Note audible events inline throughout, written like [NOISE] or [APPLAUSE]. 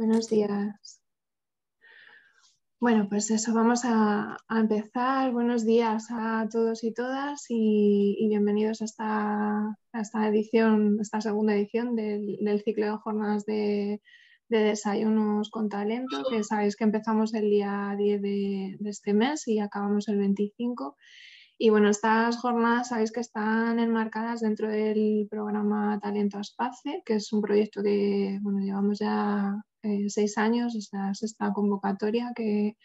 Buenos días. Bueno, pues eso, vamos a, empezar. Buenos días a todos y todas y, bienvenidos a esta, a esta, edición, esta segunda edición del, ciclo de jornadas de, desayunos con talento, que sabéis que empezamos el día 10 de, este mes y acabamos el 25. Y bueno, estas jornadas sabéis que están enmarcadas dentro del programa Talento Espace, que es un proyecto que bueno, llevamos ya eh, seis años, esta es esta convocatoria que,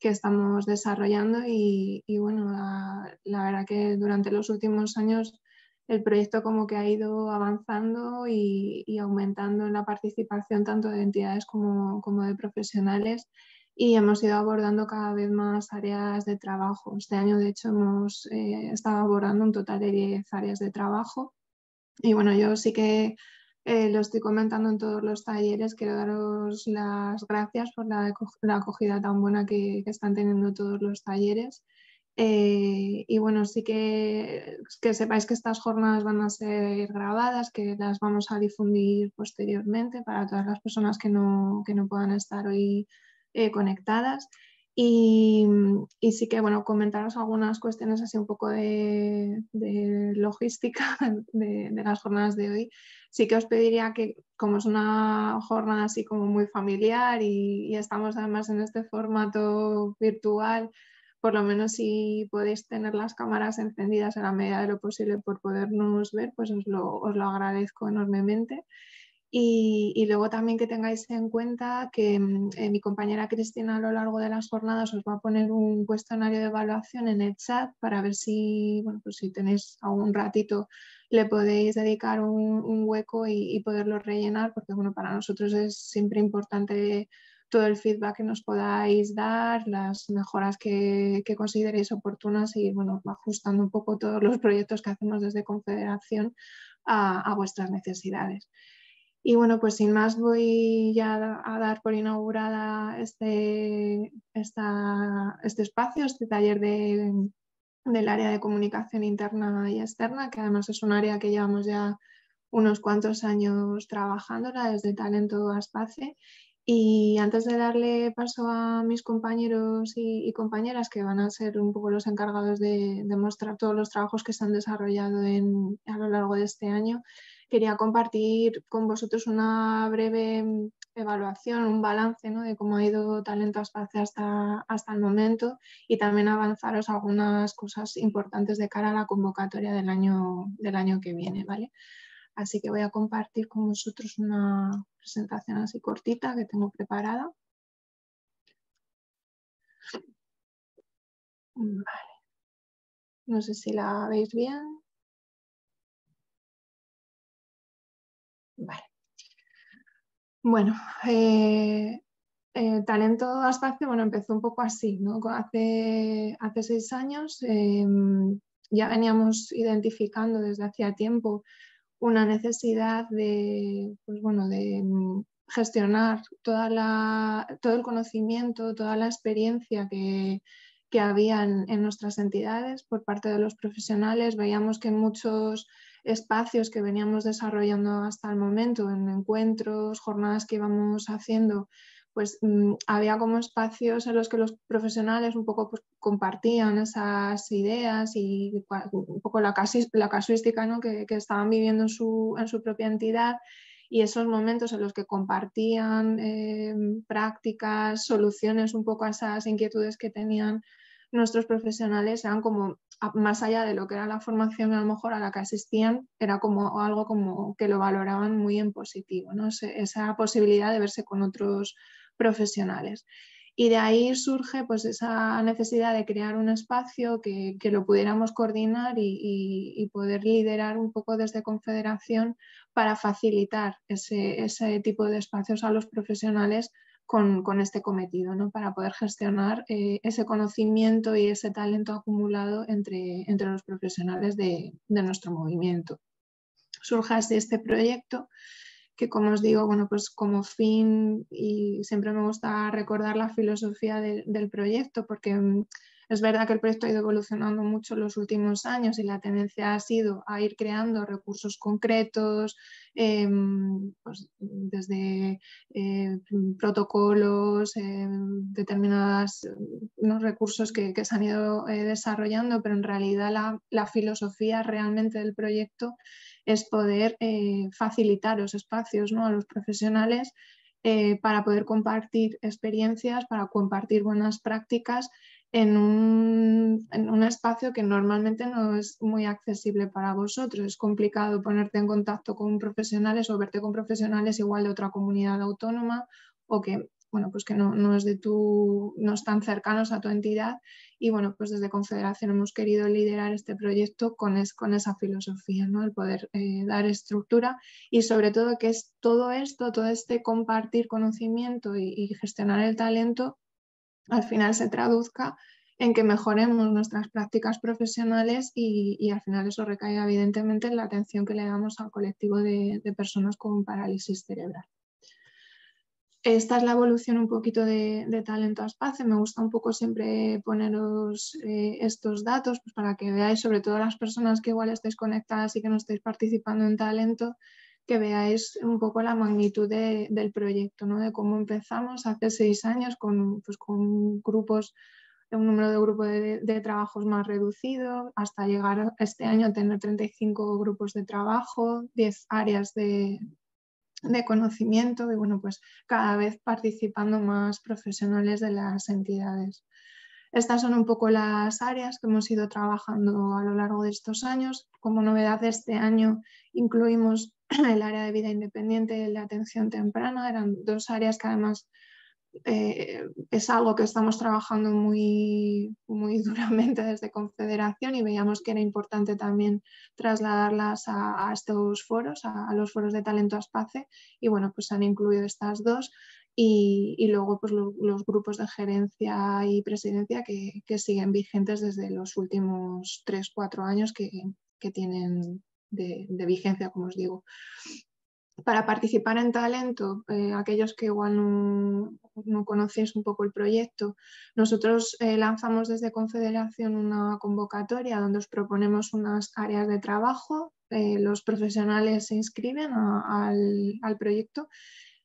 que estamos desarrollando y, y bueno, la, la, verdad que durante los últimos años el proyecto como que ha ido avanzando y, y aumentando la participación tanto de entidades como, como de profesionales y hemos ido abordando cada vez más áreas de trabajo. Este año, de hecho, hemos eh, estado abordando un total de 10 áreas de trabajo. Y bueno, yo sí que eh, lo estoy comentando en todos los talleres. Quiero daros las gracias por la, acogida tan buena que, están teniendo todos los talleres. Eh, y bueno, sí que, sepáis que estas jornadas van a ser grabadas, que las vamos a difundir posteriormente para todas las personas que no, puedan estar hoy eh, conectadas. Y, sí que, bueno, comentaros algunas cuestiones así un poco de, logística [LAUGHS] de, las jornadas de hoy sí que os pediría que, como es una jornada así como muy familiar y, estamos además en este formato virtual, por lo menos si podéis tener las cámaras encendidas a la medida de lo posible por podernos ver, pues os lo, os lo agradezco enormemente. Y, luego también que tengáis en cuenta que mm, eh, mi compañera Cristina a lo largo de las jornadas os va a poner un cuestionario de evaluación en el chat para ver si, bueno, pues si tenéis algún ratito, le podéis dedicar un, hueco y, poderlo rellenar, porque bueno, para nosotros es siempre importante todo el feedback que nos podáis dar, las mejoras que, consideréis oportunas y bueno, ajustando un poco todos los proyectos que hacemos desde Confederación a vuestras necesidades. Y bueno, pues sin más voy ya a dar por inaugurada este, este espacio, este taller del área de comunicación interna y externa, que además es un área que llevamos ya unos cuantos años trabajándola desde Talento a espacio Y antes de darle paso a mis compañeros y, compañeras, que van a ser un poco los encargados de, mostrar todos los trabajos que se han desarrollado en, a lo largo de este año, quería compartir con vosotros una breve mm, evaluación, un balance de cómo ha ido Talento Espacio hasta, hasta el momento y también avanzaros algunas cosas importantes de cara a la convocatoria del año, del año que viene. ¿vale? Así que voy a compartir con vosotros una presentación así cortita que tengo preparada. No sé si la veis bien. Bueno, eh, eh Talento Aspacio, bueno, empezó un poco así, ¿no? Hace, hace seis años em, ya veníamos identificando desde hacía tiempo una necesidad de, pues bueno, de em, gestionar toda todo el conocimiento, toda la experiencia que, había en, nuestras entidades por parte de los profesionales. Veíamos que muchos espacios que veníamos desarrollando hasta el momento, en encuentros, jornadas que íbamos haciendo, pues mm, había como espacios en los que los profesionales un poco pues, compartían esas ideas y un poco la, casuística que, estaban viviendo en su, propia entidad y esos momentos en los que compartían eh, prácticas, soluciones un poco a esas inquietudes que tenían nuestros profesionales eran como más allá de lo que era la formación a lo mejor a la que asistían, era como algo como que lo valoraban muy en positivo, ¿no? esa posibilidad de verse con otros profesionales. Y de ahí surge pues, esa necesidad de crear un espacio que, lo pudiéramos coordinar y, poder liderar un poco desde Confederación para facilitar ese tipo de espacios a los profesionales con, este cometido, ¿no? para poder gestionar eh, ese conocimiento y ese talento acumulado entre, entre los profesionales de, nuestro movimiento. Surja este proyecto que como os digo, bueno, pues como fin y siempre me gusta recordar la filosofía del proyecto porque mm, es verdad que el proyecto ha ido evolucionando mucho en los últimos años y la tendencia ha sido a ir creando recursos concretos, em, pues, desde eh, protocolos, em, determinados recursos que, se han ido eh, desarrollando, pero en realidad la, filosofía realmente del proyecto es poder eh, facilitar los espacios ¿no? a los profesionales para poder compartir experiencias, para compartir buenas prácticas en un, en un, espacio que normalmente no es muy accesible para vosotros. Es complicado ponerte en contacto con profesionales o verte con profesionales igual de otra comunidad autónoma o que, bueno, pues que no, no es de tú no están cercanos a tu entidad. Y bueno, pues desde Confederación hemos querido liderar este proyecto con, con esa filosofía, ¿no? El poder eh, dar estructura y sobre todo que es todo esto, todo este compartir conocimiento y, y gestionar el talento al final se traduzca en que mejoremos nuestras prácticas profesionales y, al final eso recae evidentemente en la atención que le damos al colectivo de, personas con parálisis cerebral. Esta es la evolución un poquito de, talento a espacio. Me gusta un poco siempre poneros eh, estos datos pues, para que veáis, sobre todo las personas que igual estáis conectadas y que no estáis participando en talento, que veáis un poco la magnitud del proyecto, ¿no? de cómo empezamos hace seis años con, pues, con grupos, un número de grupos de, trabajos más reducido, hasta llegar este año a tener 35 grupos de trabajo, 10 áreas de, de conocimiento y bueno, pues cada vez participando más profesionales de las entidades. Estas son un poco las áreas que hemos ido trabajando a lo largo de estos años. Como novedad este año incluimos el área de vida independiente y la atención temprana eran dos áreas que además eh, es algo que estamos trabajando muy, muy [LAUGHS] duramente desde Confederación y veíamos que era importante también trasladarlas a, estos foros, a, los foros de talento Aspace y bueno, pues han incluido estas dos y, luego pues los grupos de gerencia y presidencia que, siguen vigentes desde los últimos tres, cuatro años que, que tienen de, vigencia, como os digo. Para participar en talento, eh, aquellos que igual no, conocéis un poco el proyecto, nosotros eh, lanzamos desde Confederación una convocatoria donde os proponemos unas áreas de trabajo, eh, los profesionales se inscriben al, proyecto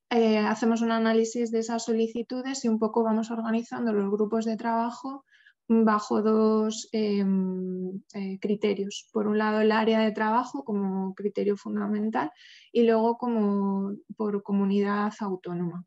hacemos un análisis de esas solicitudes y un poco vamos organizando los grupos de trabajo bajo dos em, eh, criterios. Por un lado, el área de trabajo como criterio fundamental y luego como por comunidad autónoma.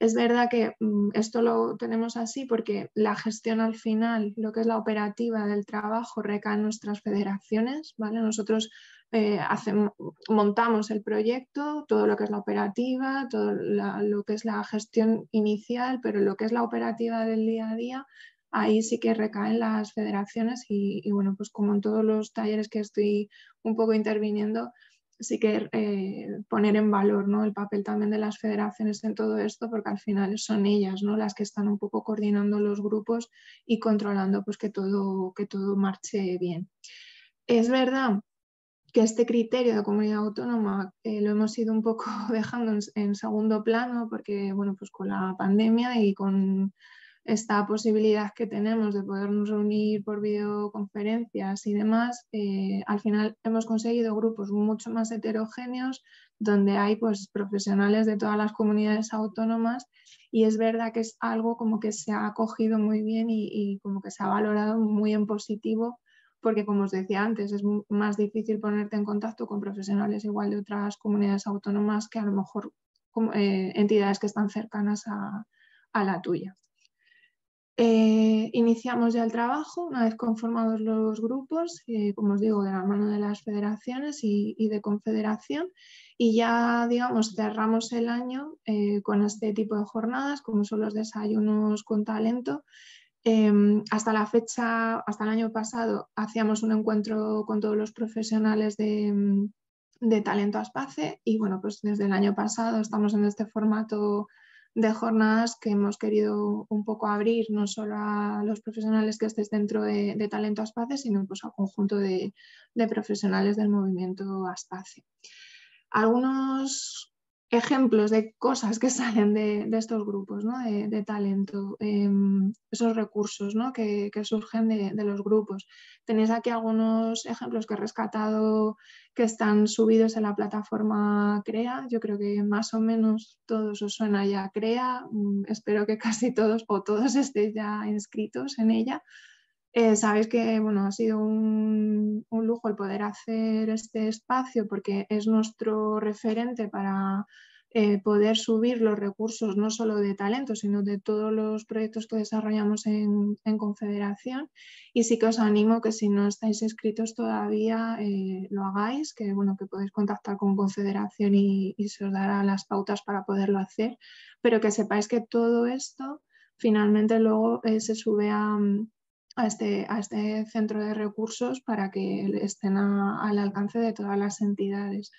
Es verdad que mm, esto lo tenemos así porque la gestión al final, lo que es la operativa del trabajo, recae en nuestras federaciones. ¿vale? Nosotros eh, hacemos, montamos el proyecto, todo lo que es la operativa, todo lo que es la gestión inicial, pero lo que es la operativa del día a día ahí sí que recaen las federaciones y, bueno, pues como en todos los talleres que estoy un poco interviniendo, sí que eh, poner en valor ¿no? el papel también de las federaciones en todo esto, porque al final son ellas ¿no? las que están un poco coordinando los grupos y controlando pues, que, todo, que todo marche bien. Es verdad que este criterio de comunidad autónoma eh, lo hemos ido un poco [LAUGHS] dejando en, segundo plano porque, bueno, pues con la pandemia y con esta posibilidad que tenemos de podernos reunir por videoconferencias y demás, eh, al final hemos conseguido grupos mucho más heterogéneos donde hay pues, profesionales de todas las comunidades autónomas y es verdad que es algo como que se ha acogido muy bien y, como que se ha valorado muy en positivo porque como os decía antes, es más difícil ponerte en contacto con profesionales igual de otras comunidades autónomas que a lo mejor eh, entidades que están cercanas a la tuya. Eh, iniciamos ya el trabajo una vez conformados los grupos, eh, como os digo, de la mano de las federaciones y, de confederación, y ya, digamos, cerramos el año eh, con este tipo de jornadas, como son los desayunos con talento, em, hasta la fecha, hasta el año pasado, hacíamos un encuentro con todos los profesionales de, de Talento Aspace y bueno, pues desde el año pasado estamos en este formato de jornadas que hemos querido un poco abrir no solo a los profesionales que estés dentro de, Talento Aspace, sino pues al conjunto de, de profesionales del movimiento Aspace. Algunos ejemplos de cosas que [LAUGHS] salen de, estos grupos ¿no? de, talento, em, esos recursos ¿no? que, surgen de, de, los grupos. Tenéis aquí algunos ejemplos que he rescatado que están subidos en la plataforma CREA. Yo creo que más o menos todos os suena ya CREA. Mm, espero que [LAUGHS] casi todos o todos estéis ya inscritos en ella. Eh, sabéis que bueno, ha sido un, lujo el poder hacer este espacio porque es nuestro referente para eh, poder subir los recursos no solo de talento, sino de todos los proyectos que desarrollamos en, Confederación. Y sí que os animo que si no estáis inscritos todavía eh, lo hagáis, que, bueno, que podéis contactar con Confederación y, y se os dará las pautas para poderlo hacer, pero que sepáis que todo esto finalmente luego se sube a a este, este centro de recursos para que estén al alcance de todas las entidades.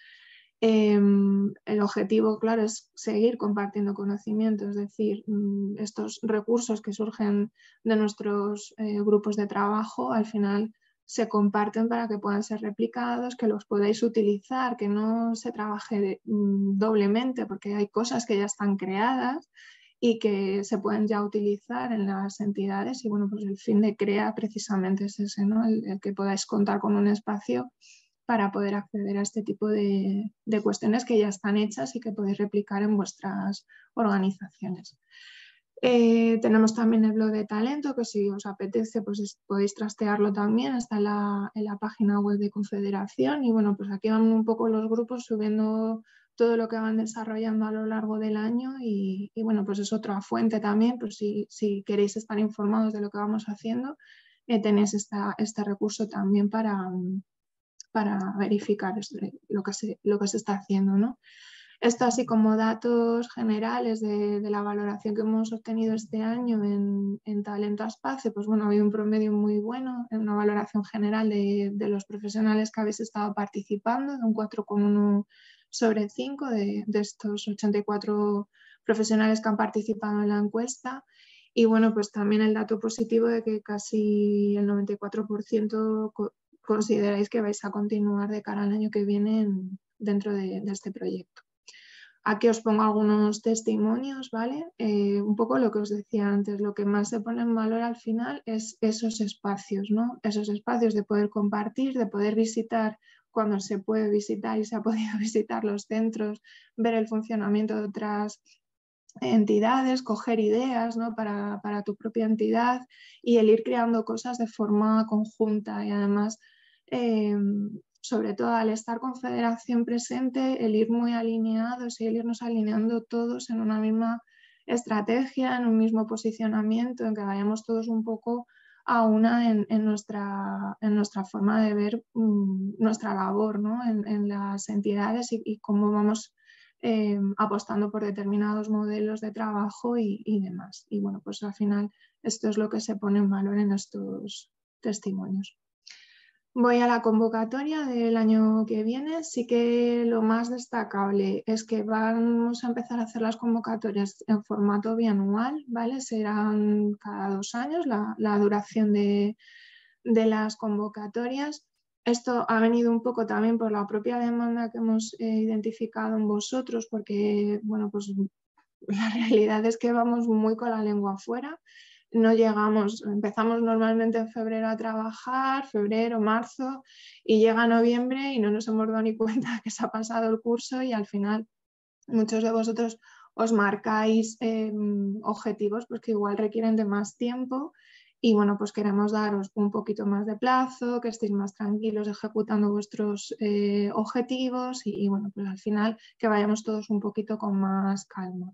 Em, el objetivo, claro, es seguir compartiendo conocimiento, es decir, mm, estos recursos que surgen de nuestros eh, grupos de trabajo, al final se comparten para que puedan ser replicados, que los podáis utilizar, que no se trabaje mm, doblemente, porque hay cosas que ya están creadas y que se pueden ya utilizar en las entidades. Y bueno, pues el fin de CREA precisamente es ese, ¿no? el, que podáis contar con un espacio para poder acceder a este tipo de, de, cuestiones que ya están hechas y que podéis replicar en vuestras organizaciones. Eh, tenemos también el blog de talento, que si os apetece pues podéis trastearlo también, está la, en la, página web de Confederación y bueno, pues aquí van un poco los grupos subiendo todo lo que van desarrollando a lo largo del año y, bueno, pues es otra fuente también, pues si, queréis estar informados de lo que vamos haciendo, eh, tenéis esta, este recurso también para, para verificar este, lo que, se, lo que se está haciendo, Esto así como datos generales de, la valoración que hemos obtenido este año en, en Talento Espacio, pues bueno, hay un promedio muy bueno, una valoración general de, de los profesionales que habéis estado participando, de un 4,1 sobre cinco de, estos 84 profesionales que han participado en la encuesta. Y bueno, pues también el dato positivo de que casi el 94% consideráis que vais a continuar de cara al año que viene dentro de, este proyecto. Aquí os pongo algunos testimonios, ¿vale? Eh, un poco lo que os decía antes, lo que más se pone en valor al final es esos espacios, ¿no? Esos espacios de poder compartir, de poder visitar cuando se puede visitar y se ha podido [LAUGHS] visitar los centros, ver el funcionamiento de otras entidades, coger ideas para, tu propia entidad y el ir creando cosas de forma conjunta y además, eh, sobre todo al estar con Federación presente, el ir muy alineados y el irnos alineando todos en una misma estrategia, en un mismo posicionamiento, en que vayamos todos un poco a una en, nuestra, forma de ver mm, nuestra labor ¿no? en, las entidades y, cómo vamos eh, apostando por determinados modelos de trabajo y, y, demás. Y bueno, pues al final esto es lo que se pone en valor en estos testimonios. Voy a la convocatoria del año que viene. Sí que lo más destacable es que vamos a empezar a hacer las convocatorias en formato bianual, ¿vale? Serán cada dos años la, la duración de, de las convocatorias. Esto ha venido un poco también por la propia demanda que hemos eh, identificado en vosotros, porque bueno, pues la [LAUGHS] realidad es que vamos muy con la lengua afuera no llegamos, empezamos normalmente en febrero a trabajar, febrero, marzo, y llega noviembre y no nos hemos dado ni [LAUGHS] cuenta que se ha pasado el curso y al final muchos de vosotros os marcáis em, objetivos pues que igual requieren de más tiempo y bueno, pues queremos daros un poquito más de plazo, que estéis más tranquilos ejecutando vuestros eh, objetivos y, bueno, pues al final que vayamos todos un poquito con más calma.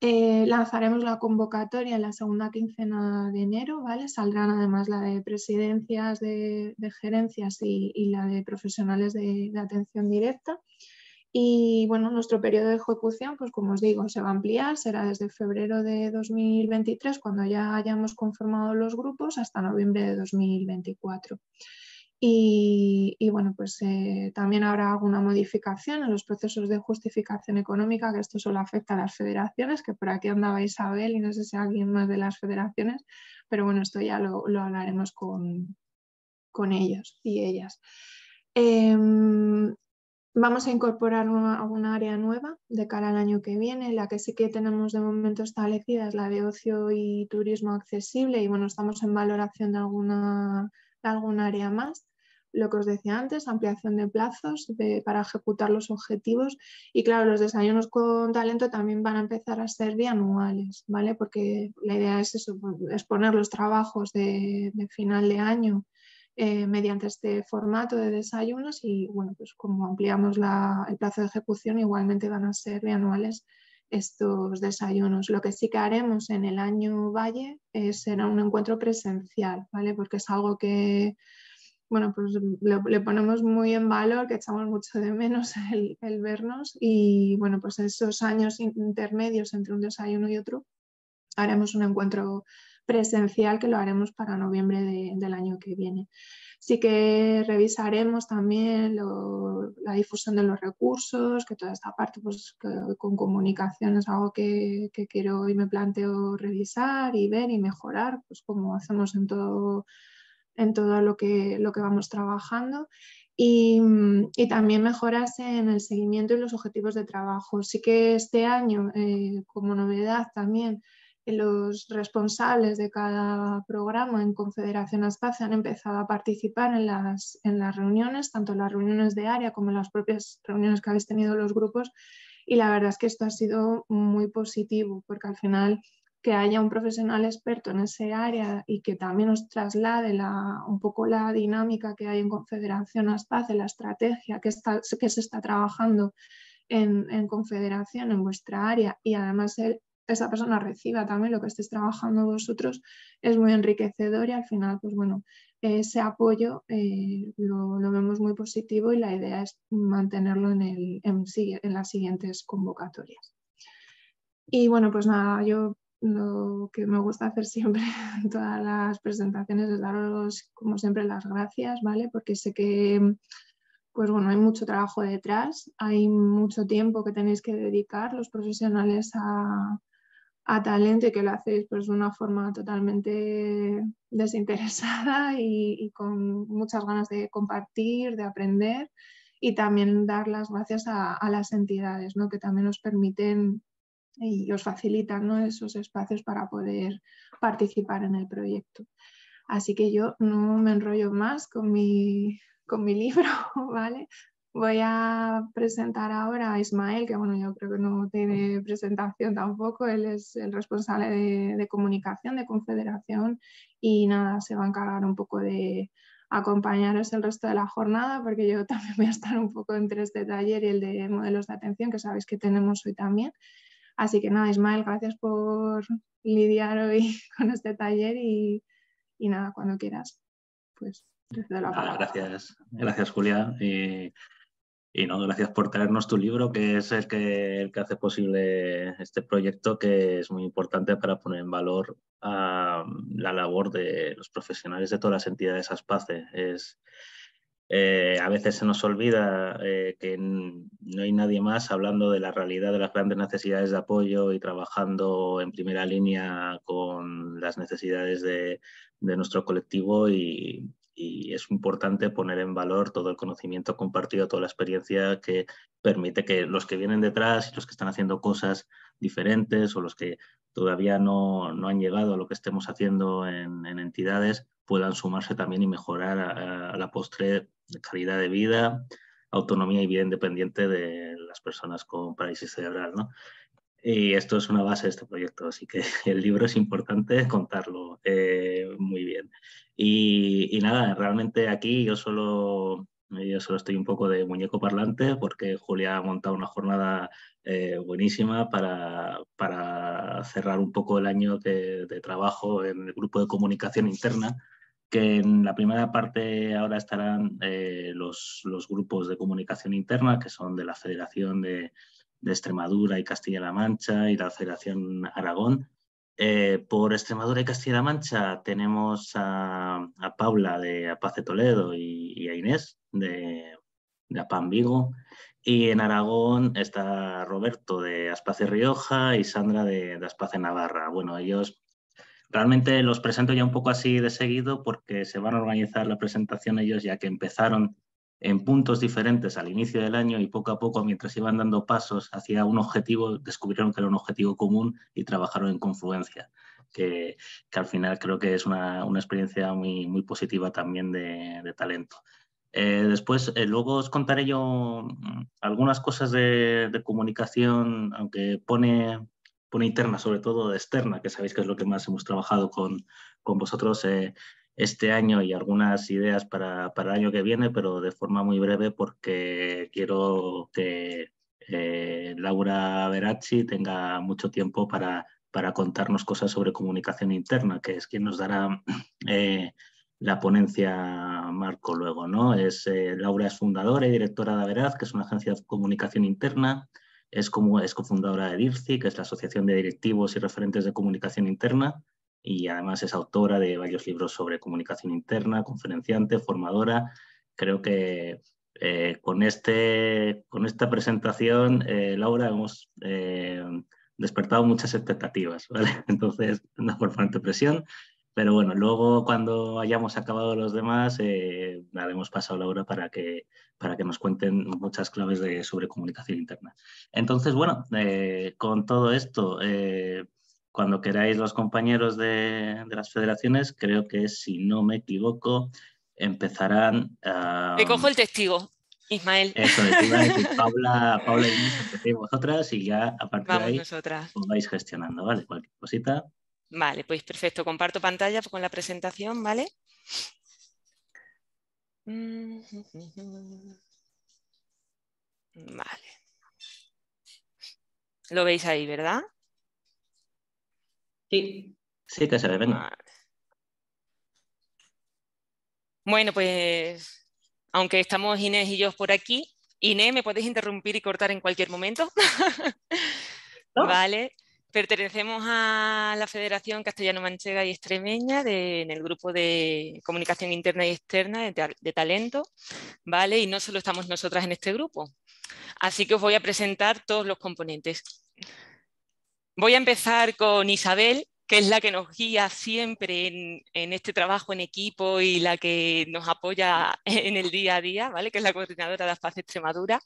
Eh, lanzaremos la convocatoria en la segunda quincena de enero, ¿vale? Saldrán además la de presidencias de, gerencias y, la de profesionales de, de, atención directa. Y bueno, nuestro periodo de ejecución, pues como os digo, se va a ampliar, será desde febrero de 2023, cuando ya hayamos conformado los grupos, hasta noviembre de 2024. Y, bueno, pues eh, también habrá alguna modificación en los procesos de justificación económica, que esto solo afecta a las federaciones, que por aquí andaba Isabel y no sé si alguien más de las federaciones, pero bueno, esto ya lo, hablaremos con, ellos y ellas. Em, vamos a incorporar alguna área nueva de cara al año que viene. La que sí que tenemos de momento establecida es la de ocio y turismo accesible y bueno, estamos en valoración de alguna, de área más lo que os decía antes, ampliación de plazos para ejecutar los objetivos. Y claro, los desayunos con talento también van a empezar a ser bianuales, ¿vale? Porque la idea es eso, exponer los trabajos de, final de año eh, mediante este formato de desayunos y bueno, pues como ampliamos el plazo de ejecución, igualmente van a ser bianuales estos desayunos. Lo que sí que haremos en el año Valle eh, será un encuentro presencial, ¿vale? Porque es algo que bueno, pues le ponemos muy en valor, que echamos mucho de menos [LAUGHS] el, vernos y bueno, pues esos años intermedios entre un desayuno y otro, haremos un encuentro presencial que lo haremos para noviembre del año que viene. así que revisaremos también la difusión de los recursos, que toda esta parte pues, con comunicación es algo que, que quiero y me planteo revisar y ver y mejorar, pues como hacemos en todo en todo lo que, lo que vamos trabajando mm, y, también mejoras en el seguimiento y los objetivos de trabajo. Sí que este año, eh, como novedad también, los responsables de cada programa en Confederación Espacio han empezado a participar en las, en las reuniones, tanto en las reuniones de área como en las propias reuniones que habéis tenido los grupos. Y la verdad es que esto ha sido muy positivo, porque al final que haya un profesional experto en ese área y que también nos traslade un poco la dinámica que hay en Confederación Aspaz, la estrategia que, está, que se está trabajando en, Confederación, en vuestra área, y además esa persona reciba también lo que estéis trabajando vosotros, es muy enriquecedor y al final, pues bueno, ese apoyo eh, lo, vemos muy positivo y la idea es mantenerlo en, el, en las siguientes convocatorias. Y bueno, pues nada, yo lo que me gusta hacer siempre [LAUGHS] en todas las presentaciones es daros, como siempre, las gracias, ¿vale? Porque sé que, mm, pues bueno, hay mucho trabajo detrás, hay mucho tiempo que tenéis que dedicar los profesionales a, a talento y que lo hacéis pues de una forma totalmente desinteresada y, con muchas ganas de compartir, de aprender y también dar las gracias a, las entidades, ¿no? Que también os permiten y os facilitan esos espacios para poder participar en el proyecto. Así que yo no me enrollo más con mi, con mi [LAUGHS] libro, ¿vale? Voy a presentar ahora a Ismael, que bueno, yo creo que no tiene presentación tampoco, él es el responsable de, de comunicación de Confederación y nada, se va a encargar un poco de acompañaros el resto de la jornada, porque yo [LAUGHS] también voy a estar un poco entre este taller y el de modelos de atención, que sabéis que tenemos hoy también. Así que nada, Ismael, gracias por lidiar hoy [LAUGHS] con este taller y, nada, cuando quieras, pues te doy la palabra. gracias, gracias Julia. Y, no, gracias por traernos tu libro, que es el que, hace posible este proyecto, que es muy importante para poner en valor a ah, la labor de los profesionales de todas las entidades ASPACE. Es, eh, a veces se nos olvida eh, que no hay nadie más hablando de la realidad de las grandes necesidades de apoyo y trabajando en primera línea con las necesidades de, de nuestro colectivo y, y es importante poner en valor todo el conocimiento compartido, toda la experiencia que permite que los que vienen detrás y los que están haciendo cosas diferentes o los que todavía no, han llegado a lo que estemos haciendo en, entidades puedan sumarse también y mejorar a, la postre calidad de vida, autonomía y vida independiente de las personas con parálisis cerebral. ¿no? Y esto es una base de este proyecto, así que [LAUGHS] el libro es importante contarlo eh, muy bien. Y, nada, realmente aquí yo solo, yo solo estoy un poco de muñeco parlante porque Julia ha montado una jornada eh, buenísima para, para, cerrar un poco el año de, trabajo en el grupo de comunicación interna que en la primera parte ahora estarán eh, los, los, grupos de comunicación interna, que son de la Federación de, de Extremadura y Castilla-La Mancha y la Federación Aragón. Eh, por Extremadura y Castilla-La Mancha tenemos a, a, Paula de Apace Toledo y, a Inés de, de Apan Vigo. Y en Aragón está Roberto de Aspace Rioja y Sandra de, de Aspace Navarra. Bueno, ellos realmente los presento ya un poco así de seguido porque se van a organizar la presentación ellos ya que empezaron en puntos diferentes al inicio del año y poco a poco, mientras iban dando pasos hacia un objetivo, descubrieron que era un objetivo común y trabajaron en confluencia, que, que al final creo que es una, una experiencia muy, muy, positiva también de, de talento. Eh, después, eh, luego os contaré yo mm, algunas cosas de, de comunicación, aunque pone, pone interna, sobre todo de externa, que sabéis que es lo que más hemos trabajado con, con vosotros. Eh, este año y algunas ideas para, el año que viene, pero de forma muy breve porque quiero que eh, Laura Veracci tenga mucho tiempo para, contarnos cosas sobre comunicación interna, que es quien nos dará [CLEARS THROAT] eh, la ponencia Marco luego. ¿no? Es, eh, Laura es fundadora y directora de Averaz, que es una agencia de comunicación interna. Es, como, es cofundadora de DIRCI, que es la Asociación de Directivos y Referentes de Comunicación Interna y además es autora de varios libros sobre comunicación interna, conferenciante, formadora. Creo que eh, con, este, con esta presentación, eh, Laura, hemos eh, despertado muchas expectativas, ¿vale? [LAUGHS] Entonces, no por presión, pero bueno, luego cuando hayamos acabado los demás, haremos paso a Laura para que, para que nos cuenten muchas claves de, sobre comunicación interna. Entonces, bueno, con todo esto cuando queráis los compañeros de, las federaciones, creo que si no me equivoco, empezarán... a... Ah, me cojo el testigo. Ismael. Eso es, [LAUGHS] Paula, Paula y empecéis vosotras y ya a partir de ahí os vais gestionando, ¿vale? Cualquier cosita. Vale, pues perfecto. Comparto pantalla con la presentación, ¿vale? Vale. Lo veis ahí, ¿verdad? Sí, sí que Bueno, pues aunque estamos Inés y yo por aquí, Inés, me puedes interrumpir y cortar en cualquier momento. [LAUGHS] Vale. Pertenecemos a la Federación Castellano-Manchega y Extremeña de, en el grupo de comunicación interna y externa de, talento, ¿vale? Y no solo estamos nosotras en este grupo. Así que os voy a presentar todos los componentes. Voy a empezar con Isabel, que es la que nos guía siempre en, este trabajo en equipo y la que nos apoya en el día a día, ¿vale? que es la coordinadora de fase Extremadura.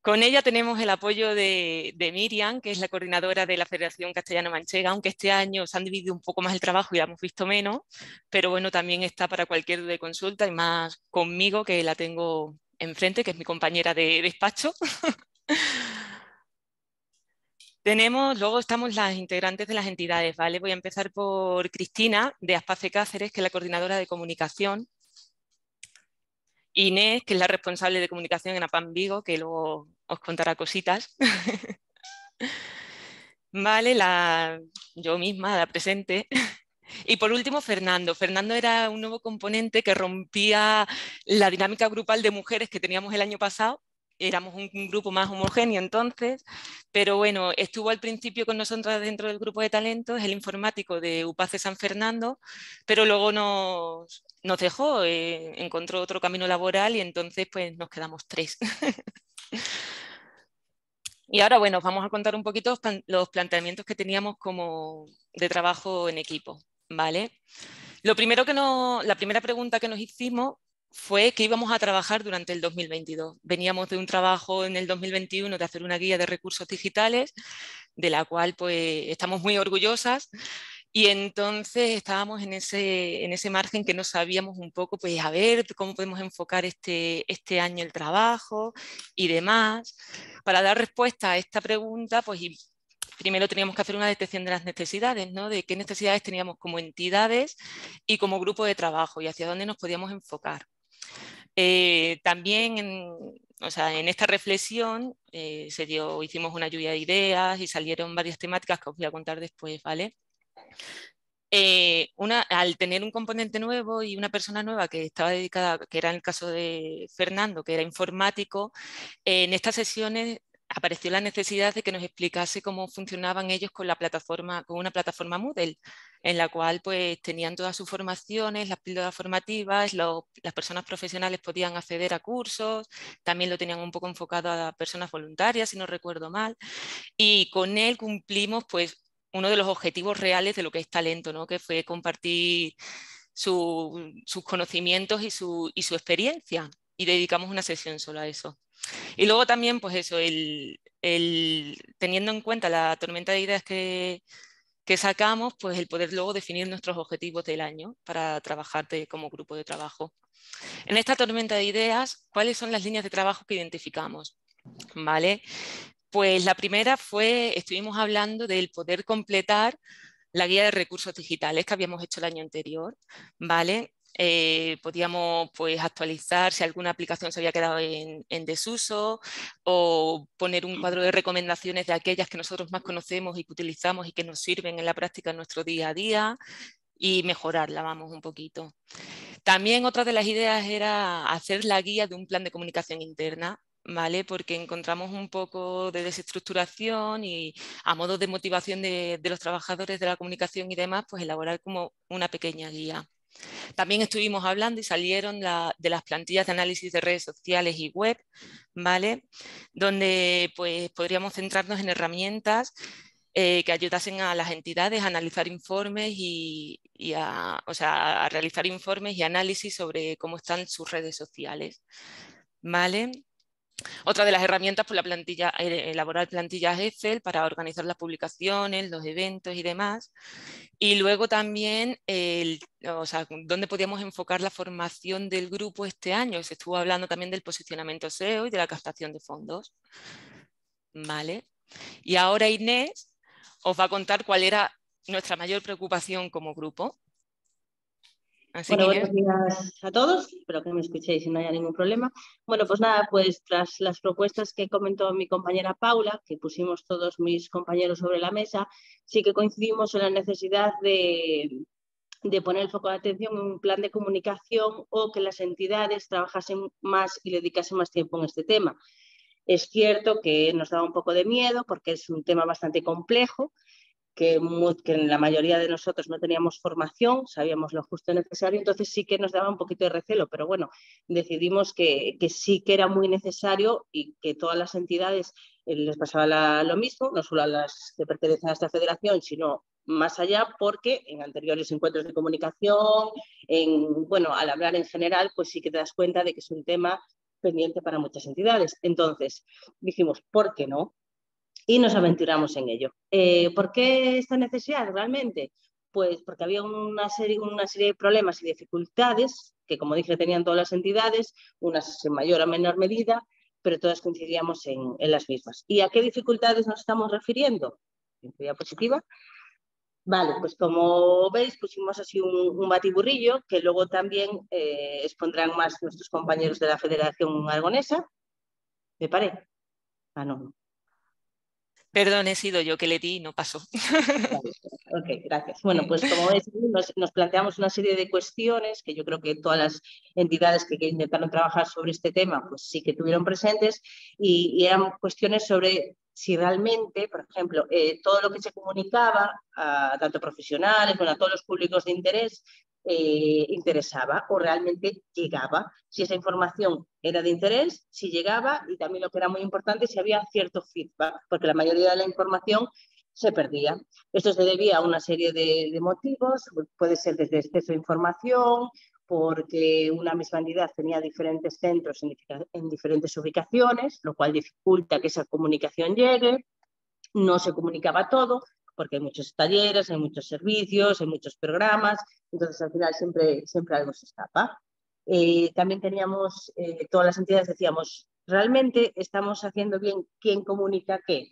Con ella tenemos el apoyo de, Miriam, que es la coordinadora de la Federación Castellano Manchega, aunque este año se han dividido un poco más el trabajo y la hemos visto menos, pero bueno, también está para cualquier duda de consulta y más conmigo, que la tengo enfrente, que es mi compañera de despacho. [LAUGHS] Tenemos, luego estamos las integrantes de las entidades, ¿vale? Voy a empezar por Cristina, de Aspace Cáceres, que es la coordinadora de comunicación. Inés, que es la responsable de comunicación en APAM Vigo, que luego os contará cositas. [LAUGHS] vale, la, yo misma, la presente. Y por último, Fernando. Fernando era un nuevo componente que rompía la dinámica grupal de mujeres que teníamos el año pasado éramos un, grupo más homogéneo entonces, pero bueno, estuvo al principio con nosotros dentro del grupo de talentos el informático de UPACE San Fernando, pero luego nos, dejó, eh, encontró otro camino laboral y entonces pues nos quedamos tres. [LAUGHS] y ahora bueno, vamos a contar un poquito los planteamientos que teníamos como de trabajo en equipo, ¿vale? Lo primero que nos, la primera pregunta que nos hicimos fue que íbamos a trabajar durante el 2022. Veníamos de un trabajo en el 2021 de hacer una guía de recursos digitales, de la cual pues estamos muy orgullosas. Y entonces estábamos en ese, margen que no sabíamos un poco, pues a ver cómo podemos enfocar este, este año el trabajo y demás. Para dar respuesta a esta pregunta, pues primero teníamos que hacer una detección de las necesidades, ¿no? De qué necesidades teníamos como entidades y como grupo de trabajo y hacia dónde nos podíamos enfocar. Eh, también en, esta reflexión eh, se dio, hicimos una lluvia de ideas y salieron varias temáticas que os voy a contar después, ¿vale? Eh, una, al tener un componente nuevo y una persona nueva que estaba dedicada, que era en el caso de Fernando, que era informático, en estas sesiones apareció la necesidad de que nos explicase cómo funcionaban ellos con la plataforma, con una plataforma Moodle, en la cual pues tenían todas sus formaciones, las píldoras formativas, las personas profesionales podían acceder a cursos, también lo tenían un poco enfocado a personas voluntarias, si no recuerdo mal, y con él cumplimos pues uno de los objetivos reales de lo que es talento, ¿no? que fue compartir sus conocimientos y su experiencia, y dedicamos una sesión solo a eso. Y luego también, pues eso, el, teniendo en cuenta la tormenta de ideas que, que sacamos, pues el poder luego definir nuestros objetivos del año para trabajarte como grupo de trabajo. En esta tormenta de ideas, ¿cuáles son las líneas de trabajo que identificamos? ¿Vale? Pues la primera fue, estuvimos hablando del poder completar la guía de recursos digitales que habíamos hecho el año anterior, ¿vale? Eh, podíamos pues, pues, actualizar si alguna aplicación se había quedado en, desuso o poner un cuadro de recomendaciones de aquellas que nosotros más conocemos y que utilizamos y que nos sirven en la práctica en nuestro día a día y mejorarla, vamos, un poquito. También otra de las ideas era hacer la guía de un plan de comunicación interna. ¿Vale? Porque encontramos un poco de desestructuración y a modo de motivación de, de los trabajadores de la comunicación y demás, pues elaborar como una pequeña guía. También estuvimos hablando y salieron de las plantillas de análisis de redes sociales y web, ¿vale? Donde pues, podríamos centrarnos en herramientas eh, que ayudasen a las entidades a analizar informes y, a, a realizar informes y análisis sobre cómo están sus redes sociales. ¿Vale? Otra de las herramientas, por pues, la plantilla, elaborar plantillas Excel para organizar las publicaciones, los eventos y demás. Y luego también, el, o sea, dónde podíamos enfocar la formación del grupo este año. Se estuvo hablando también del posicionamiento SEO y de la captación de fondos. Vale. Y ahora Inés os va a contar cuál era nuestra mayor preocupación como grupo bueno, a todos, espero que me escuchéis y no haya ningún problema. Bueno, pues nada, pues tras las propuestas que comentó mi compañera Paula, que pusimos todos mis compañeros sobre la mesa, sí que coincidimos en la necesidad de, de poner el foco de atención en un plan de comunicación o que las entidades trabajasen más y dedicasen más tiempo en este tema. Es cierto que nos daba un poco de miedo porque es un tema bastante complejo, que, en la mayoría de nosotros no teníamos formación, sabíamos lo justo y necesario, entonces sí que nos daba un poquito de recelo, pero bueno, decidimos que, sí que era muy necesario y que todas las entidades eh, les pasaba lo mismo, no solo a las que pertenecen a esta federación, sino más allá porque en anteriores encuentros de comunicación, en, bueno, al hablar en general, pues sí que te das cuenta de que es un tema pendiente para muchas entidades. Entonces, dijimos, ¿por qué no? y nos aventuramos en ello. Eh, ¿Por qué esta necesidad realmente? Pues porque había una serie, una serie de problemas y dificultades que, como dije, tenían todas las entidades, unas en mayor o menor medida, pero todas coincidíamos en, las mismas. ¿Y a qué dificultades nos estamos refiriendo? ¿En positiva. Vale, pues como veis pusimos así un, batiburrillo que luego también eh, expondrán más nuestros compañeros de la Federación Aragonesa. ¿Me paré? Ah, no. Perdón, he sido yo que le di y no pasó. [LAUGHS] ok, gracias. Bueno, pues como ves, nos, planteamos una serie de cuestiones que yo creo que todas las entidades que, intentaron trabajar sobre este tema, pues sí que tuvieron presentes y, eran cuestiones sobre si realmente, por ejemplo, eh, todo lo que se comunicaba a tanto profesionales, bueno, a todos los públicos de interés, eh, interesaba o realmente llegaba, si esa información era de interés, si llegaba y también lo que era muy importante, si había cierto feedback, porque la mayoría de la información se perdía. Esto se debía a una serie de, motivos, puede ser desde exceso de información, porque una misma entidad tenía diferentes centros en diferentes ubicaciones, lo cual dificulta que esa comunicación llegue, no se comunicaba todo, porque hay muchos talleres, hay muchos servicios, hay muchos programas, entonces al final siempre, siempre algo se escapa. Eh, también teníamos, eh, todas las entidades decíamos, realmente estamos haciendo bien quién comunica qué,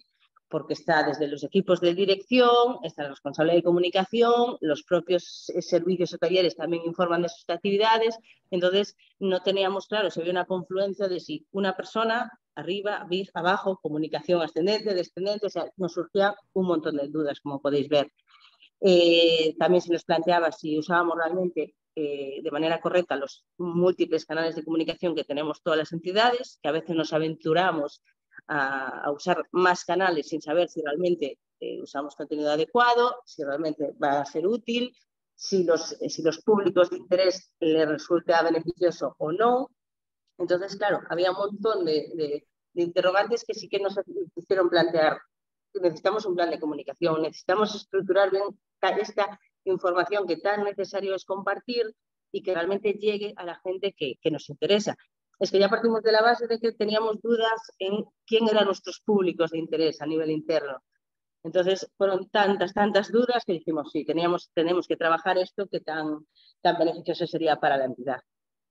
porque está desde los equipos de dirección, está el responsable de comunicación, los propios eh, servicios o talleres también informan de sus actividades, entonces no teníamos claro se había una confluencia de si una persona arriba, abajo, comunicación ascendente, descendente, o sea, nos surgía un montón de dudas, como podéis ver. Eh, también se nos planteaba si usábamos realmente eh, de manera correcta los múltiples canales de comunicación que tenemos todas las entidades, que a veces nos aventuramos a, usar más canales sin saber si realmente eh, usamos contenido adecuado, si realmente va a ser útil, si los, si los públicos de interés les resulta beneficioso o no. Entonces, claro, había un montón de, interrogantes que sí que nos hicieron plantear. Necesitamos un plan de comunicación, necesitamos estructurar bien esta información que tan necesario es compartir y que realmente llegue a la gente que, nos interesa es que ya partimos de la base de que teníamos dudas en quién eran nuestros públicos de interés a nivel interno. Entonces fueron tantas, tantas dudas que dijimos, sí, teníamos, tenemos que trabajar esto que tan, tan beneficioso sería para la entidad.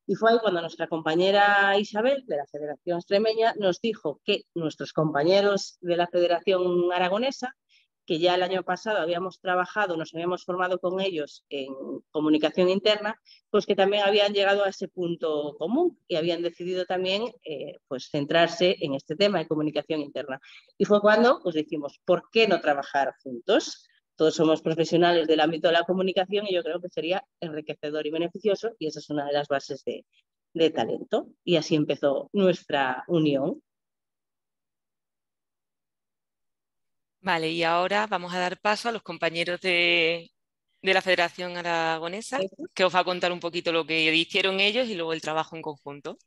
Y fue ahí cuando nuestra compañera Isabel, de la Federación Extremeña, nos dijo que nuestros compañeros de la Federación Aragonesa, que ya el año pasado habíamos trabajado, nos habíamos formado con ellos en comunicación interna, pues que también habían llegado a ese punto común y habían decidido también eh, pues centrarse en este tema de comunicación interna. Y fue cuando pues dijimos, ¿por qué no trabajar juntos? todos somos profesionales del ámbito de la comunicación y yo creo que sería enriquecedor y beneficioso y esa es una de las bases de, talento. Y así empezó nuestra unión. Vale, y ahora vamos a dar paso a los compañeros de, la Federación Aragonesa, que os va a contar un poquito lo que hicieron ellos y luego el trabajo en conjunto.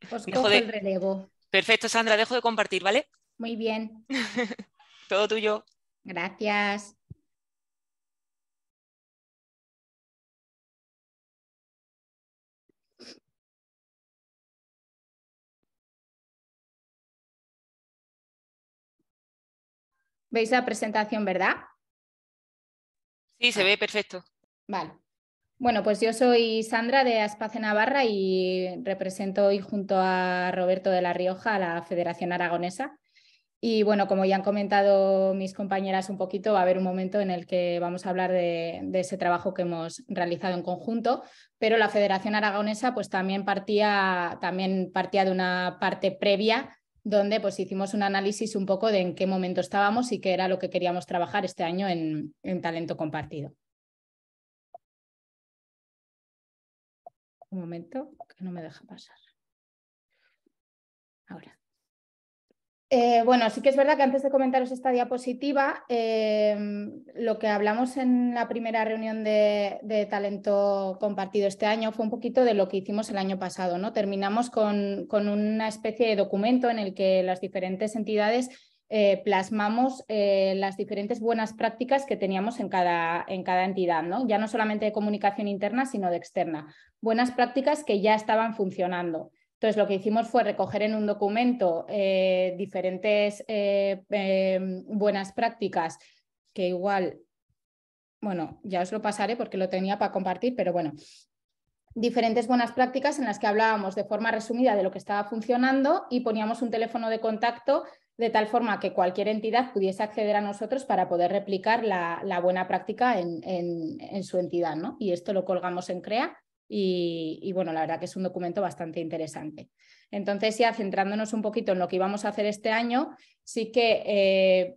el relevo. Perfecto, Sandra, dejo de compartir, ¿vale? Muy bien. [LAUGHS] Todo tuyo. Gracias. ¿Veis la presentación, verdad? Sí, se ah. ve perfecto. Vale. Bueno, pues yo soy Sandra de Aspace Navarra y represento hoy junto a Roberto de la Rioja a la Federación Aragonesa. Y bueno, como ya han comentado mis compañeras un poquito, va a haber un momento en el que vamos a hablar de, de, ese trabajo que hemos realizado en conjunto, pero la Federación Aragonesa pues también partía, también partía de una parte previa donde pues hicimos un análisis un poco de en qué momento estábamos y qué era lo que queríamos trabajar este año en, en talento compartido. Un momento, que no me deja pasar. Ahora. Eh, bueno, sí que es verdad que antes de comentaros esta diapositiva, eh, lo que hablamos en la primera reunión de, talento compartido este año fue un poquito de lo que hicimos el año pasado. ¿no? Terminamos con, una especie de documento en el que las diferentes entidades eh, plasmamos las diferentes buenas prácticas que teníamos en cada, en cada entidad, ¿no? ya no solamente de comunicación interna, sino de externa. Buenas prácticas que ya estaban funcionando. Entonces, lo que hicimos fue recoger en un documento eh, diferentes eh, em, buenas prácticas que igual, bueno, ya os lo pasaré porque lo tenía para compartir, pero bueno, diferentes buenas prácticas en las que hablábamos de forma resumida de lo que estaba funcionando y poníamos un teléfono de contacto de tal forma que cualquier entidad pudiese acceder a nosotros para poder replicar la, buena práctica en, en, su entidad. ¿no? Y esto lo colgamos en CREA y, bueno, la verdad que es un documento bastante interesante. Entonces, ya centrándonos un poquito en lo que íbamos a hacer este año, sí que eh,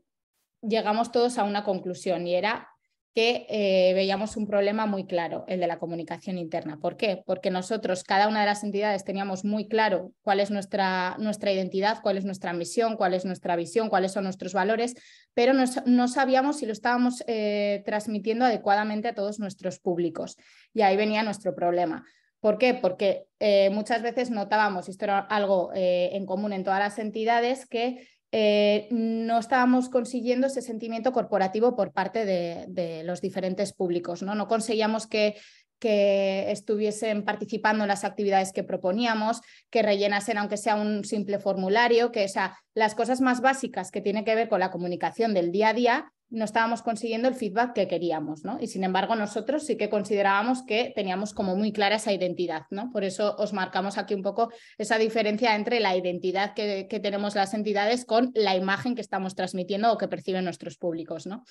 llegamos todos a una conclusión y era que eh, veíamos un problema muy claro, el de la comunicación interna. ¿Por qué? Porque nosotros, cada una de las entidades, teníamos muy claro cuál es nuestra, nuestra identidad, cuál es nuestra misión, cuál es nuestra visión, cuáles son nuestros valores, pero no, sabíamos si lo estábamos eh, transmitiendo adecuadamente a todos nuestros públicos. Y ahí venía nuestro problema. ¿Por qué? Porque eh, muchas veces notábamos, y esto era algo en común en todas las entidades, que eh, no estábamos consiguiendo ese sentimiento corporativo por parte de, los diferentes públicos. No, no conseguíamos que estuviesen participando en las actividades que proponíamos, que rellenasen aunque sea un simple formulario, que sea, las cosas más básicas que tienen que ver con la comunicación del día a día, no estábamos consiguiendo el feedback que queríamos, ¿no? Y sin embargo, nosotros sí que considerábamos que teníamos como muy clara esa identidad, ¿no? Por eso os marcamos aquí un poco esa diferencia entre la identidad que, tenemos las entidades con la imagen que estamos transmitiendo o que perciben nuestros públicos, ¿no?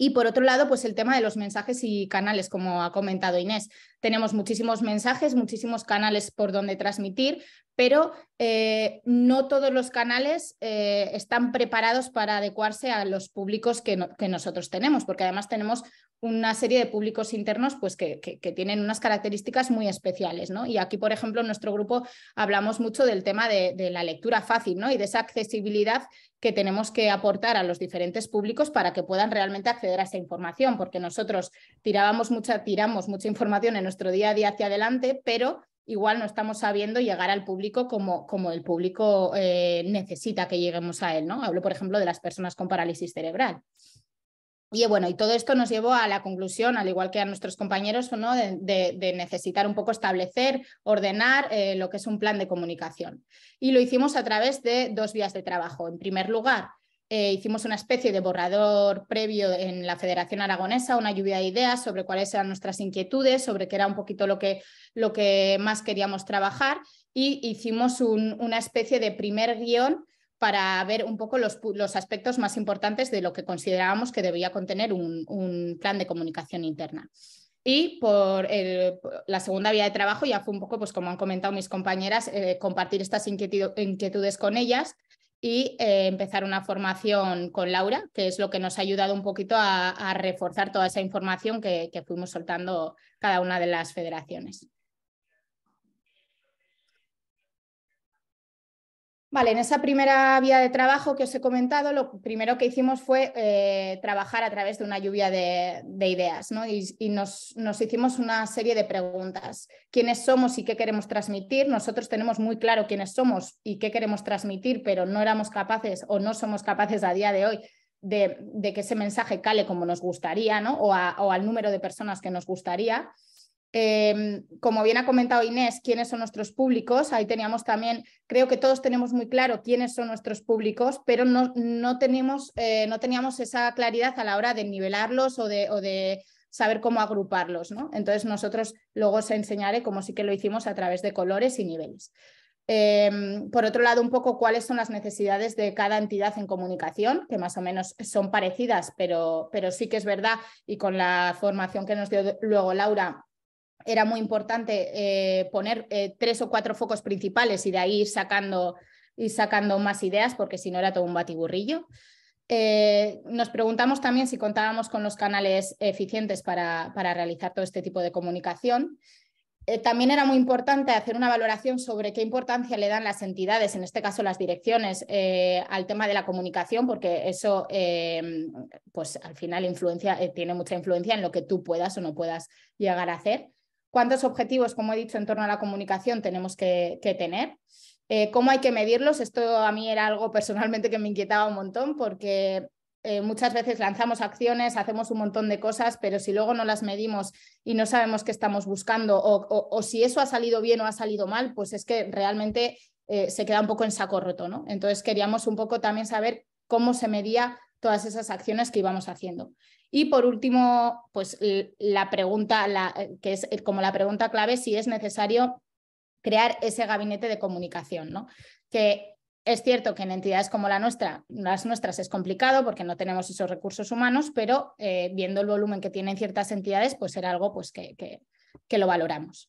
Y por otro lado, pues el tema de los mensajes y canales, como ha comentado Inés. Tenemos muchísimos mensajes, muchísimos canales por donde transmitir, pero eh, no todos los canales eh, están preparados para adecuarse a los públicos que, que, nosotros tenemos, porque además tenemos una serie de públicos internos pues, que, tienen unas características muy especiales. ¿no? Y aquí, por ejemplo, en nuestro grupo hablamos mucho del tema de, la lectura fácil ¿no? y de esa accesibilidad que tenemos que aportar a los diferentes públicos para que puedan realmente acceder a esa información, porque nosotros tirábamos mucha, tiramos mucha información en nuestro día a día hacia adelante, pero igual no estamos sabiendo llegar al público como, como el público eh, necesita que lleguemos a él. ¿no? Hablo, por ejemplo, de las personas con parálisis cerebral. Y bueno, y todo esto nos llevó a la conclusión, al igual que a nuestros compañeros, ¿no? de, necesitar un poco establecer, ordenar eh, lo que es un plan de comunicación. Y lo hicimos a través de dos vías de trabajo. En primer lugar, eh, hicimos una especie de borrador previo en la Federación Aragonesa, una lluvia de ideas sobre cuáles eran nuestras inquietudes, sobre qué era un poquito lo que, lo que más queríamos trabajar y hicimos una especie de primer guión para ver un poco los, aspectos más importantes de lo que considerábamos que debía contener un, plan de comunicación interna. Y por la segunda vía de trabajo ya fue un poco, pues como han comentado mis compañeras, eh, compartir estas inquietudes con ellas y eh, empezar una formación con Laura, que es lo que nos ha ayudado un poquito a, reforzar toda esa información que fuimos soltando cada una de las federaciones. Vale, en esa primera vía de trabajo que os he comentado, lo primero que hicimos fue eh, trabajar a través de una lluvia de, ideas, ¿no? Y, nos, hicimos una serie de preguntas. ¿Quiénes somos y qué queremos transmitir? Nosotros tenemos muy claro quiénes somos y qué queremos transmitir, pero no éramos capaces o no somos capaces a día de hoy de, que ese mensaje cale como nos gustaría, ¿no? o al número de personas que nos gustaría. Em, como bien ha comentado Inés, quiénes son nuestros públicos, ahí teníamos también, creo que todos tenemos muy claro quiénes son nuestros públicos, pero no, no, eh, no teníamos esa claridad a la hora de nivelarlos o de, saber cómo agruparlos. ¿no? Entonces nosotros luego os enseñaré cómo sí que lo hicimos a través de colores y niveles. Em, por otro lado, un poco cuáles son las necesidades de cada entidad en comunicación, que más o menos son parecidas, pero, pero sí que es verdad, y con la formación que nos dio luego Laura, era muy importante eh, poner eh, tres o cuatro focos principales y de ahí ir sacando, sacando más ideas, porque si no era todo un batiburrillo. Eh, nos preguntamos también si contábamos con los canales eficientes para, realizar todo este tipo de comunicación. también era muy importante hacer una valoración sobre qué importancia le dan las entidades, en este caso las direcciones, al tema de la comunicación, porque eso pues al final influencia, tiene mucha influencia en lo que tú puedas o no puedas llegar a hacer cuántos objetivos, como he dicho, en torno a la comunicación tenemos que, tener. Eh, ¿Cómo hay que medirlos? Esto a mí era algo personalmente que me inquietaba un montón porque eh, muchas veces lanzamos acciones, hacemos un montón de cosas, pero si luego no las medimos y no sabemos qué estamos buscando o, si eso ha salido bien o ha salido mal, pues es que realmente eh, se queda un poco en saco roto. ¿no? Entonces queríamos un poco también saber cómo se medía todas esas acciones que íbamos haciendo. Y por último, pues la pregunta, eh, que es eh, como la pregunta clave, si es necesario crear ese gabinete de comunicación, ¿no? Que es cierto que en entidades como la nuestra, las nuestras es complicado porque no tenemos esos recursos humanos, pero eh, viendo el volumen que tienen ciertas entidades, pues era algo pues, que, que lo valoramos.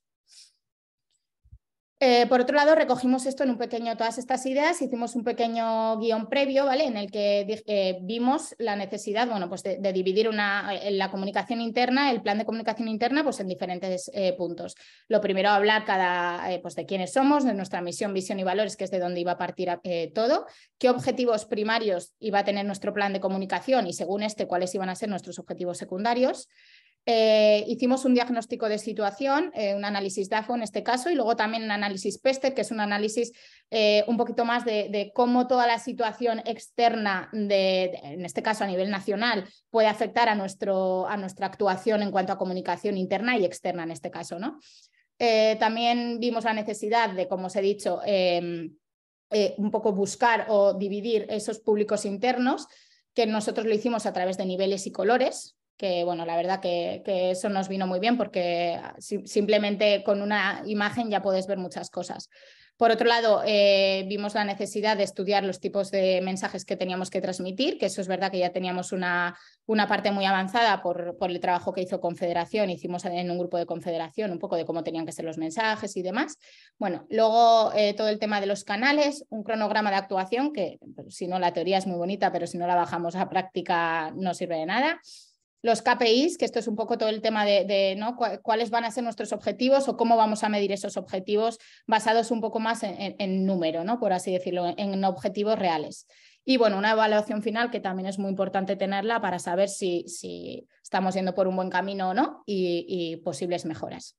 Eh, por otro lado, recogimos esto en un pequeño, todas estas ideas, hicimos un pequeño guión previo, En el que eh, vimos la necesidad, pues de, dividir una, la comunicación interna, el plan de comunicación interna, pues en diferentes eh, puntos. Lo primero, hablar cada, pues de quiénes somos, de nuestra misión, visión y valores, que es de donde iba a partir todo, qué objetivos primarios iba a tener nuestro plan de comunicación y según este, cuáles iban a ser nuestros objetivos secundarios. Eh, hicimos un diagnóstico de situación, eh, un análisis DAFO en este caso, y luego también un análisis PESTER, que es un análisis eh, un poquito más de, cómo toda la situación externa, de, en este caso a nivel nacional, puede afectar a, nuestro, a nuestra actuación en cuanto a comunicación interna y externa en este caso. ¿no? también vimos la necesidad de, como os he dicho, em, un poco buscar o dividir esos públicos internos que nosotros lo hicimos a través de niveles y colores, que bueno, la verdad que, eso nos vino muy bien porque ah, simplemente con una imagen ya puedes ver muchas cosas. Por otro lado, eh, vimos la necesidad de estudiar los tipos de mensajes que teníamos que transmitir, que eso es verdad que ya teníamos una, parte muy avanzada por, el trabajo que hizo Confederación, hicimos en un grupo de Confederación un poco de cómo tenían que ser los mensajes y demás. Bueno, luego eh, todo el tema de los canales, un cronograma de actuación, que pues, si no la teoría es muy bonita, pero si no la bajamos a práctica no sirve de nada los KPIs, que esto es un poco todo el tema de, ¿no? cuáles van a ser nuestros objetivos o cómo vamos a medir esos objetivos basados un poco más en, número, ¿no? por así decirlo, en, objetivos reales. Y bueno, una evaluación final que también es muy importante tenerla para saber si, si estamos yendo por un buen camino o no y posibles mejoras.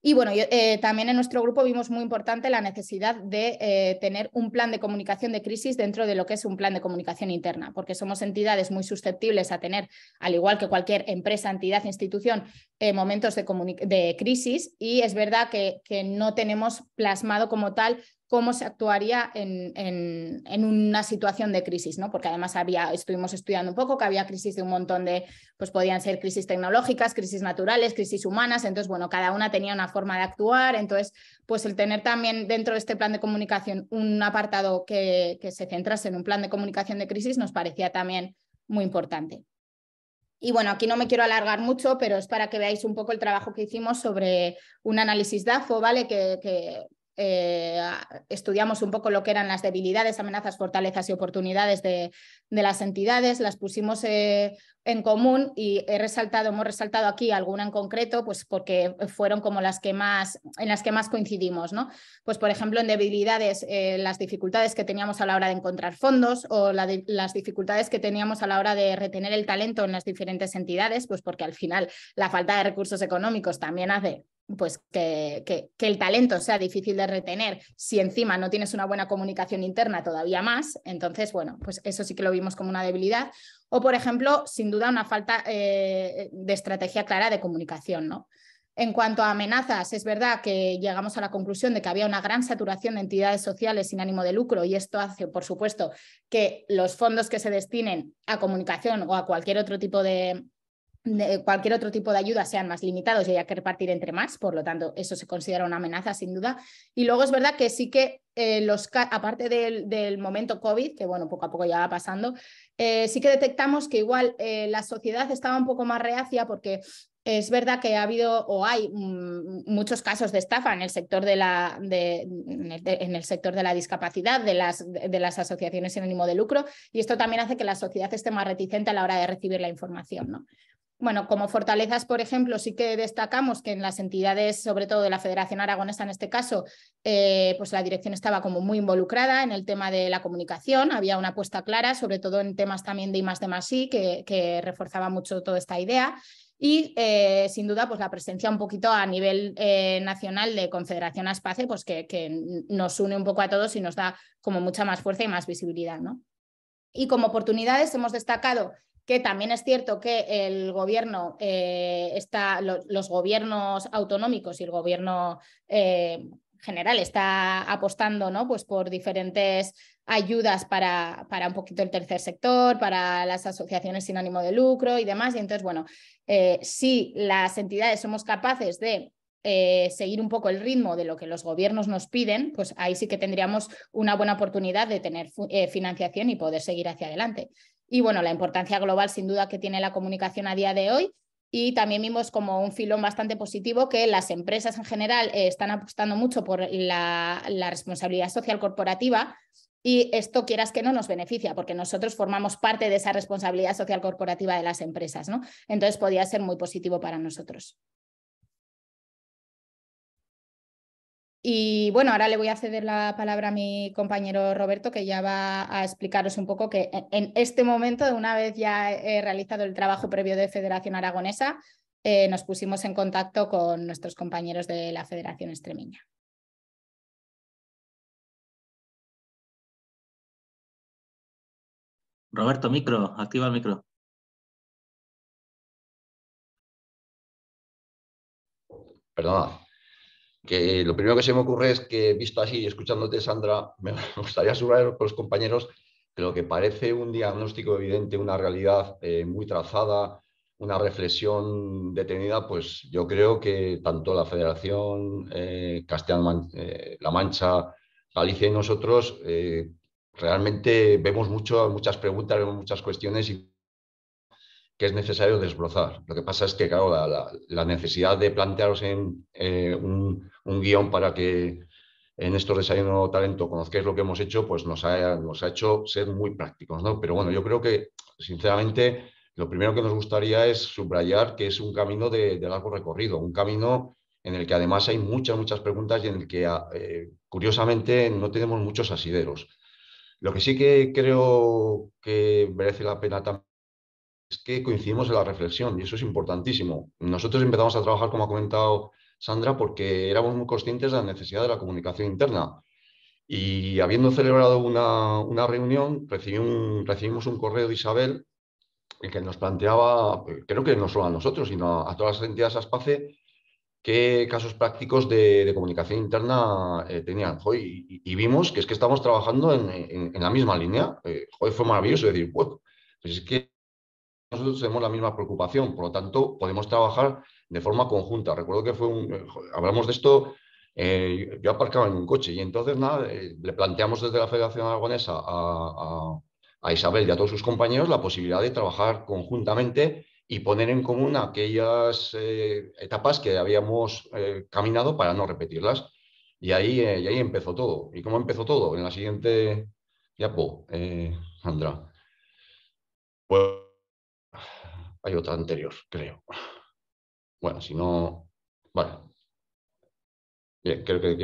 Y bueno, eh, también en nuestro grupo vimos muy importante la necesidad de eh, tener un plan de comunicación de crisis dentro de lo que es un plan de comunicación interna, porque somos entidades muy susceptibles a tener, al igual que cualquier empresa, entidad, institución, eh, momentos de, de, crisis y es verdad que no tenemos plasmado como tal cómo se actuaría en, en, una situación de crisis, ¿no? Porque además había, estuvimos estudiando un poco que había crisis de un montón de, pues podían ser crisis tecnológicas, crisis naturales, crisis humanas, entonces, bueno, cada una tenía una forma de actuar, entonces, pues el tener también dentro de este plan de comunicación un apartado que, se centrase en un plan de comunicación de crisis nos parecía también muy importante. Y bueno, aquí no me quiero alargar mucho, pero es para que veáis un poco el trabajo que hicimos sobre un análisis DAFO, ¿vale? que eh, estudiamos un poco lo que eran las debilidades, amenazas, fortalezas y oportunidades de, las entidades, las pusimos eh, en común y he resaltado, hemos resaltado aquí alguna en concreto, pues porque fueron como las que más, en las que más coincidimos, ¿no? Pues por ejemplo, en debilidades, eh, las dificultades que teníamos a la hora de encontrar fondos o las dificultades que teníamos a la hora de retener el talento en las diferentes entidades, pues porque al final la falta de recursos económicos también hace pues que, el talento sea difícil de retener si encima no tienes una buena comunicación interna todavía más. Entonces, bueno, pues eso sí que lo vimos como una debilidad. O, por ejemplo, sin duda una falta eh, de estrategia clara de comunicación, ¿no? En cuanto a amenazas, es verdad que llegamos a la conclusión de que había una gran saturación de entidades sociales sin ánimo de lucro y esto hace, por supuesto, que los fondos que se destinen a comunicación o a cualquier otro tipo de, cualquier otro tipo de ayuda sean más limitados y haya que repartir entre más, por lo tanto, eso se considera una amenaza sin duda. Y luego es verdad que sí que eh, los, aparte del, momento COVID, que bueno, poco a poco ya va pasando, eh, sí que detectamos que igual eh, la sociedad estaba un poco más reacia porque es verdad que ha habido o hay mm, muchos casos de estafa en el sector de la, en el sector de la discapacidad, de las, de las asociaciones sin ánimo de lucro, y esto también hace que la sociedad esté más reticente a la hora de recibir la información. ¿no? Bueno, como fortalezas, por ejemplo, sí que destacamos que en las entidades, sobre todo de la Federación Aragonesa en este caso, eh, pues la dirección estaba como muy involucrada en el tema de la comunicación, había una apuesta clara, sobre todo en temas también de I más de más que, reforzaba mucho toda esta idea. Y eh, sin duda, pues la presencia un poquito a nivel eh, nacional de Confederación Aspace, pues que, que, nos une un poco a todos y nos da como mucha más fuerza y más visibilidad, ¿no? Y como oportunidades hemos destacado que también es cierto que el gobierno eh, está, los gobiernos autonómicos y el gobierno eh, general está apostando ¿no? pues por diferentes ayudas para, para, un poquito el tercer sector, para las asociaciones sin ánimo de lucro y demás. Y entonces, bueno, eh, si las entidades somos capaces de seguir un poco el ritmo de lo que los gobiernos nos piden, pues ahí sí que tendríamos una buena oportunidad de tener financiación y poder seguir hacia adelante. Y bueno, la importancia global sin duda que tiene la comunicación a día de hoy. Y también vimos como un filón bastante positivo que las empresas en general eh, están apostando mucho por la, responsabilidad social corporativa, y esto, quieras que no, nos beneficia porque nosotros formamos parte de esa responsabilidad social corporativa de las empresas, ¿no? Entonces podría ser muy positivo para nosotros. Y bueno, ahora le voy a ceder la palabra a mi compañero Roberto, que ya va a explicaros un poco que en este momento, una vez ya realizado el trabajo previo de Federación Aragonesa, eh, nos pusimos en contacto con nuestros compañeros de la Federación Extremeña. Roberto, micro, activa el micro. Perdón lo primero que se me ocurre es que, visto así, escuchándote, Sandra, [LAUGHS] me gustaría subrayar con los compañeros que lo que parece un diagnóstico evidente, una realidad eh, muy trazada, una reflexión detenida, pues yo creo que tanto la Federación eh, eh la Mancha, Galicia y nosotros eh, realmente vemos mucho, muchas preguntas, vemos muchas cuestiones y que es necesario desbrozar. Lo que pasa es que, claro, la, necesidad de plantearos en, eh, un, guión para que en estos desayunos talento conozcáis lo que hemos hecho, pues nos ha, nos ha hecho ser muy prácticos, ¿no? Pero bueno, yo creo que, sinceramente, lo primero que nos gustaría es subrayar que es un camino de, largo recorrido, un camino en el que además hay muchas, muchas preguntas y en el que, ah, eh, curiosamente, no tenemos muchos asideros. Lo que sí que creo que merece la pena también es que coincidimos en la reflexión y eso es importantísimo. Nosotros empezamos a trabajar, como ha comentado Sandra, porque éramos muy conscientes de la necesidad de la comunicación interna. Y habiendo celebrado una, reunión, recibí un, recibimos un correo de Isabel en que nos planteaba, creo que no solo a nosotros, sino a, todas las entidades ASPACE, qué casos prácticos de, comunicación interna eh, tenían. hoy y, vimos que es que estamos trabajando en, la misma línea. hoy eh, fue maravilloso decir, pues es que nosotros tenemos la misma preocupación, por lo tanto, podemos trabajar de forma conjunta. Recuerdo que fue un, eh, hablamos de esto, eh, yo aparcaba en un coche y entonces nada, eh, le planteamos desde la Federación Aragonesa a, Isabel y a todos sus compañeros la posibilidad de trabajar conjuntamente y poner en común aquellas etapas que habíamos caminado para no repetirlas. Y ahí, ahí empezó todo. ¿Y cómo empezó todo? En la siguiente diapo, Sandra. Pues hay otra anterior, creo. Bueno, si no... Vale. Bien, creo que,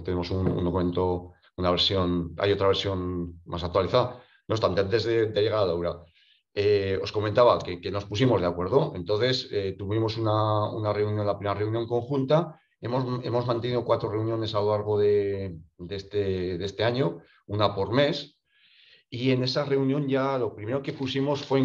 tenemos un, documento, una versión... Hay otra versión más actualizada. No obstante, antes de, llegar a Laura, eh, os comentaba que, nos pusimos de acuerdo. Entonces, eh, tuvimos una, reunión, la primera reunión conjunta. Hemos, hemos mantenido cuatro reuniones a lo largo de, este, de este año, una por mes. Y en esa reunión ya lo primero que pusimos fue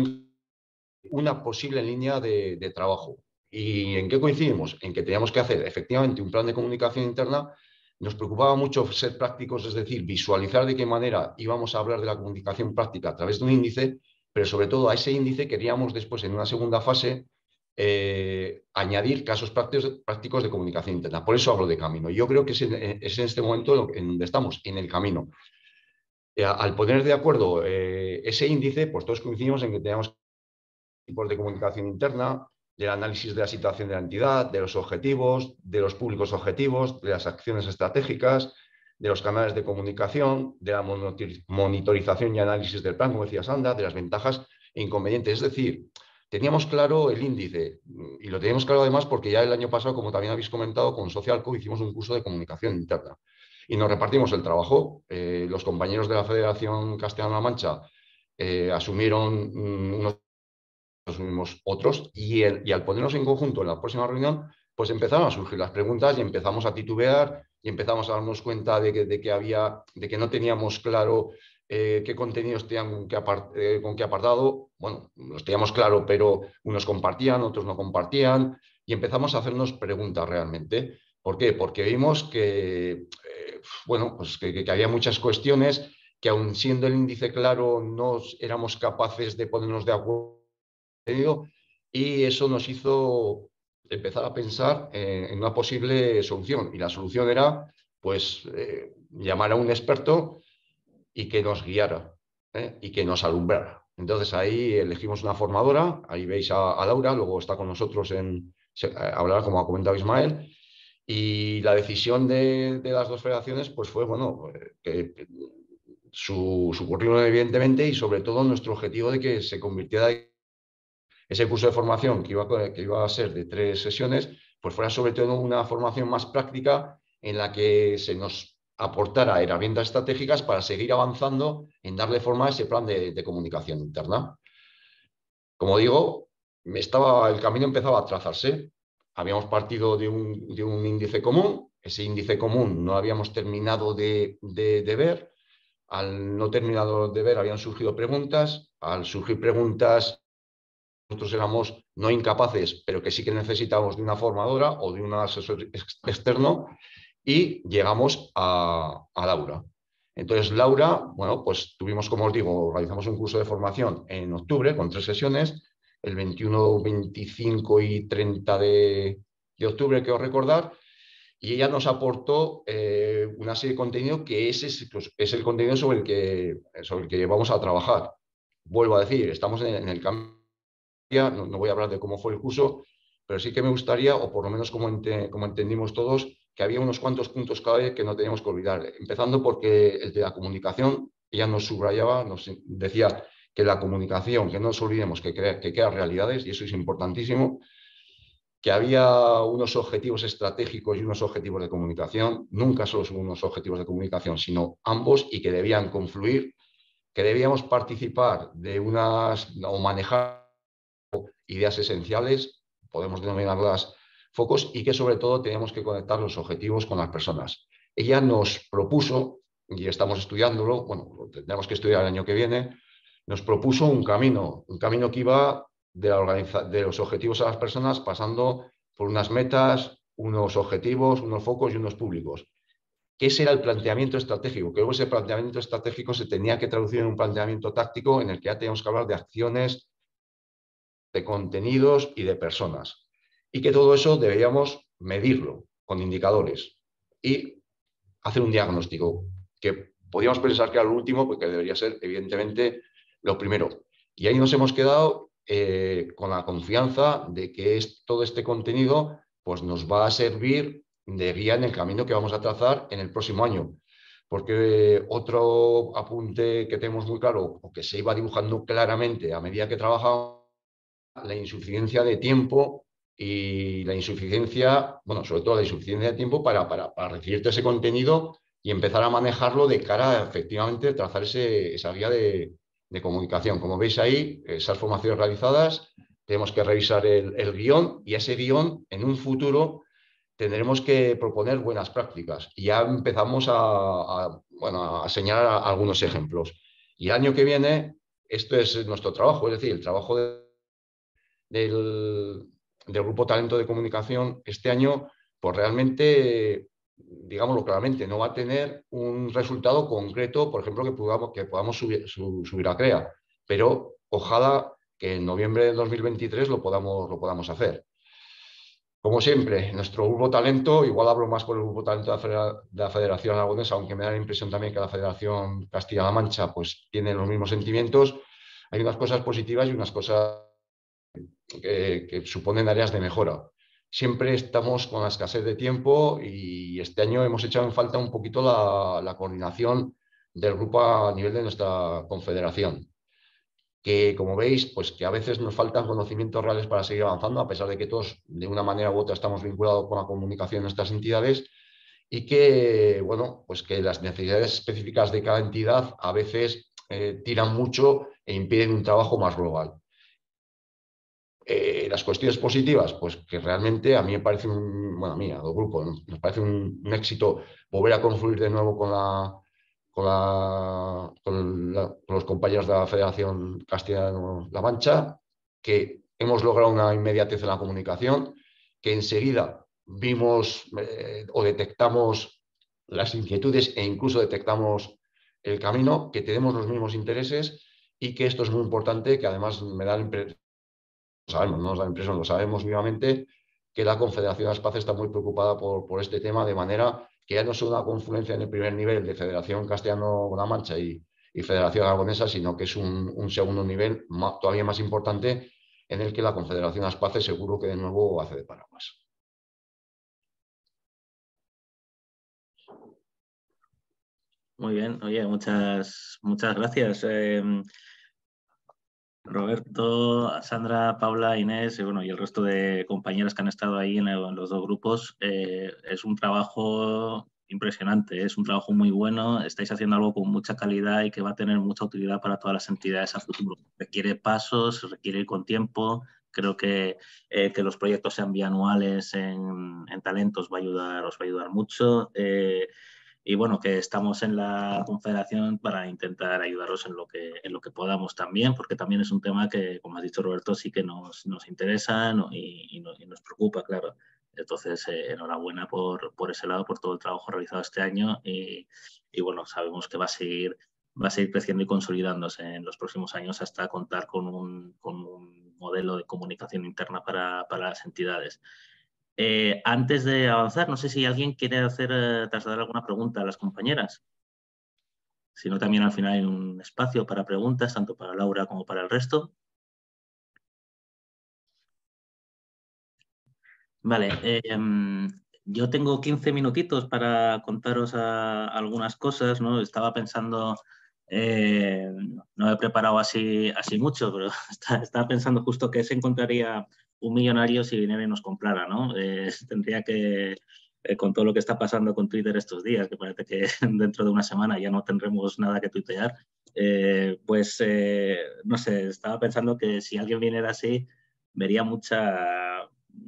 una posible línea de, trabajo. ¿Y en qué coincidimos? En que teníamos que hacer efectivamente un plan de comunicación interna nos preocupaba mucho ser prácticos, es decir, visualizar de qué manera íbamos a hablar de la comunicación práctica a través de un índice, pero sobre todo a ese índice queríamos después, en una segunda fase, eh, añadir casos prácticos de comunicación interna. Por eso hablo de camino. Yo creo que es en, este momento en donde estamos, en el camino. Eh, al poner de acuerdo eh, ese índice, pues todos coincidimos en que teníamos tipos de comunicación interna, del análisis de la situación de la entidad, de los objetivos, de los públicos objetivos, de las acciones estratégicas, de los canales de comunicación, de la monitorización y análisis del plan, como decía Sandra, de las ventajas e inconvenientes. Es decir, teníamos claro el índice mm, y lo teníamos claro además porque ya el año pasado, como también habéis comentado, con Socialco hicimos un curso de comunicación interna y nos repartimos el trabajo. Eh, los compañeros de la Federación Castellana-La Mancha eh, asumieron mm, unos asumimos otros y, al ponernos en conjunto en la próxima reunión, pues empezaron a surgir las preguntas y empezamos a titubear y empezamos a darnos cuenta de que, había, de que no teníamos claro eh, qué contenidos tenían eh, con qué, apartado. Bueno, los teníamos claro, pero unos compartían, otros no compartían, y empezamos a hacernos preguntas realmente. ¿Por qué? Porque vimos que, eh, bueno, pues que, que, había muchas cuestiones que aun siendo el índice claro no éramos capaces de ponernos de acuerdo y eso nos hizo empezar a pensar en, una posible solución. Y la solución era, pues, eh, llamar a un experto y que nos guiara ¿eh? y que nos alumbrara. Entonces ahí elegimos una formadora, ahí veis a, Laura, luego está con nosotros en hablar, como ha comentado Ismael, y la decisión de, las dos federaciones pues fue, bueno, que, su, su currículum evidentemente y sobre todo nuestro objetivo de que se convirtiera ese curso de formación que iba, que iba a ser de tres sesiones, pues fuera sobre todo una formación más práctica en la que se nos aportara herramientas estratégicas para seguir avanzando en darle forma a ese plan de, comunicación interna. Como digo, estaba, el camino empezaba a trazarse. Habíamos partido de un, índice común, ese índice común no habíamos terminado de, de ver, al no terminado de ver habían surgido preguntas, al surgir preguntas nosotros éramos no incapaces, pero que sí que necesitábamos de una formadora o de un asesor externo, y llegamos a, Laura. Entonces, Laura, bueno, pues tuvimos, como os digo, organizamos un curso de formación en octubre con tres sesiones, el 21, 25 y 30 de, de octubre, quiero recordar, y ella nos aportó eh, una serie de contenido que pues, es el contenido sobre el, que, sobre el que vamos a trabajar. Vuelvo a decir, estamos en, el camino no, voy a hablar de cómo fue el curso, pero sí que me gustaría, o por lo menos como, entendimos todos, que había unos cuantos puntos clave que no teníamos que olvidar, empezando porque el de la comunicación, ella nos subrayaba, nos decía que la comunicación, que no nos olvidemos que crea, que realidades, y eso es importantísimo, que había unos objetivos estratégicos y unos objetivos de comunicación, nunca solo son unos objetivos de comunicación, sino ambos y que debían confluir, que debíamos participar de unas o manejar ideas esenciales, podemos denominarlas focos, y que sobre todo tenemos que conectar los objetivos con las personas. Ella nos propuso, y estamos estudiándolo, bueno, lo tendremos que estudiar el año que viene, nos propuso un camino, un camino que iba de, la de los objetivos a las personas pasando por unas metas, unos objetivos, unos focos y unos públicos. ¿Qué será el planteamiento estratégico. Creo que ese planteamiento estratégico se tenía que traducir en un planteamiento táctico en el que ya teníamos que hablar de acciones, de contenidos y de personas. Y que todo eso deberíamos medirlo con indicadores y hacer un diagnóstico que podríamos pensar que era lo último, porque pues debería ser evidentemente lo primero. Y ahí nos hemos quedado eh, con la confianza de que todo este contenido pues, nos va a servir de guía en el camino que vamos a trazar en el próximo año. Porque otro apunte que tenemos muy claro, o que se iba dibujando claramente a medida que trabajamos, la insuficiencia de tiempo y la insuficiencia, bueno, sobre todo la insuficiencia de tiempo para, para, para recibirte ese contenido y empezar a manejarlo de cara a efectivamente trazar esa guía de, comunicación. Como veis ahí, esas formaciones realizadas, tenemos que revisar el, guión y ese guión en un futuro tendremos que proponer buenas prácticas. Y ya empezamos a, a señalar algunos ejemplos. Y el año que viene, esto es nuestro trabajo, es decir, el trabajo de del, Grupo Talento de Comunicación este año, pues realmente, digámoslo claramente, no va a tener un resultado concreto, por ejemplo, que podamos, que podamos subir, a CREA, pero ojalá que en noviembre de 2023 lo podamos, lo podamos hacer. Como siempre, nuestro grupo talento, igual hablo más por el grupo talento de la Federación Aragonesa, aunque me da la impresión también que la Federación Castilla-La Mancha pues tiene los mismos sentimientos, hay unas cosas positivas y unas cosas que, suponen áreas de mejora. Siempre estamos con la escasez de tiempo y este año hemos echado en falta un poquito la, coordinación del grupo a nivel de nuestra confederación que como veis, pues que a veces nos faltan conocimientos reales para seguir avanzando, a pesar de que todos de una manera u otra estamos vinculados con la comunicación de nuestras entidades y que, bueno, pues que las necesidades específicas de cada entidad a veces eh, tiran mucho e impiden un trabajo más global las cuestiones positivas, pues que realmente a mí me parece un, bueno, a mí, grupos, nos parece un, éxito volver a confluir de nuevo con la, la, con, los compañeros de la Federación Castellano-La Mancha, que hemos logrado una inmediatez en la comunicación, que enseguida vimos eh, o detectamos las inquietudes e incluso detectamos el camino, que tenemos los mismos intereses y que esto es muy importante, que además me da sabemos, no nos da la impresión, lo sabemos vivamente, que la Confederación de las está muy preocupada por, este tema, de manera que ya no es una confluencia en el primer nivel de Federación Castellano-La Mancha y, Federación Aragonesa, sino que es un, segundo nivel todavía más importante en el que la Confederación de las seguro que de nuevo hace de paraguas. Muy bien, oye, muchas, muchas gracias. Em, Roberto, Sandra, Paula, Inés y, bueno, y el resto de compañeras que han estado ahí en, los dos grupos. Eh, es un trabajo impresionante, es un trabajo muy bueno, estáis haciendo algo con mucha calidad y que va a tener mucha utilidad para todas las entidades a futuro. Requiere pasos, requiere ir con tiempo. Creo que, eh, que los proyectos sean bianuales en, en, talentos va a ayudar, os va a ayudar mucho. Eh, y bueno, que estamos en la Confederación para intentar ayudaros en lo que, en lo que podamos también, porque también es un tema que, como has dicho Roberto, sí que nos, nos interesa y, nos preocupa, claro. Entonces, eh, enhorabuena por, por, ese lado, por todo el trabajo realizado este año y, y bueno, sabemos que va a seguir va a seguir creciendo y consolidándose en los próximos años hasta contar con un, con un modelo de comunicación interna para, para las entidades. Eh, antes de avanzar, no sé si alguien quiere hacer eh, trasladar alguna pregunta a las compañeras. Si no, también al final hay un espacio para preguntas, tanto para Laura como para el resto. Vale, em, yo tengo 15 minutitos para contaros eh, algunas cosas, Estaba pensando no he preparado así, así mucho, pero [LAUGHS] estaba, pensando justo que se encontraría un millonario si viniera y nos comprara, ¿no? [LAUGHS] Eh, tendría que, eh, con todo lo que está pasando con Twitter estos días, que parece que [LAUGHS] dentro de una semana ya no tendremos nada que tuitear, eh, pues, no sé, estaba pensando que si alguien viniera así, vería mucha,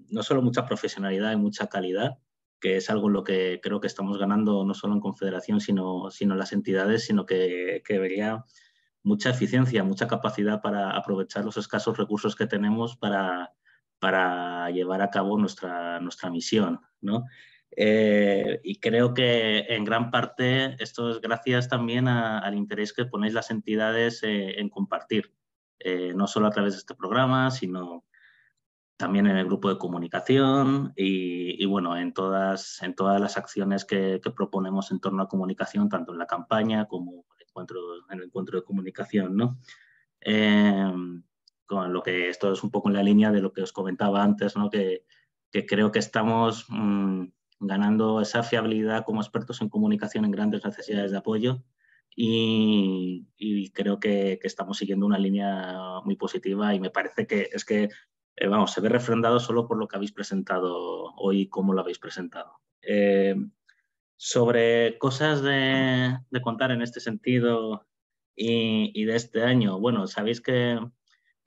no solo mucha profesionalidad y mucha calidad, que es algo en lo que creo que estamos ganando no solo en Confederación, sino, sino las entidades, sino que, que vería mucha eficiencia, mucha capacidad para aprovechar los escasos recursos que tenemos para, para llevar a cabo nuestra, nuestra misión. ¿no? Eh, y creo que en gran parte esto es gracias también al interés que ponéis las entidades eh, en compartir, eh, no solo a través de este programa, sino también en el grupo de comunicación y, bueno, en todas, en todas las acciones que, proponemos en torno a comunicación, tanto en la campaña como en el encuentro, en el encuentro de comunicación. ¿no? con lo que esto es un poco en la línea de lo que os comentaba antes, ¿no? que, creo que estamos mm, ganando esa fiabilidad como expertos en comunicación en grandes necesidades de apoyo y, creo que, estamos siguiendo una línea muy positiva y me parece que es que, eh, vamos, se ve refrendado solo por lo que habéis presentado hoy y cómo lo habéis presentado. Eh, sobre cosas de, contar en este sentido y de este año, bueno, sabéis que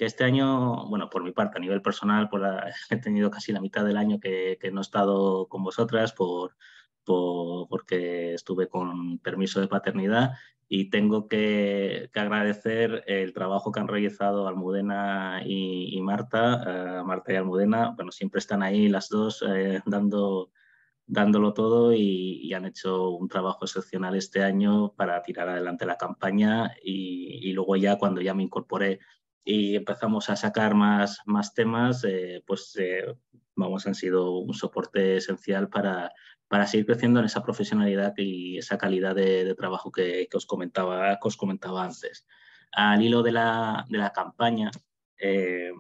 este año, bueno, por mi parte, a nivel personal, [LAUGHS] he tenido casi la mitad del año que, no he estado con vosotras por, porque estuve con permiso de paternidad y tengo que, agradecer el trabajo que han realizado Almudena y, Marta, eh, Marta y Almudena, bueno, siempre están ahí las dos eh, [LAUGHS] dando, dándolo todo y, han hecho un trabajo excepcional este año para tirar adelante la campaña y, y luego ya cuando ya me incorporé y empezamos a sacar más, más temas, eh, pues eh, vamos, han sido un soporte esencial para, para seguir creciendo en esa profesionalidad y esa calidad de, trabajo que, os comentaba, que os comentaba antes. Al hilo de la, de la campaña, eh,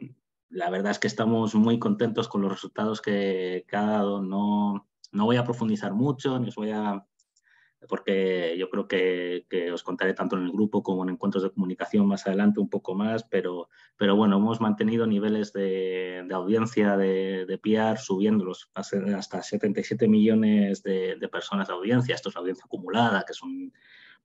la verdad es que estamos muy contentos con los resultados que, que ha dado. No, no voy a profundizar mucho, ni os voy a porque yo creo que, os contaré tanto en el grupo como en encuentros de comunicación más adelante un poco más, pero, pero bueno, hemos mantenido niveles de, audiencia de, PR subiéndolos hasta 77 millones de, personas de audiencia. Esto es la audiencia acumulada, que son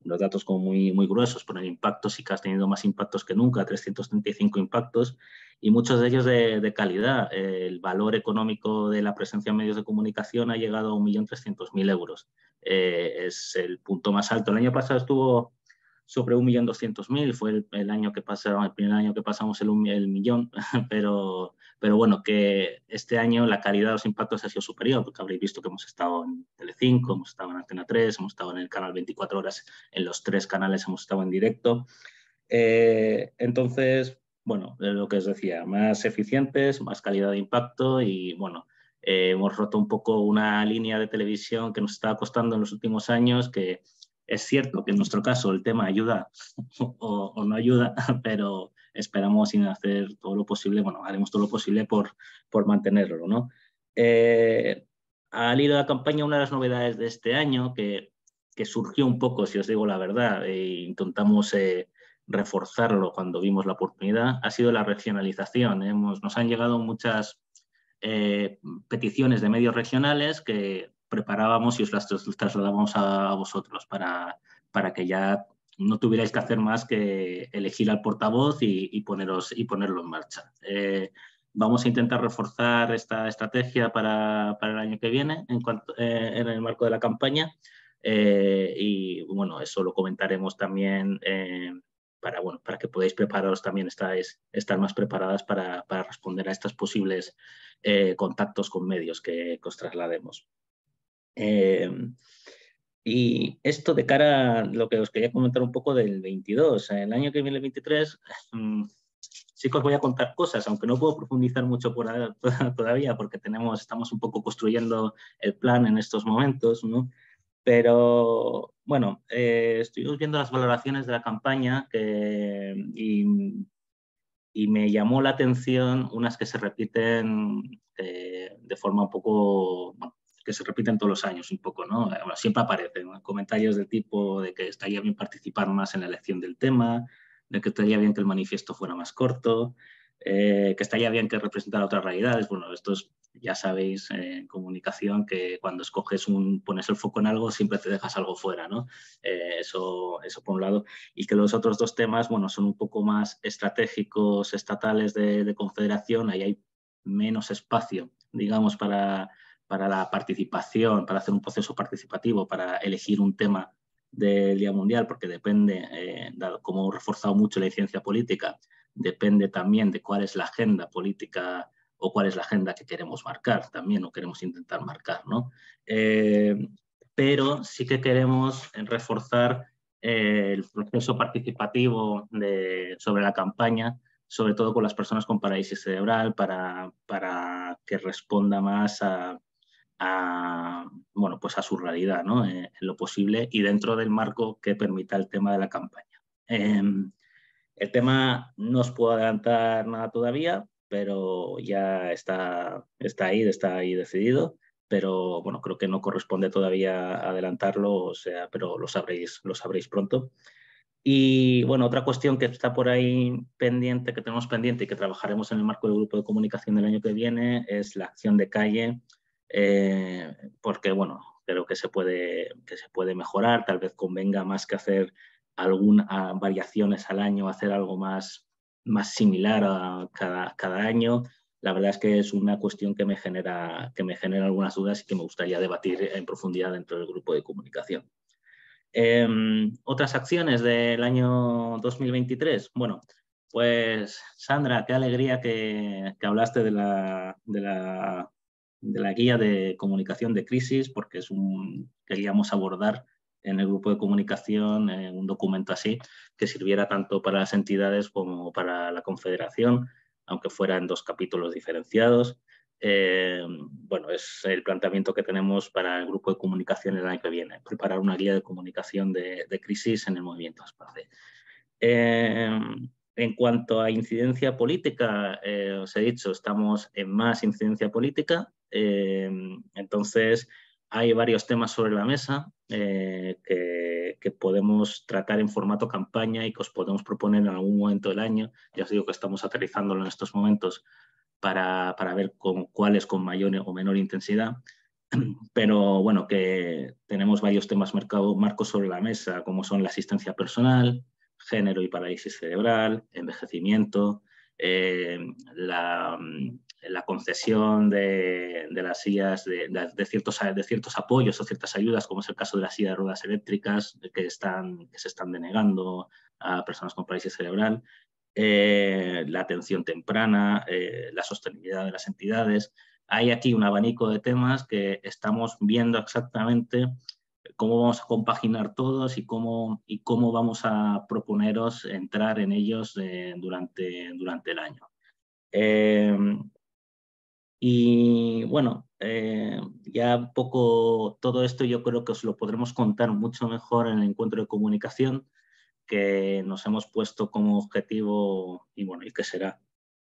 unos datos como muy, muy gruesos, pero el impacto sí que has tenido más impactos que nunca, 335 impactos y muchos de ellos de, de, calidad. El valor económico de la presencia en medios de comunicación ha llegado a 1.300.000 euros. Eh, es el punto más alto. El año pasado estuvo sobre 1.200.000, fue el, año que pasaron, el primer año que pasamos el, millón, [LAUGHS] pero, pero bueno, que este año la calidad de los impactos ha sido superior, porque habréis visto que hemos estado en Telecinco, hemos estado en Antena 3, hemos estado en el canal 24 horas, en los tres canales hemos estado en directo. Eh, entonces, bueno, lo que os decía, más eficientes, más calidad de impacto y bueno, hemos roto un poco una línea de televisión que nos está costando en los últimos años, que es cierto que en nuestro caso el tema ayuda [LAUGHS] o, no ayuda, [LAUGHS] pero esperamos sin hacer todo lo posible, bueno, haremos todo lo posible por, por mantenerlo, ¿no? Eh, al ir a la campaña, una de las novedades de este año que, que surgió un poco, si os digo la verdad, e intentamos eh, reforzarlo cuando vimos la oportunidad, ha sido la regionalización. Hemos, nos han llegado muchas eh, peticiones de medios regionales que preparábamos y os las trasladábamos a, vosotros para, para que ya no tuvierais que hacer más que elegir al portavoz y, poneros, y ponerlo en marcha. Eh, vamos a intentar reforzar esta estrategia para, el año que viene en, eh, en el marco de la campaña y bueno, eso lo comentaremos también para, bueno, para que podáis prepararos también, estáis, estar más preparadas para, para responder a estos posibles eh, contactos con medios que, os traslademos. Em, y esto de cara a lo que os quería comentar un poco del 22, el año que viene el 23, mm, sí que os voy a contar cosas, aunque no puedo profundizar mucho [LAUGHS] todavía porque tenemos, estamos un poco construyendo el plan en estos momentos, ¿no? Pero bueno, eh, estuvimos viendo las valoraciones de la campaña y, me llamó la atención unas que se repiten eh, de forma un poco, que se repiten todos los años un poco, ¿no? siempre aparecen comentarios del tipo de que estaría bien participar más en la elección del tema, de que estaría bien que el manifiesto fuera más corto, eh, que estaría bien que representara otras realidades. Bueno, esto es, ya sabéis eh, en comunicación que cuando escoges un, pones el foco en algo, siempre te dejas algo fuera, ¿no? Eh, eso, eso por un lado. Y que los otros dos temas, bueno, son un poco más estratégicos, estatales de, confederación, ahí hay menos espacio, digamos, para, para la participación, para hacer un proceso participativo, para elegir un tema del Día Mundial, porque depende, eh, dado como he reforzado mucho la ciencia política, depende también de cuál es la agenda política o cuál es la agenda que queremos marcar también o queremos intentar marcar, eh, pero sí que queremos reforzar eh, el proceso participativo sobre la campaña, sobre todo con las personas con parálisis cerebral, para, para que responda más a, bueno, pues a su realidad, ¿no? Eh, en lo posible y dentro del marco que permita el tema de la campaña. Em, el tema no os puedo adelantar nada todavía, pero ya está, está ahí, está ahí decidido. Pero bueno, creo que no corresponde todavía adelantarlo, o sea, pero lo sabréis, lo sabréis pronto. Y bueno, otra cuestión que está por ahí pendiente, que tenemos pendiente y que trabajaremos en el marco del grupo de comunicación del año que viene, es la acción de calle, eh, porque bueno, creo que se, puede, que se puede mejorar, tal vez convenga más que hacer algunas variaciones al año, hacer algo más, más similar a cada, cada año. La verdad es que es una cuestión que me, genera, que me genera algunas dudas y que me gustaría debatir en profundidad dentro del grupo de comunicación. Em, otras acciones del año 2023. Bueno, pues Sandra, qué alegría que, hablaste de la, de, la, guía de comunicación de crisis, porque es un, queríamos abordar en el grupo de comunicación un documento así que sirviera tanto para las entidades como para la confederación, aunque fuera en dos capítulos diferenciados. Eh, bueno, es el planteamiento que tenemos para el grupo de comunicación el año que viene, preparar una guía de comunicación de, crisis en el movimiento espacial. Eh, en cuanto a incidencia política, eh, os he dicho, estamos en más incidencia política, entonces hay varios temas sobre la mesa eh, que, podemos tratar en formato campaña y que os podemos proponer en algún momento del año. Ya os digo que estamos aterrizándolo en estos momentos para, para ver con cuáles con mayor o menor intensidad. [CLEARS THROAT] Pero bueno, que tenemos varios temas mercado, marcos sobre la mesa, como son la asistencia personal, género y parálisis cerebral, envejecimiento, eh, la mm, la concesión de, las sillas, de, ciertos, de ciertos apoyos o ciertas ayudas, como es el caso de las sillas de ruedas eléctricas que, están, que se están denegando a personas con parálisis cerebral, eh, la atención temprana, eh, la sostenibilidad de las entidades. Hay aquí un abanico de temas que estamos viendo exactamente cómo vamos a compaginar todos y cómo, y cómo vamos a proponeros entrar en ellos eh, durante, durante el año. Y bueno, eh, ya un poco todo esto yo creo que os lo podremos contar mucho mejor en el encuentro de comunicación que nos hemos puesto como objetivo y bueno, y que será,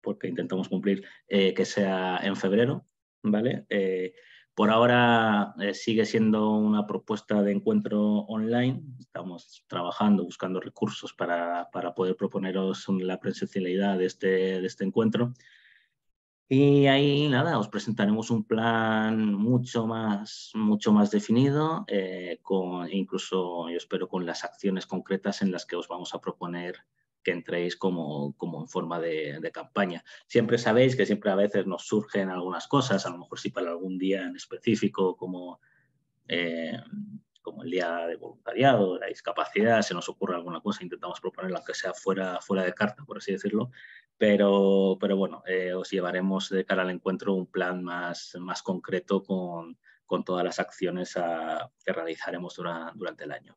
porque intentamos cumplir, eh, que sea en febrero, ¿vale? Eh, por ahora sigue siendo una propuesta de encuentro online, estamos trabajando, buscando recursos para, para poder proponeros la presencialidad de este, de este encuentro. Y ahí nada, os presentaremos un plan mucho más, mucho más definido, eh, con, incluso yo espero con las acciones concretas en las que os vamos a proponer que entréis como, como en forma de, campaña. Siempre sabéis que siempre a veces nos surgen algunas cosas, a lo mejor si para algún día en específico, como eh, como el día de voluntariado, la discapacidad, se nos ocurre alguna cosa, intentamos proponerla aunque sea fuera, fuera de carta, por así decirlo, pero, pero bueno, eh, os llevaremos de cara al encuentro un plan más, más concreto con, todas las acciones que realizaremos durante el año.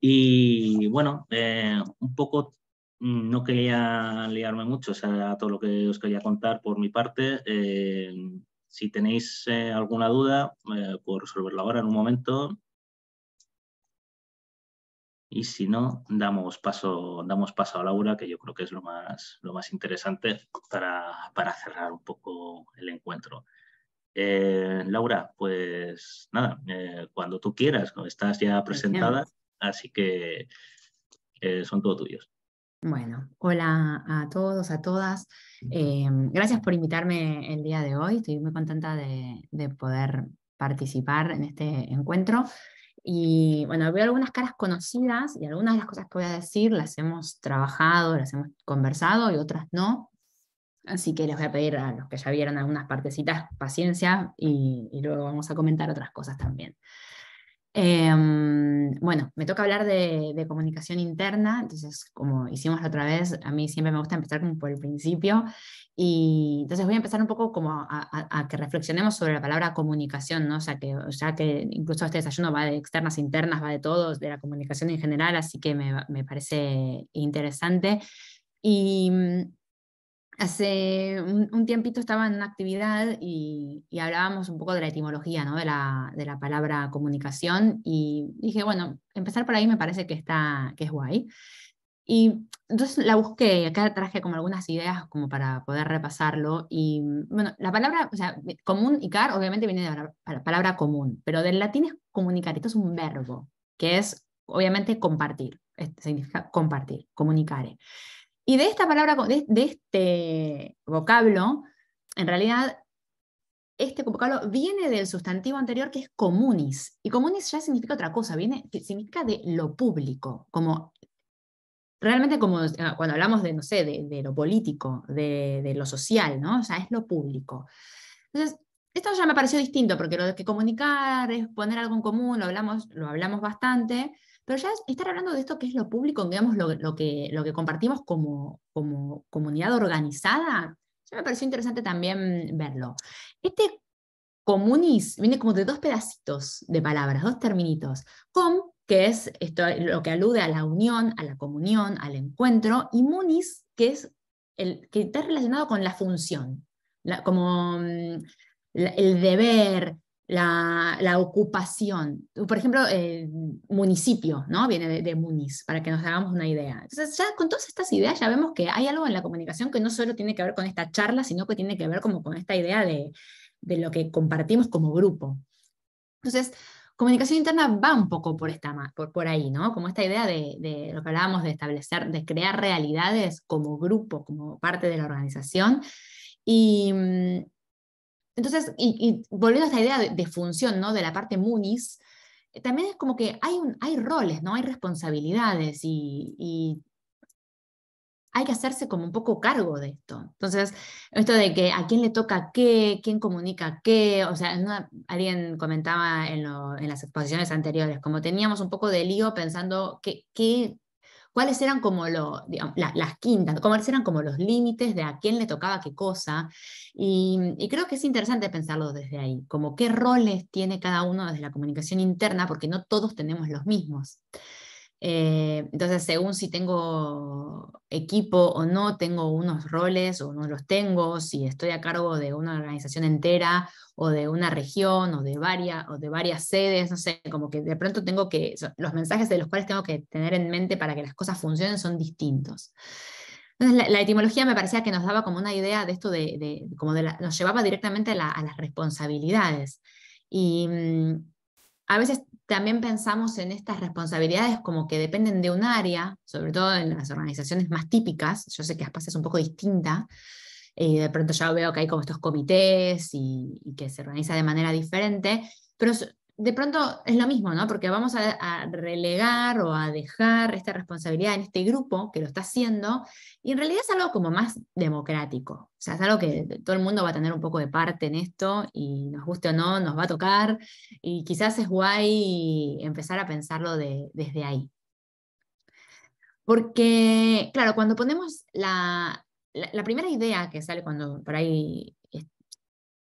Y bueno, eh, un poco mm, no quería liarme mucho, o sea, todo lo que os quería contar por mi parte. Eh, si tenéis alguna duda, puedo resolverla ahora en un momento. Y si no, damos paso, damos paso a Laura, que yo creo que es lo más, lo más interesante para, para cerrar un poco el encuentro. Eh, Laura, pues nada, eh, cuando tú quieras, estás ya presentada, así que eh, son todo tuyos. Bueno, hola a todos, a todas. gracias por invitarme el día de hoy. Estoy muy contenta de, de, poder participar en este encuentro. Y bueno, veo algunas caras conocidas y algunas de las cosas que voy a decir las hemos trabajado, las hemos conversado y otras no. Así que les voy a pedir a los que ya vieron algunas partecitas paciencia y, y luego vamos a comentar otras cosas también. Em, bueno, me toca hablar de, comunicación interna, entonces como hicimos la otra vez, a mí siempre me gusta empezar como por el principio y entonces voy a empezar un poco como a, que reflexionemos sobre la palabra comunicación, ¿no? O sea, que, ya que incluso este desayuno va de externas, e internas, va de todos, de la comunicación en general, así que me, me parece interesante. Y mm, Hace un, tiempito estaba en una actividad y, hablábamos un poco de la etimología, ¿no? de, la, de, la, palabra comunicación y dije, bueno, empezar por ahí me parece que, está, que es guay. Y entonces la busqué, acá traje como algunas ideas como para poder repasarlo. Y bueno, la palabra, o sea, común y car obviamente viene de la palabra común, pero del latín es comunicar, esto es un verbo, que es obviamente compartir, este significa compartir, comunicare. Y de esta palabra, de, este vocablo, en realidad, este vocablo viene del sustantivo anterior que es comunis. Y comunis ya significa otra cosa, viene, significa de lo público, como realmente como cuando hablamos de, no sé, de, lo político, de, lo social, ¿no? O sea, es lo público. Entonces, esto ya me pareció distinto, porque lo de que comunicar es poner algo en común, lo hablamos, lo hablamos bastante, pero ya estar hablando de esto que es lo público, digamos, lo, que, lo que compartimos como, como comunidad organizada, ya me pareció interesante también verlo. Este comunis viene como de dos pedacitos de palabras, dos terminitos. Com, que es esto, lo que alude a la unión, a la comunión, al encuentro, y munis, que es el que está relacionado con la función, como mm, el deber, la, la, ocupación. Por ejemplo, el municipio, ¿no? Viene de, de, munis, para que nos hagamos una idea. Entonces, ya con todas estas ideas ya vemos que hay algo en la comunicación que no solo tiene que ver con esta charla, sino que tiene que ver como con esta idea de, de lo que compartimos como grupo. Entonces, comunicación interna va un poco por, esta, por, por ahí, ¿no? Como esta idea de, de, lo que hablábamos de establecer, de crear realidades como grupo, como parte de la organización. Y, mm, entonces, y, volviendo a esta idea de, función, ¿no? De la parte munis, eh, también es como que hay, un, hay roles, ¿no? Hay responsabilidades y, hay que hacerse como un poco cargo de esto. Entonces, esto de que a quién le toca qué, quién comunica qué, o sea, alguien comentaba en, las exposiciones anteriores, como teníamos un poco de lío pensando qué, cuáles eran como las quintas, cuáles eran como los límites de a quién le tocaba qué cosa. Y, y, creo que es interesante pensarlo desde ahí, como qué roles tiene cada uno desde la comunicación interna, porque no todos tenemos los mismos. Eh, entonces, según si tengo equipo o no, tengo unos roles o no los tengo, si estoy a cargo de una organización entera o de una región o de varias, o de varias sedes, no sé, como que de pronto tengo que, los mensajes de los cuales tengo que tener en mente para que las cosas funcionen son distintos. Entonces, la, etimología me parecía que nos daba como una idea de esto, de, como nos llevaba directamente a, a las responsabilidades. Y mm, a veces también pensamos en estas responsabilidades como que dependen de un área, sobre todo en las organizaciones más típicas. Yo sé que ASPAS es un poco distinta. y eh, de pronto ya veo que hay como estos comités y, y que se organiza de manera diferente, pero de pronto es lo mismo, ¿no? Porque vamos a, relegar o a dejar esta responsabilidad en este grupo que lo está haciendo, y en realidad es algo como más democrático. O sea, es algo que todo el mundo va a tener un poco de parte en esto, y nos guste o no, nos va a tocar, y quizás es guay empezar a pensarlo desde ahí. Porque, claro, cuando ponemos la, la primera idea que sale cuando por ahí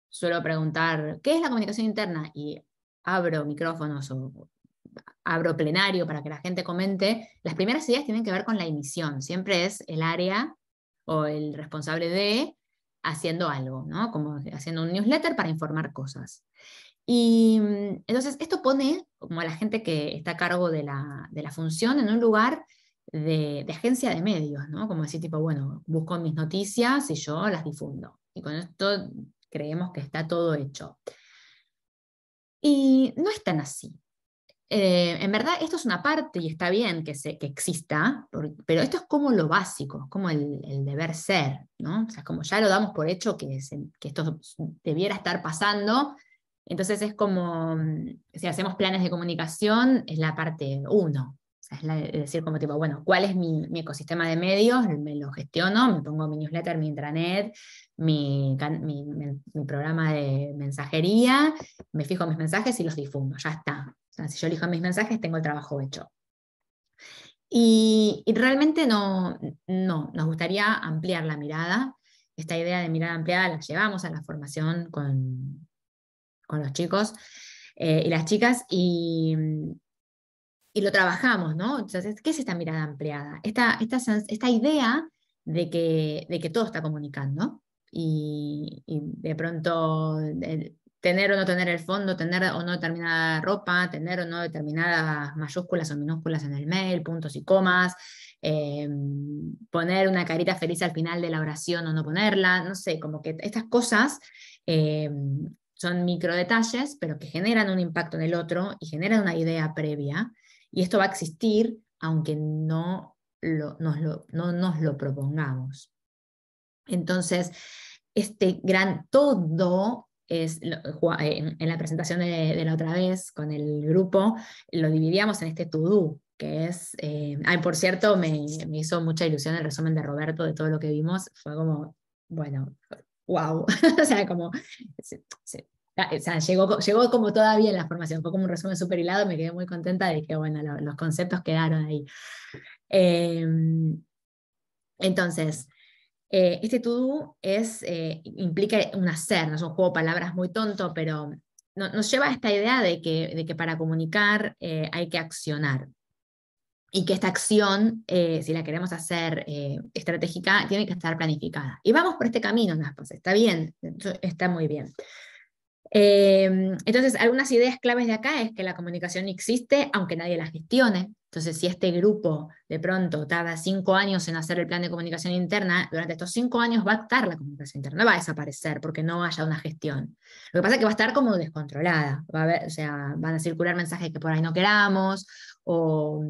suelo preguntar, ¿qué es la comunicación interna? Y abro micrófonos o abro plenario para que la gente comente, las primeras ideas tienen que ver con la emisión. Siempre es el área o el responsable de haciendo algo, ¿no? Como haciendo un newsletter para informar cosas. Y mm, entonces esto pone como a la gente que está a cargo de la, función en un lugar de, agencia de medios, ¿no? Como decir, tipo, bueno, busco mis noticias y yo las difundo. Y con esto creemos que está todo hecho. Y no es tan así. Eh, en verdad, esto es una parte y está bien que, se, exista, pero esto es como lo básico, como el, deber ser, ¿no? O sea, como ya lo damos por hecho que, que esto debiera estar pasando, entonces es como, mm, si hacemos planes de comunicación, es la parte uno, es, decir, como tipo, bueno, ¿cuál es mi, ecosistema de medios? Me lo gestiono, me pongo mi newsletter, mi intranet, mi, programa de mensajería, me fijo mis mensajes y los difundo, ya está. si yo elijo mis mensajes, tengo el trabajo hecho. Y, realmente no, no, nos gustaría ampliar la mirada. Esta idea de mirada ampliada la llevamos a la formación con, los chicos eh, y las chicas y y lo trabajamos, ¿no? Entonces, ¿qué es esta mirada ampliada? Esta, esta, idea de que, de que todo está comunicando y, de pronto tener o no tener el fondo, tener o no determinada ropa, tener o no determinadas mayúsculas o minúsculas en el mail, puntos y comas, em, poner una carita feliz al final de la oración o no ponerla, no sé, como que estas cosas... Em, son micro detalles, pero que generan un impacto en el otro y generan una idea previa y esto va a existir aunque no, nos, lo, propongamos. Entonces, este gran todo es, en la presentación de, la otra vez con el grupo, lo dividíamos en este to-do, que es, eh, ay, por cierto, me, hizo mucha ilusión el resumen de Roberto de todo lo que vimos, fue como, bueno, wow, [LAUGHS] o sea, como, llegó, llegó como todavía en la formación, fue como un resumen super hilado, me quedé muy contenta de que, bueno, los conceptos quedaron ahí. Em, entonces, eh, este to es, eh, implica un hacer, no es un juego de palabras muy tonto, pero nos lleva a esta idea de que, de que para comunicar eh, hay que accionar. Y que esta acción, si la queremos hacer estratégica, tiene que estar planificada. Y vamos por este camino, está bien, está muy bien. Em, entonces, algunas ideas claves de acá es que la comunicación existe, aunque nadie la gestione. Entonces, si este grupo de pronto tarda cinco años en hacer el plan de comunicación interna, durante estos cinco años va a estar la comunicación interna, va a desaparecer porque no haya una gestión. Lo que pasa es que va a estar como descontrolada, o sea, van a circular mensajes que por ahí no queramos, o,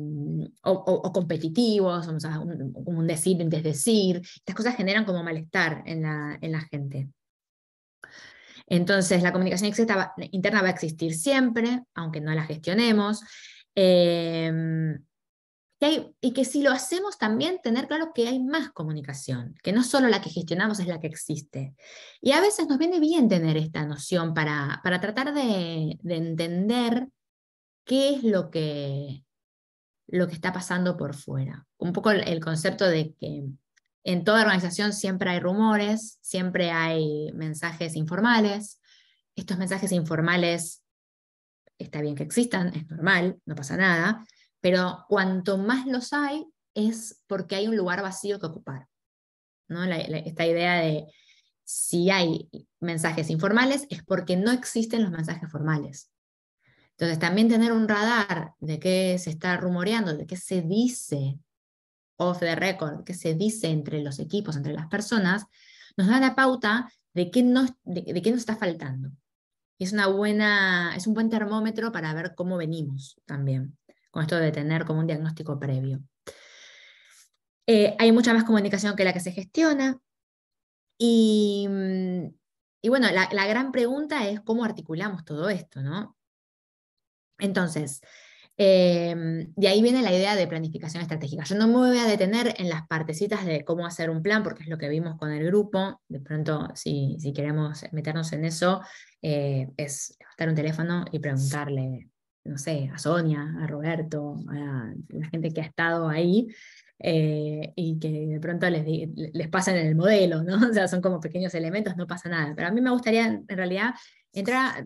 competitivos, o un, un, decir, un desdecir. Estas cosas generan como malestar en la gente. Entonces, la comunicación interna va a existir siempre, aunque no la gestionemos. Em, y que si lo hacemos también tener claro que hay más comunicación, que no solo la que gestionamos es la que existe. Y a veces nos viene bien tener esta noción para, para tratar de, entender qué es lo que, lo que está pasando por fuera. Un poco el concepto de que en toda organización siempre hay rumores, siempre hay mensajes informales. Estos mensajes informales está bien que existan, es normal, no pasa nada, pero cuanto más los hay es porque hay un lugar vacío que ocupar. esta idea de si hay mensajes informales es porque no existen los mensajes formales. Entonces, también tener un radar de qué se está rumoreando, de qué se dice off the record que se dice entre los equipos, entre las personas, nos da la pauta de qué nos, de, qué nos está faltando. Y es, una buena, es un buen termómetro para ver cómo venimos también, con esto de tener como un diagnóstico previo. Eh, hay mucha más comunicación que la que se gestiona. Y, mm, y bueno, la, la, gran pregunta es cómo articulamos todo esto, ¿no? Entonces, Em, de ahí viene la idea de planificación estratégica. Yo no me voy a detener en las partecitas de cómo hacer un plan, porque es lo que vimos con el grupo. De pronto, si, si queremos meternos en eso, eh, es levantar un teléfono y preguntarle, no sé, a Sonia, a Roberto, a la gente que ha estado ahí. Eh, y que de pronto les, les pasan el modelo, ¿no? [LAUGHS] O sea, son como pequeños elementos, no pasa nada. Pero a mí me gustaría, en realidad, entrar,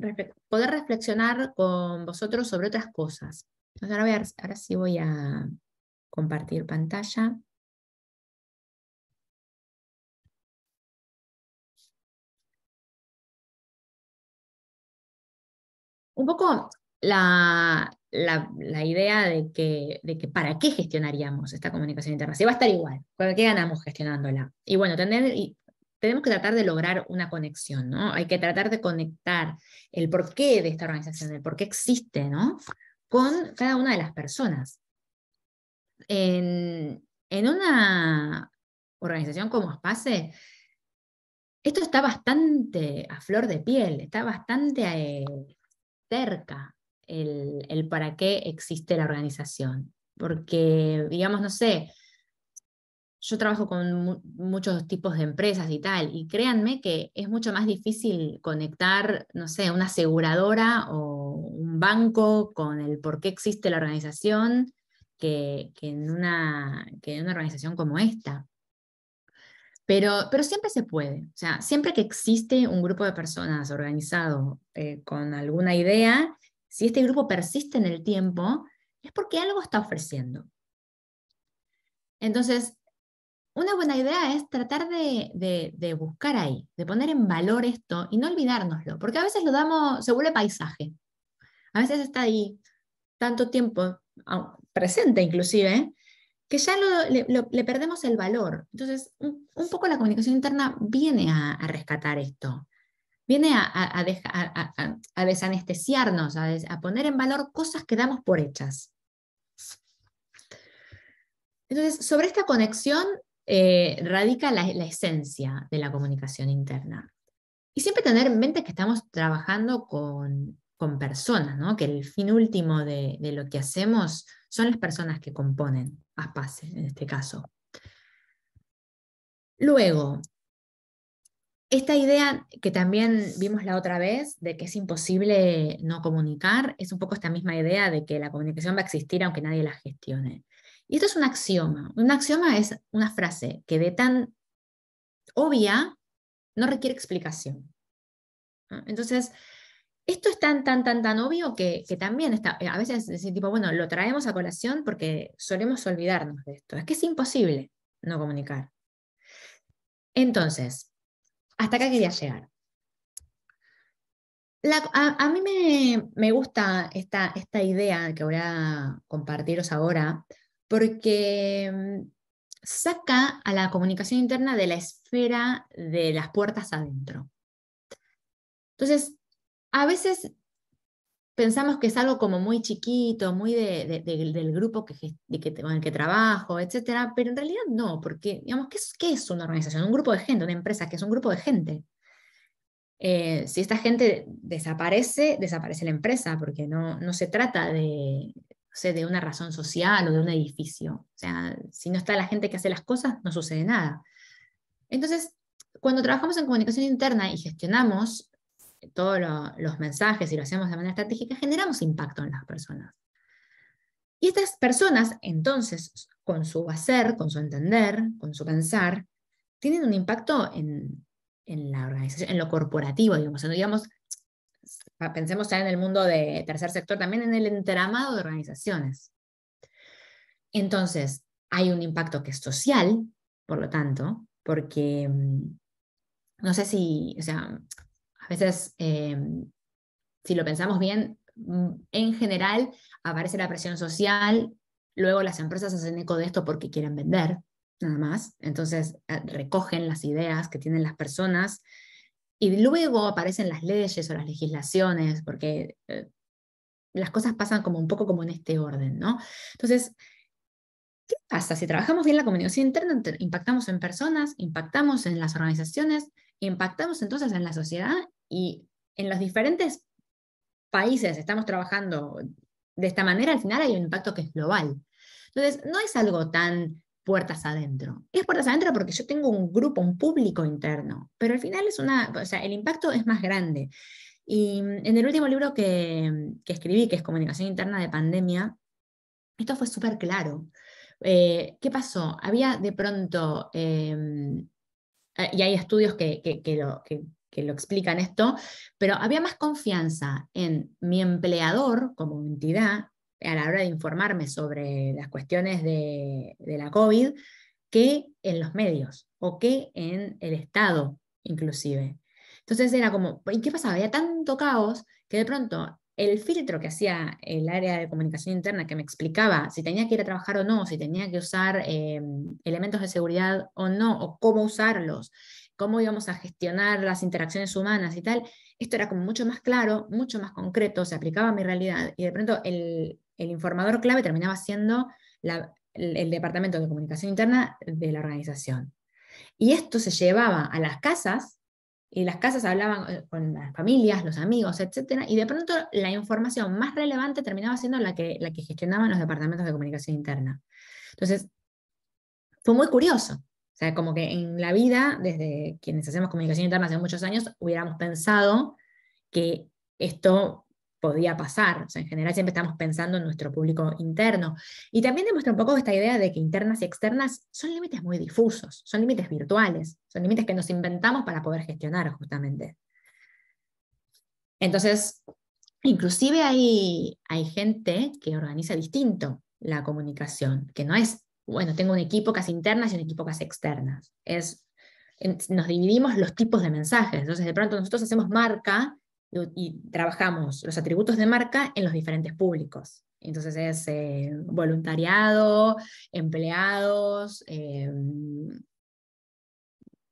poder reflexionar con vosotros sobre otras cosas ahora, sí voy a compartir pantalla. Un poco la, idea de que, de que, para qué gestionaríamos esta comunicación interna. Si va a estar igual, ¿para qué ganamos gestionándola? Y bueno, tenemos que tratar de lograr una conexión, ¿no? Hay que tratar de conectar el porqué de esta organización, el por qué existe, ¿no? con cada una de las personas. En, una organización como Espace, esto está bastante a flor de piel, está bastante eh, cerca el, el para qué existe la organización. Porque, digamos, no sé, yo trabajo con muchos tipos de empresas y tal, y créanme que es mucho más difícil conectar, no sé, una aseguradora o un banco con el por qué existe la organización que, en, una, que en una organización como esta. Pero, pero, siempre se puede, o sea, siempre que existe un grupo de personas organizado eh, con alguna idea, si este grupo persiste en el tiempo, es porque algo está ofreciendo. Entonces, una buena idea es tratar de, buscar ahí, de poner en valor esto y no olvidárnoslo, porque a veces lo damos, se vuelve paisaje. A veces está ahí tanto tiempo, presente inclusive, que ya le, perdemos el valor. Entonces, un, poco la comunicación interna viene a, rescatar esto, viene a, a desanestesiarnos, a poner en valor cosas que damos por hechas. Entonces, sobre esta conexión eh, radica la, esencia de la comunicación interna. Y siempre tener en mente que estamos trabajando con, personas, que el fin último de, lo que hacemos son las personas que componen ASPASE en este caso. Luego, esta idea que también vimos la otra vez de que es imposible no comunicar, es un poco esta misma idea de que la comunicación va a existir aunque nadie la gestione. Y esto es un axioma. Un axioma es una frase que de tan obvia no requiere explicación. ¿Ah? Entonces, esto es tan, tan, tan, tan obvio que, también está, eh, a veces decir, tipo, bueno, lo traemos a colación porque solemos olvidarnos de esto. Es que es imposible no comunicar. Entonces, hasta acá quería llegar. a, mí me, gusta esta, esta, idea que voy a compartiros ahora, porque mm, saca a la comunicación interna de la esfera de las puertas adentro. Entonces, a veces pensamos que es algo como muy chiquito, muy del grupo que, que, con el que trabajo, etc. pero en realidad no, porque, digamos, ¿qué es, es, una organización? Un grupo de gente, una empresa, que es un grupo de gente. Eh, si esta gente desaparece, desaparece la empresa, porque no, no se trata de, de una razón social o de un edificio. O sea, si no está la gente que hace las cosas, no sucede nada. Entonces, cuando trabajamos en comunicación interna y gestionamos todos los mensajes y lo hacemos de manera estratégica, generamos impacto en las personas. Y estas personas, entonces, con su hacer, con su entender, con su pensar, tienen un impacto en, la organización, en lo corporativo, digamos. digamos, pensemos también en el mundo de tercer sector, también en el entramado de organizaciones. Entonces, hay un impacto que es social, por lo tanto, porque mm, no sé si, o sea, a veces, eh, si lo pensamos bien, mm, en general aparece la presión social, luego las empresas hacen eco de esto porque quieren vender, nada más. Entonces eh, recogen las ideas que tienen las personas y luego aparecen las leyes o las legislaciones, porque eh, las cosas pasan como un poco como en este orden, ¿no? Entonces, ¿qué pasa? Si trabajamos bien la comunicación interna, impactamos en personas, impactamos en las organizaciones, impactamos entonces en la sociedad y en los diferentes países estamos trabajando de esta manera, al final hay un impacto que es global. Entonces, no es algo tan puertas adentro. Es puertas adentro porque yo tengo un grupo, un público interno, pero al final es una, o sea, el impacto es más grande. Y mm, en el último libro mm, que, escribí, que es Comunicación Interna de Pandemia, esto fue súper claro. Eh, ¿Qué pasó? Había de pronto, eh, mm, y hay estudios que, que lo explican esto, pero había más confianza en mi empleador como entidad a la hora de informarme sobre las cuestiones de, la COVID que en los medios o que en el Estado inclusive. Entonces era como, ¿y qué pasaba? Había tanto caos que de pronto el filtro que hacía el área de comunicación interna que me explicaba si tenía que ir a trabajar o no, si tenía que usar eh, elementos de seguridad o no, o cómo usarlos, cómo íbamos a gestionar las interacciones humanas y tal, esto era como mucho más claro, mucho más concreto, se aplicaba a mi realidad y de pronto el, el informador clave terminaba siendo el, departamento de comunicación interna de la organización. Y esto se llevaba a las casas, y las casas hablaban eh, con las familias, los amigos, etc. Y de pronto la información más relevante terminaba siendo la que, la que gestionaban los departamentos de comunicación interna. Entonces, fue muy curioso. O sea, como que en la vida, desde quienes hacemos comunicación interna hace muchos años, hubiéramos pensado que esto podía pasar. en general siempre estamos pensando en nuestro público interno. Y también demuestra un poco esta idea de que internas y externas son límites muy difusos, son límites virtuales, son límites que nos inventamos para poder gestionar justamente. Entonces, inclusive hay, hay gente que organiza distinto la comunicación, que no es, bueno, tengo un equipo casi internas y un equipo casi externas. Es, nos dividimos los tipos de mensajes. Entonces, de pronto nosotros hacemos marca y trabajamos los atributos de marca en los diferentes públicos. Entonces es eh, voluntariado, empleados, eh,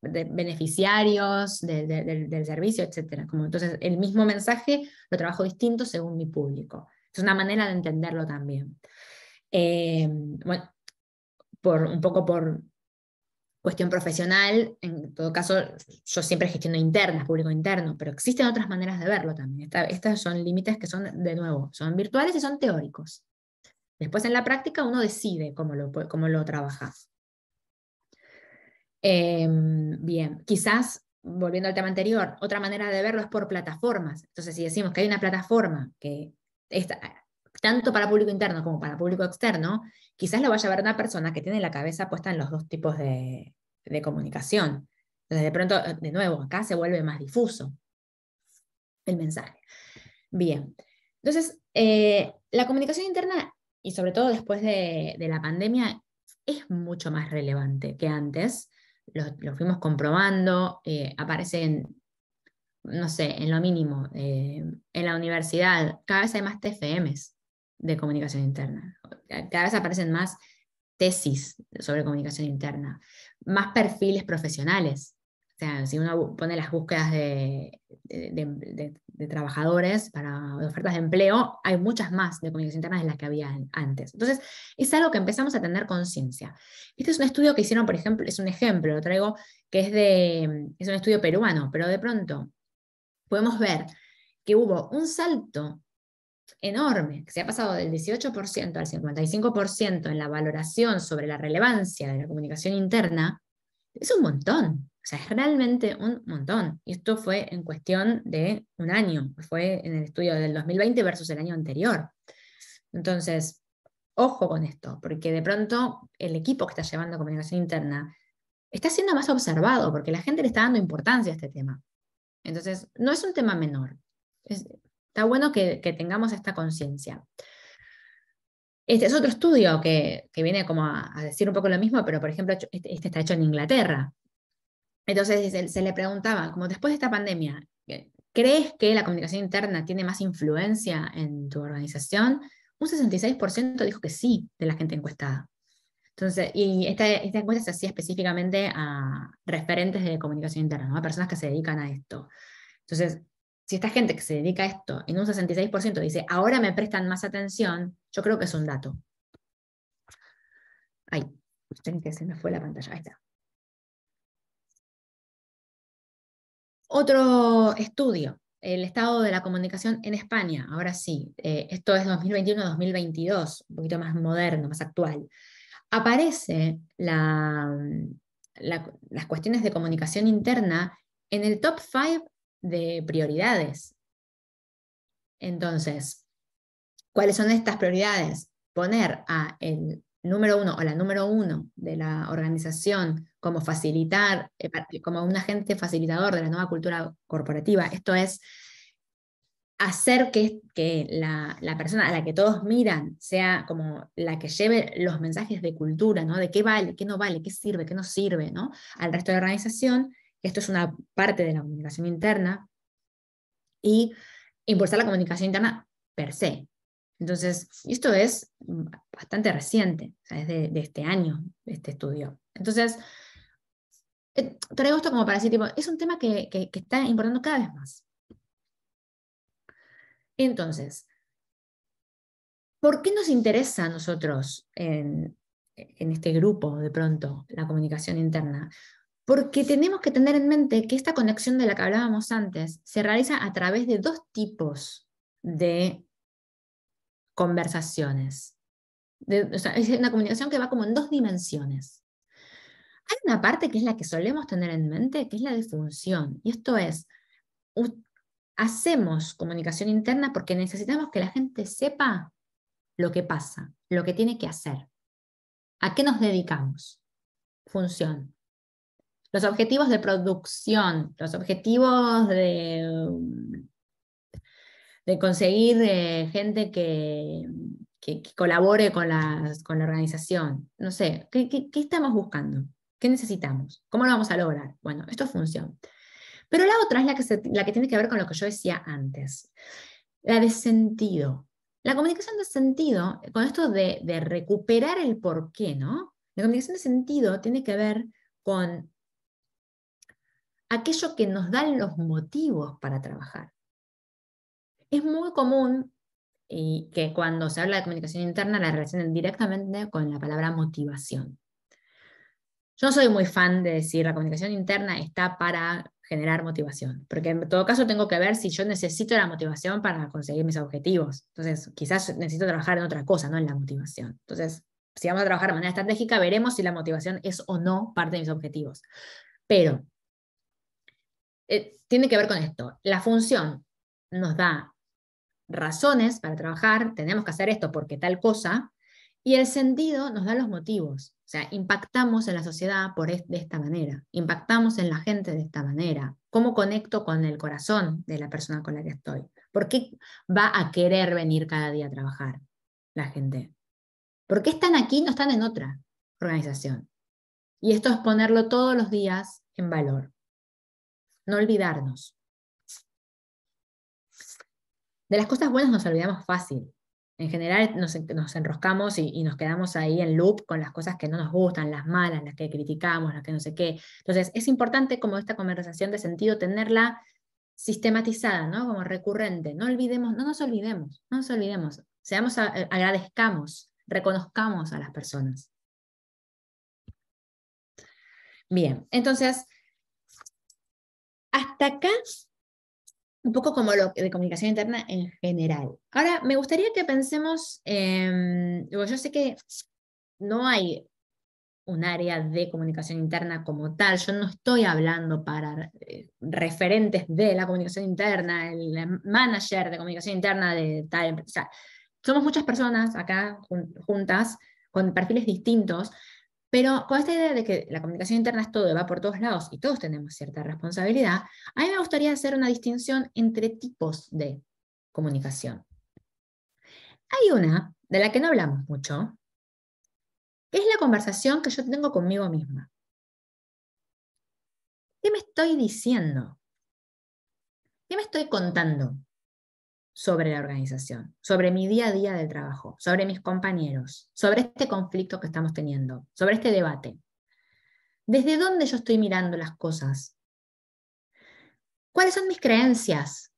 beneficiarios del, servicio, etc. Como, entonces el mismo mensaje lo trabajo distinto según mi público. Es una manera de entenderlo también. Eh, bueno, por, un poco por cuestión profesional, en todo caso, yo siempre gestiono internas, público interno, pero existen otras maneras de verlo también. Estos estas son límites que son, de nuevo, son virtuales y son teóricos. Después en la práctica uno decide cómo lo, lo trabaja. Em, bien, quizás, volviendo al tema anterior, otra manera de verlo es por plataformas. Entonces, si decimos que hay una plataforma que esta, tanto para público interno como para público externo, quizás lo vaya a ver una persona que tiene la cabeza puesta en los dos tipos de, comunicación. Entonces, de pronto, de nuevo, acá se vuelve más difuso el mensaje. Bien, entonces, eh, la comunicación interna, y sobre todo después de, la pandemia, es mucho más relevante que antes. Lo, fuimos comprobando, eh, aparecen no sé, en lo mínimo, eh, en la universidad, cada vez hay más TFMs de comunicación interna. Cada vez aparecen más tesis sobre comunicación interna, más perfiles profesionales. O sea, si uno pone las búsquedas de, de, de, trabajadores para ofertas de empleo, hay muchas más de comunicación interna de las que había antes. Entonces, es algo que empezamos a tener conciencia. Este es un estudio que hicieron, por ejemplo, es un ejemplo, lo traigo, que es, de, es un estudio peruano, pero de pronto podemos ver que hubo un salto enorme, que se ha pasado del 18% al 55% en la valoración sobre la relevancia de la comunicación interna, es un montón. O sea, es realmente un montón. Y esto fue en cuestión de un año, fue en el estudio del 2020 versus el año anterior. Entonces, ojo con esto, porque de pronto el equipo que está llevando comunicación interna está siendo más observado, porque la gente le está dando importancia a este tema. Entonces, no es un tema menor. Es, bueno que, tengamos esta conciencia. Este es otro estudio que, que viene como a, decir un poco lo mismo, pero por ejemplo, este, este está hecho en Inglaterra. Entonces se, le preguntaba, como después de esta pandemia, eh, ¿crees que la comunicación interna tiene más influencia en tu organización? Un 66% dijo que sí de la gente encuestada. Entonces, y esta, esta encuesta se hacía específicamente a referentes de comunicación interna, ¿no? a personas que se dedican a esto. Entonces, si esta gente que se dedica a esto en un 66% dice, ahora me prestan más atención, yo creo que es un dato. Ay, que se me fue la pantalla. Ahí Otro estudio, el estado de la comunicación en España. Ahora sí, eh, esto es 2021-2022, un poquito más moderno, más actual. Aparece la, las cuestiones de comunicación interna en el top 5 de prioridades. Entonces, ¿cuáles son estas prioridades? Poner a el número uno o la número uno de la organización como facilitar, eh, eh, como un agente facilitador de la nueva cultura corporativa. Esto es hacer que, que la, la, persona a la que todos miran sea como la que lleve los mensajes de cultura, ¿no? De qué vale, qué no vale, qué sirve, qué no sirve, ¿no? Al resto de la organización esto es una parte de la comunicación interna, y impulsar la comunicación interna per se. Entonces, esto es bastante reciente, es de, este año, de este estudio. Entonces, eh, traigo esto como para decir, tipo, es un tema que, está importando cada vez más. Entonces, ¿por qué nos interesa a nosotros en este grupo de pronto la comunicación interna? Porque tenemos que tener en mente que esta conexión de la que hablábamos antes se realiza a través de dos tipos de conversaciones. es una comunicación que va como en dos dimensiones. Hay una parte que es la que solemos tener en mente, que es la de función. Y esto es, hacemos comunicación interna porque necesitamos que la gente sepa lo que pasa, lo que tiene que hacer, a qué nos dedicamos. Función los objetivos de producción, los objetivos de, mm, de conseguir eh, gente que, colabore con, con la organización. No sé, ¿qué, estamos buscando? ¿Qué necesitamos? ¿Cómo lo vamos a lograr? Bueno, esto es función. Pero la otra es la que, la que tiene que ver con lo que yo decía antes, la de sentido. La comunicación de sentido, con esto de, de recuperar el porqué, ¿no? La comunicación de sentido tiene que ver con aquello que nos dan los motivos para trabajar. Es muy común que cuando se habla de comunicación interna la relacionen directamente con la palabra motivación. Yo no soy muy fan de decir la comunicación interna está para generar motivación, porque en todo caso tengo que ver si yo necesito la motivación para conseguir mis objetivos. Entonces, quizás necesito trabajar en otra cosa, no en la motivación. Entonces, si vamos a trabajar de manera estratégica, veremos si la motivación es o no parte de mis objetivos. Pero eh, tiene que ver con esto. La función nos da razones para trabajar, tenemos que hacer esto porque tal cosa, y el sentido nos da los motivos. O sea, impactamos en la sociedad por de esta manera, impactamos en la gente de esta manera. ¿Cómo conecto con el corazón de la persona con la que estoy? ¿Por qué va a querer venir cada día a trabajar la gente? ¿Por qué están aquí y no están en otra organización? Y esto es ponerlo todos los días en valor no olvidarnos. De las cosas buenas nos olvidamos fácil. En general nos, enroscamos y, nos quedamos ahí en loop con las cosas que no nos gustan, las malas, las que criticamos, las que no sé qué. Entonces, es importante como esta conversación de sentido tenerla sistematizada, ¿no? Como recurrente. No olvidemos, no nos olvidemos, no nos olvidemos. Seamos, eh, agradezcamos, reconozcamos a las personas. Bien, entonces, hasta acá, un poco como lo de comunicación interna en general. Ahora, me gustaría que pensemos, eh, yo sé que no hay un área de comunicación interna como tal. Yo no estoy hablando para eh, referentes de la comunicación interna, el manager de comunicación interna de tal empresa. somos muchas personas acá juntas con perfiles distintos pero con esta idea de que la comunicación interna es todo, va por todos lados y todos tenemos cierta responsabilidad, a mí me gustaría hacer una distinción entre tipos de comunicación. Hay una de la que no hablamos mucho, que es la conversación que yo tengo conmigo misma. ¿Qué me estoy diciendo? ¿Qué me estoy contando? sobre la organización, sobre mi día a día del trabajo, sobre mis compañeros, sobre este conflicto que estamos teniendo, sobre este debate. ¿Desde dónde yo estoy mirando las cosas? ¿Cuáles son mis creencias?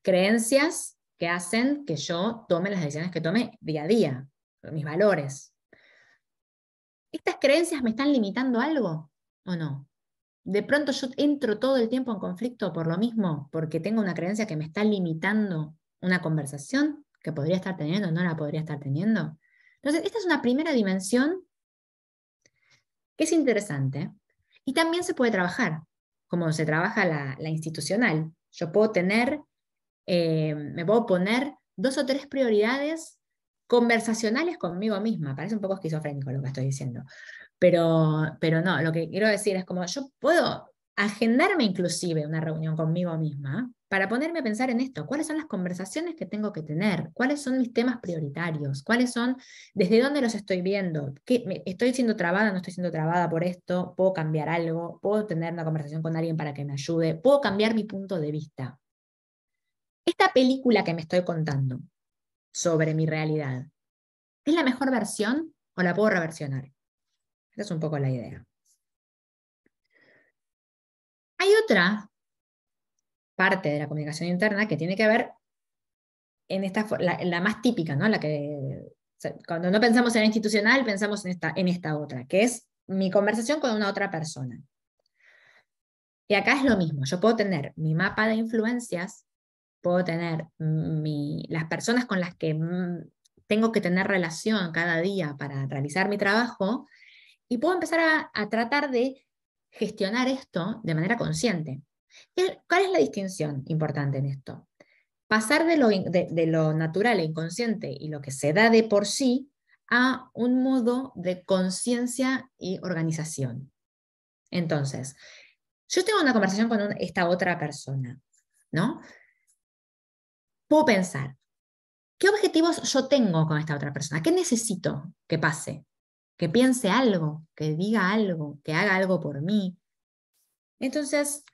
Creencias que hacen que yo tome las decisiones que tome día a día, mis valores. ¿Estas creencias me están limitando algo o no? de pronto yo entro todo el tiempo en conflicto por lo mismo, porque tengo una creencia que me está limitando una conversación que podría estar teniendo, o no la podría estar teniendo. Entonces, esta es una primera dimensión que es interesante y también se puede trabajar, como se trabaja la, institucional. Yo puedo tener, eh, me puedo poner dos o tres prioridades conversacionales conmigo misma. Parece un poco esquizofrénico lo que estoy diciendo, pero, pero no, lo que quiero decir es como yo puedo agendarme inclusive una reunión conmigo misma para ponerme a pensar en esto, cuáles son las conversaciones que tengo que tener, cuáles son mis temas prioritarios, cuáles son, desde dónde los estoy viendo, ¿Qué, estoy siendo trabada, no estoy siendo trabada por esto, puedo cambiar algo, puedo tener una conversación con alguien para que me ayude, puedo cambiar mi punto de vista. Esta película que me estoy contando sobre mi realidad, ¿es la mejor versión o la puedo reversionar? es un poco la idea. Hay otra parte de la comunicación interna que tiene que ver en esta, la, más típica, La que, cuando no pensamos en la institucional, pensamos en esta, en esta otra, que es mi conversación con una otra persona. Y acá es lo mismo, yo puedo tener mi mapa de influencias, puedo tener las personas con las que tengo que tener relación cada día para realizar mi trabajo y puedo empezar a, tratar de gestionar esto de manera consciente. ¿Cuál es la distinción importante en esto? Pasar de lo, natural e inconsciente y lo que se da de por sí a un modo de conciencia y organización. Entonces, yo tengo una conversación con esta otra persona, ¿no? Puedo pensar, ¿qué objetivos yo tengo con esta otra persona? ¿Qué necesito que pase? que piense algo, que diga algo, que haga algo por mí. Entonces,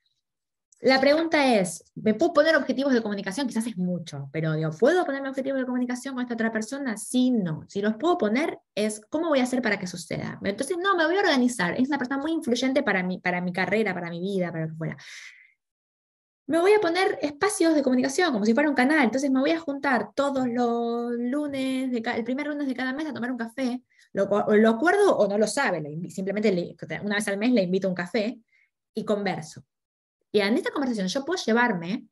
la pregunta es, ¿me puedo poner objetivos de comunicación? Quizás es mucho, pero digo, ¿puedo ponerme objetivos de comunicación con esta otra persona? Sí, no. Si los puedo poner, es ¿cómo voy a hacer para que suceda? Entonces, no, me voy a organizar. Es una persona muy influyente para mi, para mi carrera, para mi vida, para lo que fuera. Me voy a poner espacios de comunicación, como si fuera un canal. Entonces me voy a juntar todos los lunes, el primer lunes de cada mes a tomar un café lo, lo acuerdo o no lo sabe, simplemente una vez al mes le invito a un café y converso. Y en esta conversación yo puedo llevarme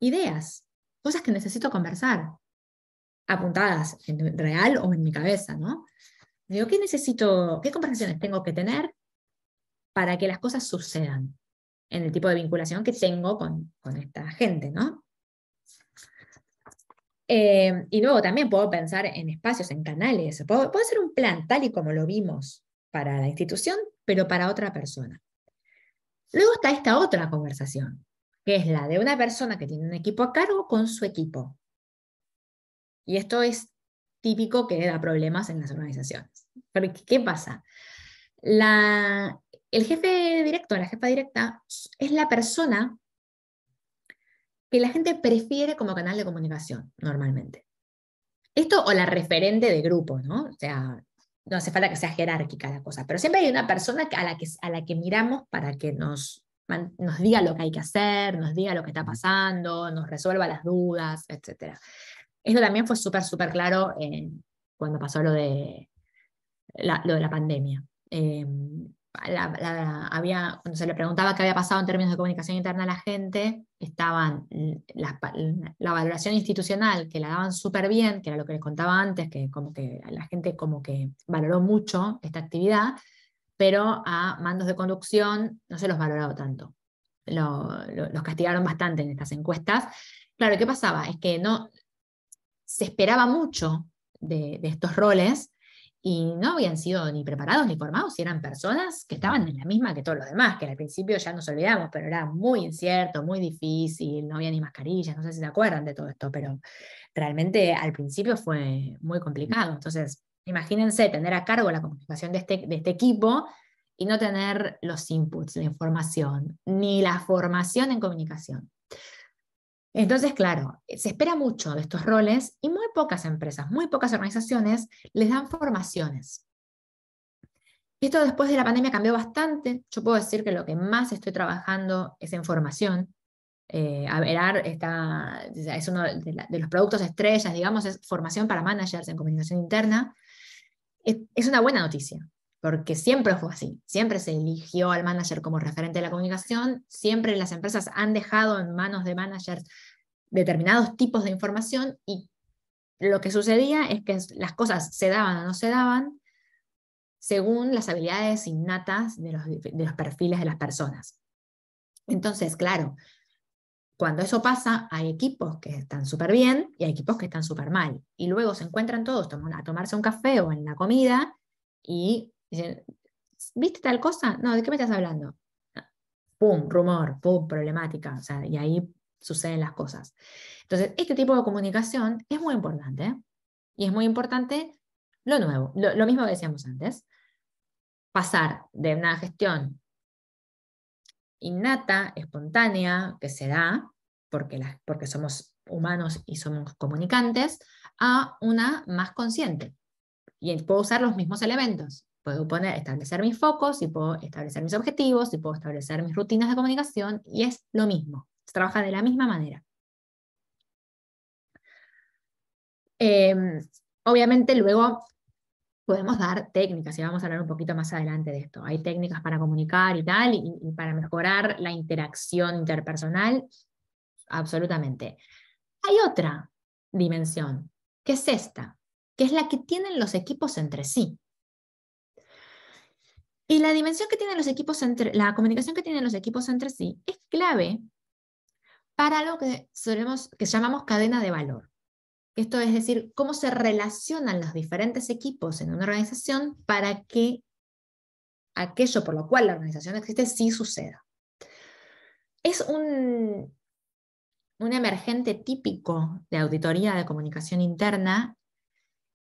ideas, cosas que necesito conversar, apuntadas en real o en mi cabeza, ¿no? Digo, ¿qué necesito, qué conversaciones tengo que tener para que las cosas sucedan en el tipo de vinculación que tengo con, con esta gente, ¿no? Eh, y luego también puedo pensar en espacios, en canales, puedo, hacer un plan tal y como lo vimos para la institución, pero para otra persona. Luego está esta otra conversación, que es la de una persona que tiene un equipo a cargo con su equipo. Y esto es típico que da problemas en las organizaciones. Pero ¿qué pasa? La, el jefe directo, la jefa directa, es la persona que la gente prefiere como canal de comunicación normalmente. Esto o la referente de grupo, ¿no? O sea, no hace falta que sea jerárquica la cosa, pero siempre hay una persona a la que, a la que miramos para que nos, nos diga lo que hay que hacer, nos diga lo que está pasando, nos resuelva las dudas, etc. Esto también fue súper, súper claro eh, cuando pasó lo de la, lo de la pandemia. Eh, había, cuando se le preguntaba qué había pasado en términos de comunicación interna a la gente, estaban la, valoración institucional, que la daban súper bien, que era lo que les contaba antes, que como que la gente como que valoró mucho esta actividad, pero a mandos de conducción no se los valoraba tanto. los castigaron bastante en estas encuestas. Claro, ¿qué pasaba? Es que no se esperaba mucho de estos roles y no habían sido ni preparados ni formados, y eran personas que estaban en la misma que todos los demás, que al principio ya nos olvidamos, pero era muy incierto, muy difícil, no había ni mascarillas, no sé si se acuerdan de todo esto, pero realmente al principio fue muy complicado. Entonces, imagínense tener a cargo la comunicación de este, de este equipo y no tener los inputs, la información, ni la formación en comunicación. Entonces, claro, se espera mucho de estos roles y muy pocas empresas, muy pocas organizaciones les dan formaciones. Esto después de la pandemia cambió bastante. Yo puedo decir que lo que más estoy trabajando es en formación. Eh, Averar es uno de, los productos estrellas, digamos, es formación para managers en comunicación interna. es una buena noticia, porque siempre fue así, siempre se eligió al manager como referente de la comunicación, siempre las empresas han dejado en manos de managers determinados tipos de información y lo que sucedía es que las cosas se daban o no se daban según las habilidades innatas de los, de los perfiles de las personas. Entonces, claro, cuando eso pasa, hay equipos que están súper bien y hay equipos que están súper mal. Y luego se encuentran todos a tomarse un café o en la comida y Dicen, ¿viste tal cosa? No, ¿de qué me estás hablando? Pum, rumor, pum, problemática. O sea, y ahí suceden las cosas. Entonces, este tipo de comunicación es muy importante. Y es muy importante lo nuevo, lo, mismo que decíamos antes. Pasar de una gestión innata, espontánea, que se da porque, porque somos humanos y somos comunicantes, a una más consciente. Y puedo usar los mismos elementos, puedo poner, establecer mis focos y puedo establecer mis objetivos y puedo establecer mis rutinas de comunicación y es lo mismo, se trabaja de la misma manera. Em, obviamente luego podemos dar técnicas y vamos a hablar un poquito más adelante de esto. Hay técnicas para comunicar y tal y para mejorar la interacción interpersonal, absolutamente. Hay otra dimensión, que es esta, que es la que tienen los equipos entre sí. Y la dimensión que tienen los equipos entre, la comunicación que tienen los equipos entre sí es clave para lo que, solemos, que llamamos cadena de valor. Esto es decir, cómo se relacionan los diferentes equipos en una organización para que aquello por lo cual la organización existe sí suceda. Es un, un emergente típico de auditoría de comunicación interna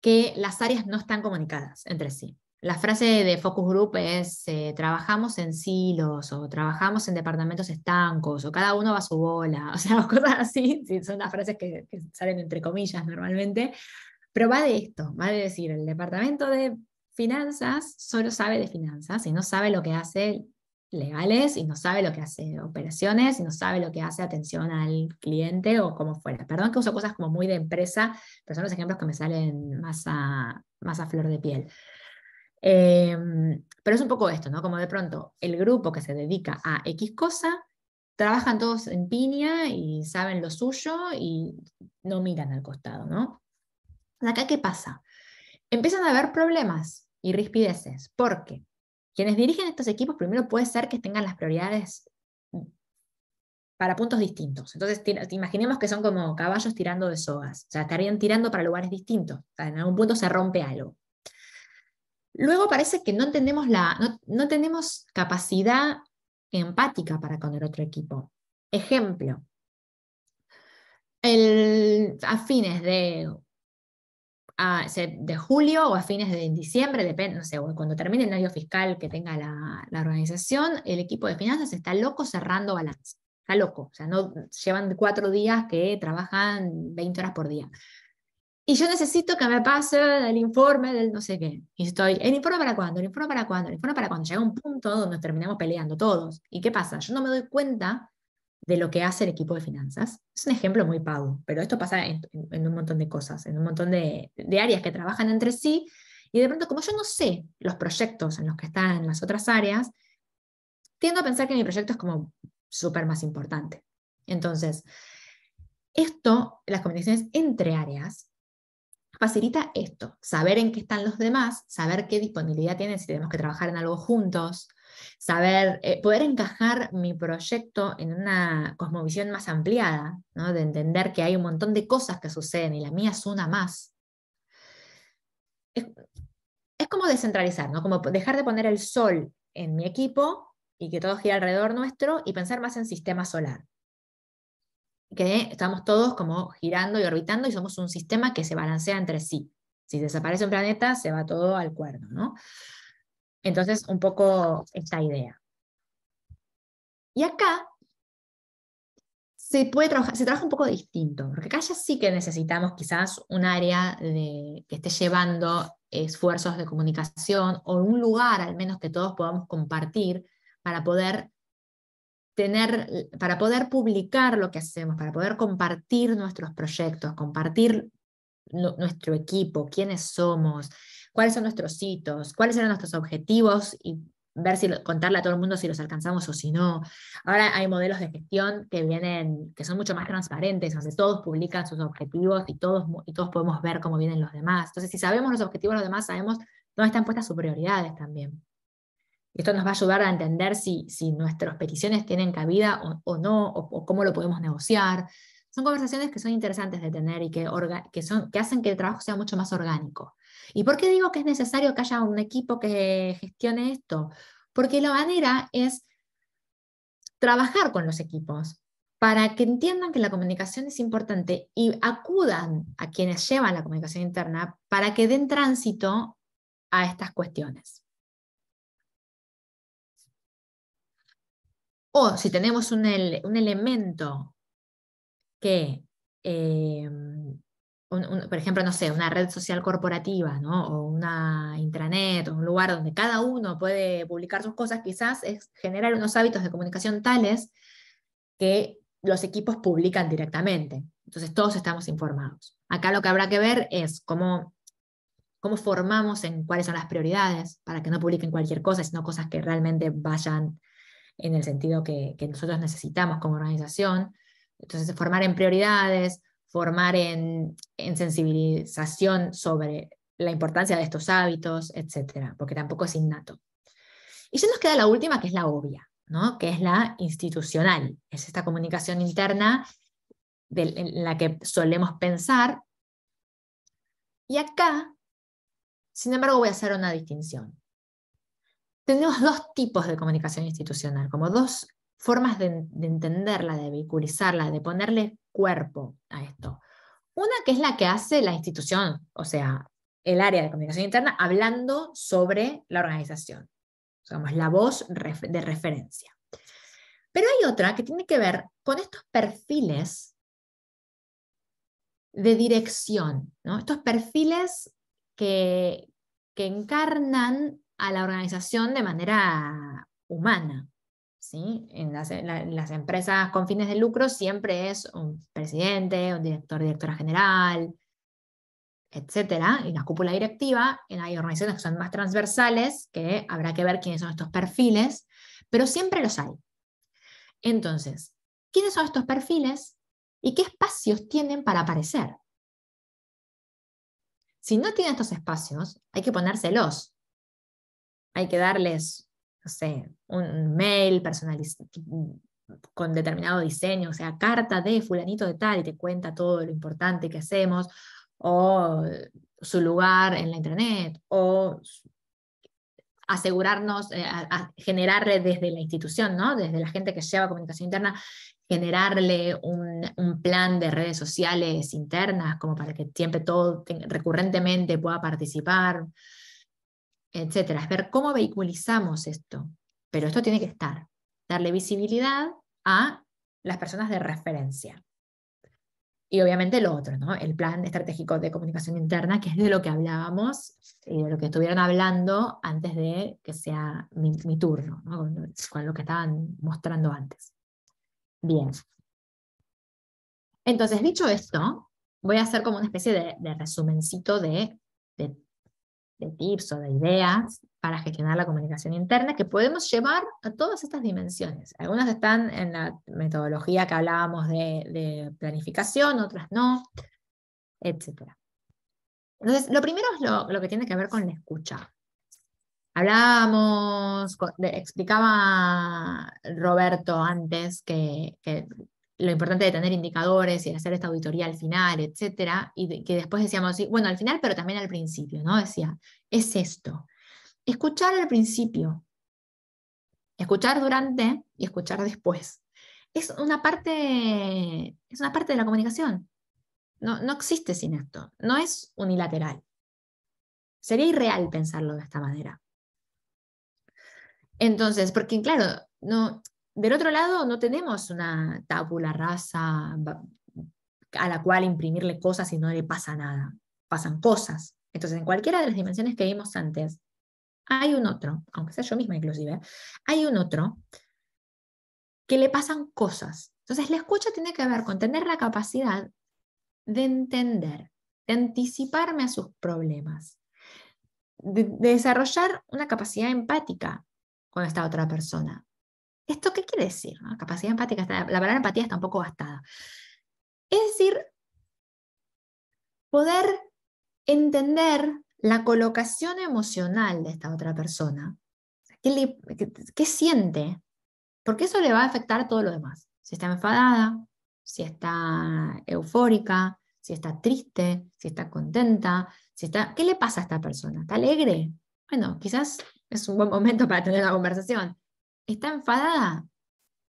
que las áreas no están comunicadas entre sí. La frase de Focus Group es, eh, trabajamos en silos o trabajamos en departamentos estancos o cada uno va a su bola, [LAUGHS] o sea, cosas así, son las frases que, salen entre comillas normalmente, pero va de esto, va de decir, el departamento de finanzas solo sabe de finanzas y no sabe lo que hace legales y no sabe lo que hace operaciones y no sabe lo que hace atención al cliente o como fuera. Perdón que uso cosas como muy de empresa, pero son los ejemplos que me salen más a, más a flor de piel. Em, pero es un poco esto, ¿no? Como de pronto el grupo que se dedica a X cosa, trabajan todos en piña y saben lo suyo y no miran al costado, ¿no? Acá, ¿qué pasa? Empiezan a haber problemas y rispideces, porque quienes dirigen estos equipos primero puede ser que tengan las prioridades para puntos distintos. Entonces, imaginemos que son como caballos tirando de sogas, o sea, estarían tirando para lugares distintos, en algún punto se rompe algo. Luego parece que no tenemos, la, no, tenemos capacidad empática para con el otro equipo. Ejemplo, a fines de, de julio o a fines de diciembre, depende, no sé, cuando termine el año fiscal que tenga la, la, organización, el equipo de finanzas está loco cerrando balance. Está loco, o sea, no, llevan cuatro días que trabajan 20 horas por día y yo necesito que me pase el informe del no sé qué. Y estoy, ¿el informe para cuándo? ¿El informe para cuándo? ¿El informe para cuándo? Llega un punto donde terminamos peleando todos. ¿Y qué pasa? Yo no me doy cuenta de lo que hace el equipo de finanzas. Es un ejemplo muy pago, pero esto pasa en, un montón de cosas, en un montón de, de, áreas que trabajan entre sí. Y de pronto, como yo no sé los proyectos en los que están las otras áreas, tiendo a pensar que mi proyecto es como súper más importante. Entonces, esto, las comunicaciones entre áreas, facilita esto, saber en qué están los demás, saber qué disponibilidad tienen si tenemos que trabajar en algo juntos, saber, eh, poder encajar mi proyecto en una cosmovisión más ampliada, de entender que hay un montón de cosas que suceden y la mía es una más. Es, como descentralizar, ¿no? como dejar de poner el sol en mi equipo y que todo gire alrededor nuestro y pensar más en sistema solar que estamos todos como girando y orbitando y somos un sistema que se balancea entre sí. Si desaparece un planeta, se va todo al cuerno, ¿no? Entonces, un poco esta idea. Y acá se, puede trabajar, se trabaja un poco distinto, porque acá ya sí que necesitamos quizás un área de, que esté llevando esfuerzos de comunicación o un lugar al menos que todos podamos compartir para poder tener, para poder publicar lo que hacemos, para poder compartir nuestros proyectos, compartir nuestro equipo, quiénes somos, cuáles son nuestros hitos, cuáles eran nuestros objetivos y ver si contarle a todo el mundo si los alcanzamos o si no. Ahora hay modelos de gestión que vienen, que son mucho más transparentes, donde todos publican sus objetivos y todos, y todos podemos ver cómo vienen los demás. Entonces, si sabemos los objetivos de los demás, sabemos dónde están puestas sus prioridades también. Esto nos va a ayudar a entender si, nuestras peticiones tienen cabida o, no, o, cómo lo podemos negociar. Son conversaciones que son interesantes de tener y que, que hacen que el trabajo sea mucho más orgánico. ¿Y por qué digo que es necesario que haya un equipo que gestione esto? Porque la manera es trabajar con los equipos para que entiendan que la comunicación es importante y acudan a quienes llevan la comunicación interna para que den tránsito a estas cuestiones. si tenemos un, elemento que, em, por ejemplo, no sé, una red social corporativa, o una intranet, o un lugar donde cada uno puede publicar sus cosas, quizás es generar unos hábitos de comunicación tales que los equipos publican directamente. Entonces todos estamos informados. Acá lo que habrá que ver es cómo, cómo formamos en cuáles son las prioridades para que no publiquen cualquier cosa, sino cosas que realmente vayan en el sentido que, nosotros necesitamos como organización. Entonces, formar en prioridades, formar en, sensibilización sobre la importancia de estos hábitos, etcétera, porque tampoco es innato. Y ya nos queda la última, que es la obvia, ¿no? que es la institucional, es esta comunicación interna en la que solemos pensar. Y acá, sin embargo, voy a hacer una distinción tenemos dos tipos de comunicación institucional, como dos formas de, entenderla, de vehicularla, de ponerle cuerpo a esto. Una que es la que hace la institución, o sea, el área de comunicación interna, hablando sobre la organización. la voz de referencia. Pero hay otra que tiene que ver con estos perfiles de dirección, estos perfiles que, que encarnan a la organización de manera humana. ¿sí? En las, empresas con fines de lucro siempre es un presidente, un director, directora general, etcétera, y la cúpula directiva, en, hay organizaciones que son más transversales, que habrá que ver quiénes son estos perfiles, pero siempre los hay. Entonces, ¿quiénes son estos perfiles y qué espacios tienen para aparecer? Si no tienen estos espacios, hay que ponérselos hay que darles, no sé, un mail personalizado con determinado diseño, o sea, carta de fulanito de tal y te cuenta todo lo importante que hacemos, o su lugar en la internet, o asegurarnos, eh, generarle desde la institución, ¿no? desde la gente que lleva comunicación interna, generarle un, plan de redes sociales internas, como para que siempre todo recurrentemente pueda participar, etcétera. Es ver cómo vehiculizamos esto. Pero esto tiene que estar. Darle visibilidad a las personas de referencia. Y obviamente lo otro, ¿no? El plan estratégico de comunicación interna, que es de lo que hablábamos y eh, de lo que estuvieron hablando antes de que sea mi, turno, ¿no? con, lo que estaban mostrando antes. Bien. Entonces, dicho esto, voy a hacer como una especie de, resumencito de, de de tips o de ideas para gestionar la comunicación interna que podemos llevar a todas estas dimensiones. Algunas están en la metodología que hablábamos de, planificación, otras no, etc. Entonces, lo primero es lo, que tiene que ver con la escucha. Hablábamos, explicaba Roberto antes que, que lo importante de tener indicadores y hacer esta auditoría al final, etcétera, y que después decíamos, bueno, al final, pero también al principio, ¿no? Decía, es esto. Escuchar al principio, escuchar durante y escuchar después. Es una parte, es una parte de la comunicación. No, no existe sin esto, no es unilateral. Sería irreal pensarlo de esta manera. Entonces, porque claro, no, del otro lado, no tenemos una tabula rasa a la cual imprimirle cosas y no le pasa nada. Pasan cosas. Entonces, en cualquiera de las dimensiones que vimos antes, hay un otro, aunque sea yo misma inclusive, hay un otro que le pasan cosas. Entonces, la escucha tiene que ver con tener la capacidad de entender, de anticiparme a sus problemas, de desarrollar una capacidad empática con esta otra persona, ¿Esto qué quiere decir? Capacidad empática, la palabra empatía está un poco gastada. Es decir, poder entender la colocación emocional de esta otra persona. ¿Qué, siente? Porque eso le va a afectar a todo lo demás. Si está enfadada, si está eufórica, si está triste, si está contenta, si está... ¿Qué le pasa a esta persona? ¿Está alegre? Bueno, quizás es un buen momento para tener la conversación. ¿Está enfadada?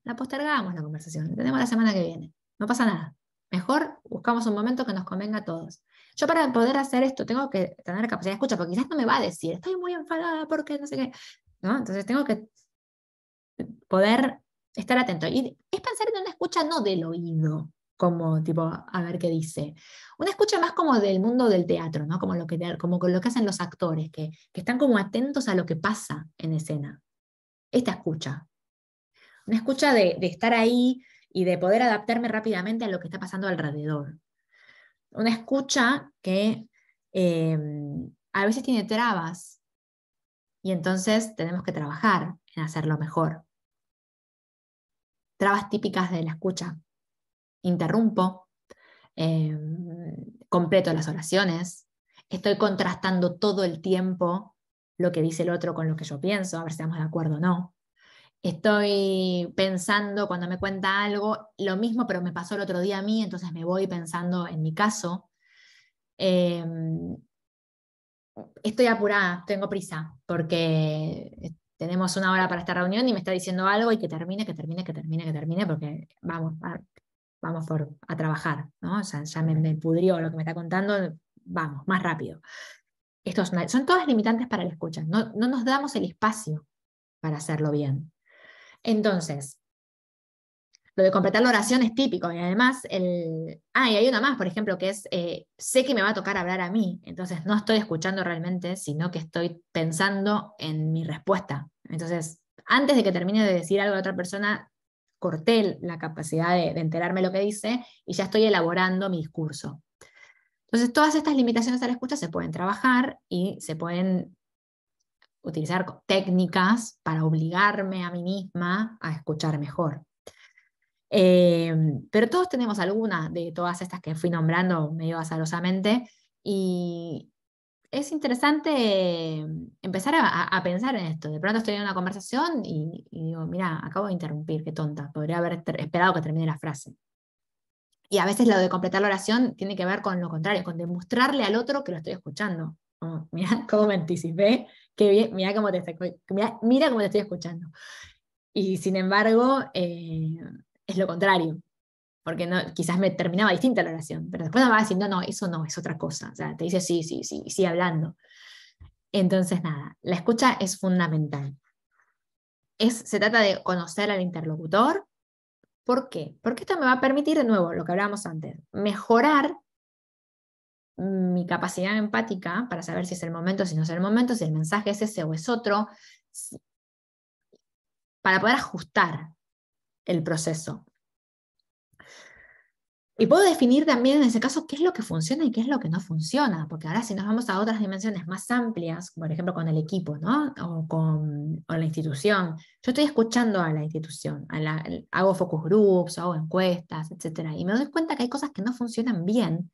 La postergamos la conversación, la tenemos la semana que viene. No pasa nada. Mejor buscamos un momento que nos convenga a todos. Yo para poder hacer esto tengo que tener capacidad de escucha, porque quizás no me va a decir, estoy muy enfadada porque no sé qué. ¿No? Entonces tengo que poder estar atento. Y es pensar en una escucha no del oído, como tipo, a ver qué dice. Una escucha más como del mundo del teatro, ¿no? Como lo que, como lo que hacen los actores, que, que están como atentos a lo que pasa en escena esta escucha. Una escucha de, estar ahí y de poder adaptarme rápidamente a lo que está pasando alrededor. Una escucha que em, a veces tiene trabas y entonces tenemos que trabajar en hacerlo mejor. Trabas típicas de la escucha. Interrumpo, em, completo las oraciones, estoy contrastando todo el tiempo lo que dice el otro con lo que yo pienso, a ver si estamos de acuerdo o no. Estoy pensando cuando me cuenta algo, lo mismo, pero me pasó el otro día a mí, entonces me voy pensando en mi caso. Em, estoy apurada, tengo prisa, porque tenemos una hora para esta reunión y me está diciendo algo y que termine, que termine, que termine, que termine, porque vamos, a, vamos a trabajar, ya me, pudrió lo que me está contando, vamos, más rápido. Estos son todas limitantes para la escucha, no, nos damos el espacio para hacerlo bien. Entonces, lo de completar la oración es típico, y además, el... ah, hay una más, por ejemplo, que es, eh, sé que me va a tocar hablar a mí, entonces no estoy escuchando realmente, sino que estoy pensando en mi respuesta. Entonces, antes de que termine de decir algo a otra persona, corté la capacidad de, de enterarme lo que dice y ya estoy elaborando mi discurso. Entonces, todas estas limitaciones a la escucha se pueden trabajar y se pueden utilizar técnicas para obligarme a mí misma a escuchar mejor. Eh, pero todos tenemos alguna de todas estas que fui nombrando medio azarosamente y es interesante empezar a, pensar en esto. De pronto estoy en una conversación y, y digo, mira, acabo de interrumpir, qué tonta, podría haber esperado que termine la frase. Y a veces lo de completar la oración tiene que ver con lo contrario, con demostrarle al otro que lo estoy escuchando. [LAUGHS] mira cómo me anticipé, qué bien, mira cómo te estoy, mira, cómo te estoy escuchando. Y sin embargo, eh, es lo contrario, porque no, quizás me terminaba distinta la oración, pero después me va diciendo, no, no, eso no, es otra cosa. O sea, te dice, sí, sí, sí, sí hablando. Entonces, nada, la escucha es fundamental. Es, se trata de conocer al interlocutor, ¿Por qué? Porque esto me va a permitir, de nuevo, lo que hablábamos antes, mejorar mi capacidad empática para saber si es el momento, si no es el momento, si el mensaje es ese o es otro, para poder ajustar el proceso. Y puedo definir también en ese caso qué es lo que funciona y qué es lo que no funciona, porque ahora si nos vamos a otras dimensiones más amplias, por ejemplo con el equipo, ¿no? O con la institución, yo estoy escuchando a la institución, hago focus groups, hago encuestas, etcétera, y me doy cuenta que hay cosas que no funcionan bien.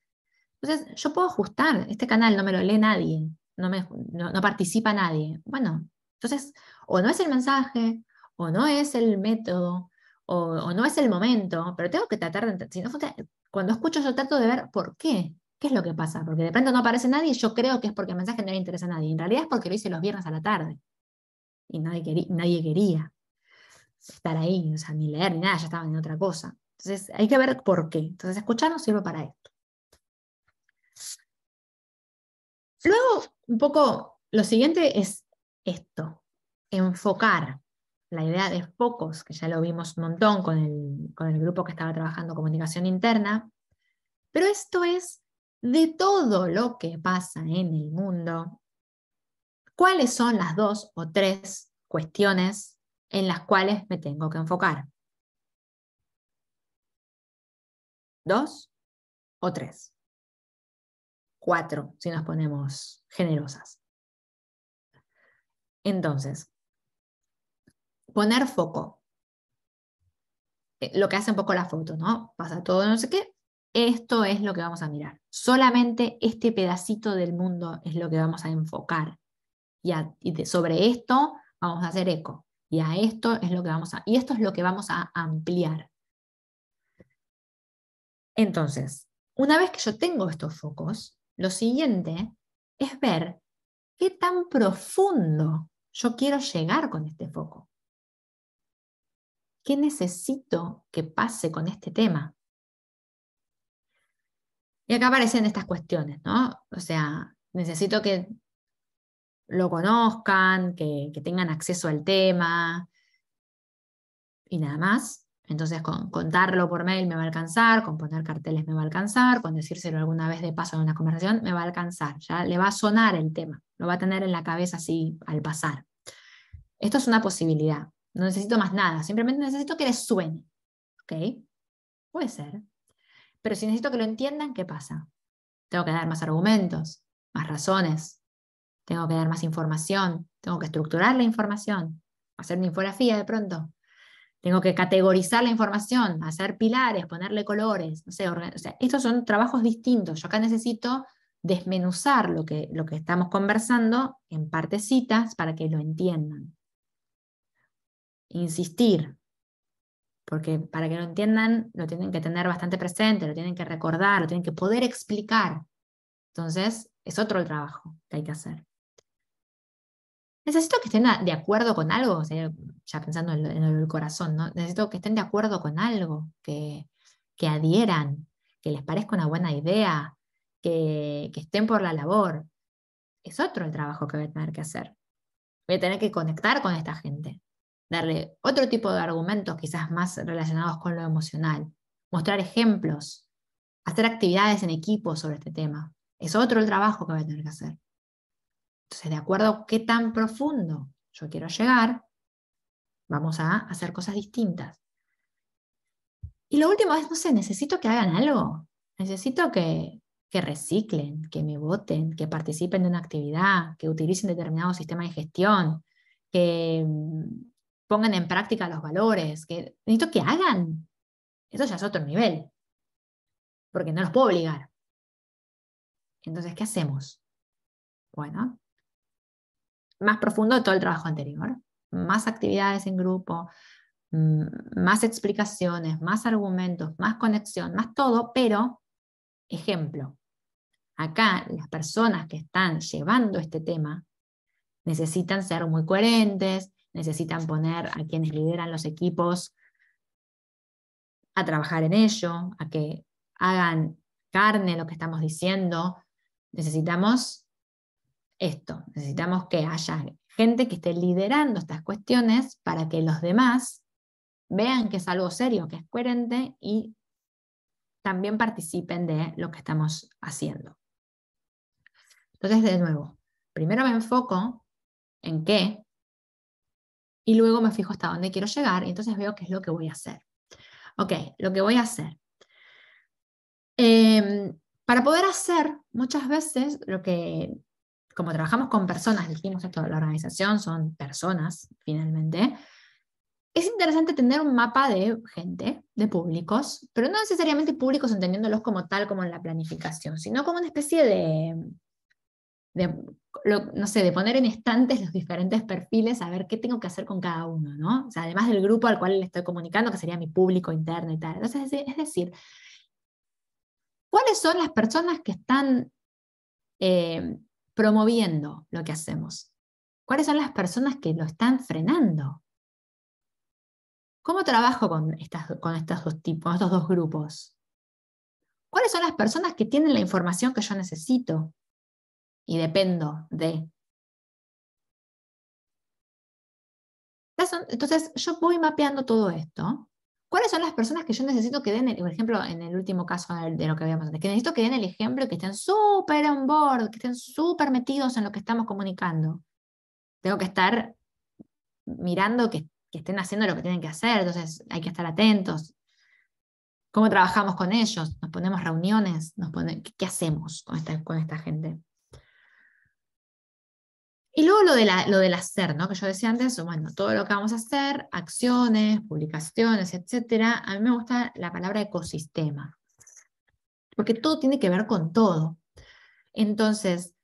Entonces, yo puedo ajustar, este canal no me lo lee nadie, no, me, no participa nadie. Bueno, entonces, o no es el mensaje, o no es el método, o, no es el momento, pero tengo que tratar cuando escucho yo trato de ver por qué, qué es lo que pasa, porque de pronto no aparece nadie y yo creo que es porque el mensaje no le interesa a nadie, en realidad es porque lo hice los viernes a la tarde y nadie, quería, nadie quería estar ahí, o sea, ni leer ni nada, ya estaban en otra cosa. Entonces hay que ver por qué. Entonces escucharnos sirve para esto. Luego, un poco, lo siguiente es esto, enfocar la idea de focos, que ya lo vimos un montón con el, grupo que estaba trabajando comunicación interna, pero esto es de todo lo que pasa en el mundo, cuáles son las dos o tres cuestiones en las cuales me tengo que enfocar. ¿Dos o tres? Cuatro, si nos ponemos generosas. Entonces, poner foco. Eh, lo que hace un poco la foto, ¿no? Pasa todo, no sé qué. Esto es lo que vamos a mirar. Solamente este pedacito del mundo es lo que vamos a enfocar. Y, sobre esto vamos a hacer eco. Y a esto es lo que vamos Y esto es lo que vamos a ampliar. Entonces, una vez que yo tengo estos focos, lo siguiente es ver qué tan profundo yo quiero llegar con este foco. ¿Qué necesito que pase con este tema? Y acá aparecen estas cuestiones, ¿no? O sea, necesito que lo conozcan, que, tengan acceso al tema y nada más. Entonces, con contarlo por mail me va a alcanzar, con poner carteles me va a alcanzar, con decírselo alguna vez de paso en una conversación me va a alcanzar. Ya le va a sonar el tema, lo va a tener en la cabeza así al pasar. Esto es una posibilidad. No necesito más nada, simplemente necesito que les suene. ¿Ok? Puede ser. Pero si necesito que lo entiendan, ¿qué pasa? Tengo que dar más argumentos, más razones, tengo que dar más información, tengo que estructurar la información, hacer una infografía de pronto, tengo que categorizar la información, hacer pilares, ponerle colores, no sé, sea, estos son trabajos distintos. Yo acá necesito desmenuzar lo que, lo que estamos conversando en partecitas para que lo entiendan insistir, porque para que lo entiendan, lo tienen que tener bastante presente, lo tienen que recordar, lo tienen que poder explicar. Entonces, es otro el trabajo que hay que hacer. Necesito que estén de acuerdo con algo, ya pensando en, el corazón, ¿no? Necesito que estén de acuerdo con algo, que, que adhieran, que les parezca una buena idea, que, que estén por la labor. Es otro el trabajo que voy a tener que hacer. Voy a tener que conectar con esta gente, darle otro tipo de argumentos quizás más relacionados con lo emocional, mostrar ejemplos, hacer actividades en equipo sobre este tema. Es otro el trabajo que voy a tener que hacer. Entonces, de acuerdo a qué tan profundo yo quiero llegar, vamos a hacer cosas distintas. Y lo último es, no sé, necesito que hagan algo. Necesito que, que reciclen, que me voten, que participen de una actividad, que utilicen determinado sistema de gestión, que pongan en práctica los valores, que necesito que hagan. Eso ya es otro nivel, porque no los puedo obligar. Entonces, ¿qué hacemos? Bueno, más profundo de todo el trabajo anterior, más actividades en grupo, mm, más explicaciones, más argumentos, más conexión, más todo, pero ejemplo. Acá las personas que están llevando este tema necesitan ser muy coherentes, necesitan poner a quienes lideran los equipos a trabajar en ello, a que hagan carne lo que estamos diciendo. Necesitamos esto, necesitamos que haya gente que esté liderando estas cuestiones para que los demás vean que es algo serio, que es coherente y también participen de lo que estamos haciendo. Entonces, de nuevo, primero me enfoco en qué, y luego me fijo hasta dónde quiero llegar y entonces veo qué es lo que voy a hacer. Ok, lo que voy a hacer. Em, para poder hacer, muchas veces lo que, como trabajamos con personas, dijimos esto de la organización, son personas finalmente, es interesante tener un mapa de gente, de públicos, pero no necesariamente públicos entendiéndolos como tal, como en la planificación, sino como una especie de de, no sé, de poner en estantes los diferentes perfiles, a ver qué tengo que hacer con cada uno, ¿no? sea, además del grupo al cual le estoy comunicando, que sería mi público interno y tal. Entonces, es decir, ¿cuáles son las personas que están eh, promoviendo lo que hacemos? ¿Cuáles son las personas que lo están frenando? ¿Cómo trabajo con, con estos, dos tipos, con estos dos grupos? ¿Cuáles son las personas que tienen la información que yo necesito? y dependo de. Entonces, yo voy mapeando todo esto. ¿Cuáles son las personas que yo necesito que den, por ejemplo, en el último caso de lo que habíamos antes, que necesito que den el ejemplo, que estén súper on board, que estén súper metidos en lo que estamos comunicando? Tengo que estar mirando que, estén haciendo lo que tienen que hacer, entonces hay que estar atentos, cómo trabajamos con ellos, nos ponemos reuniones, nos pone, ¿qué, hacemos con con esta gente? Y luego lo, de la, lo del hacer, ¿no? que yo decía antes, bueno, todo lo que vamos a hacer, acciones, publicaciones, etcétera. A mí me gusta la palabra ecosistema, porque todo tiene que ver con todo. Entonces,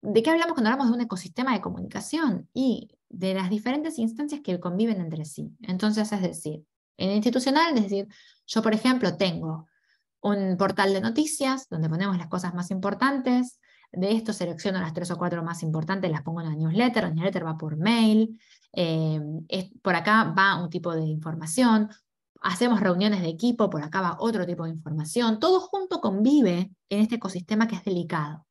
¿de qué hablamos cuando hablamos de un ecosistema de comunicación? Y de las diferentes instancias que conviven entre sí. Entonces, es decir, en institucional, es decir, yo, por ejemplo, tengo un portal de noticias donde ponemos las cosas más importantes, de esto selecciono las tres o cuatro más importantes, las pongo en la newsletter, la newsletter va por mail, eh, por acá va un tipo de información, hacemos reuniones de equipo, por acá va otro tipo de información, todo junto convive en este ecosistema que es delicado,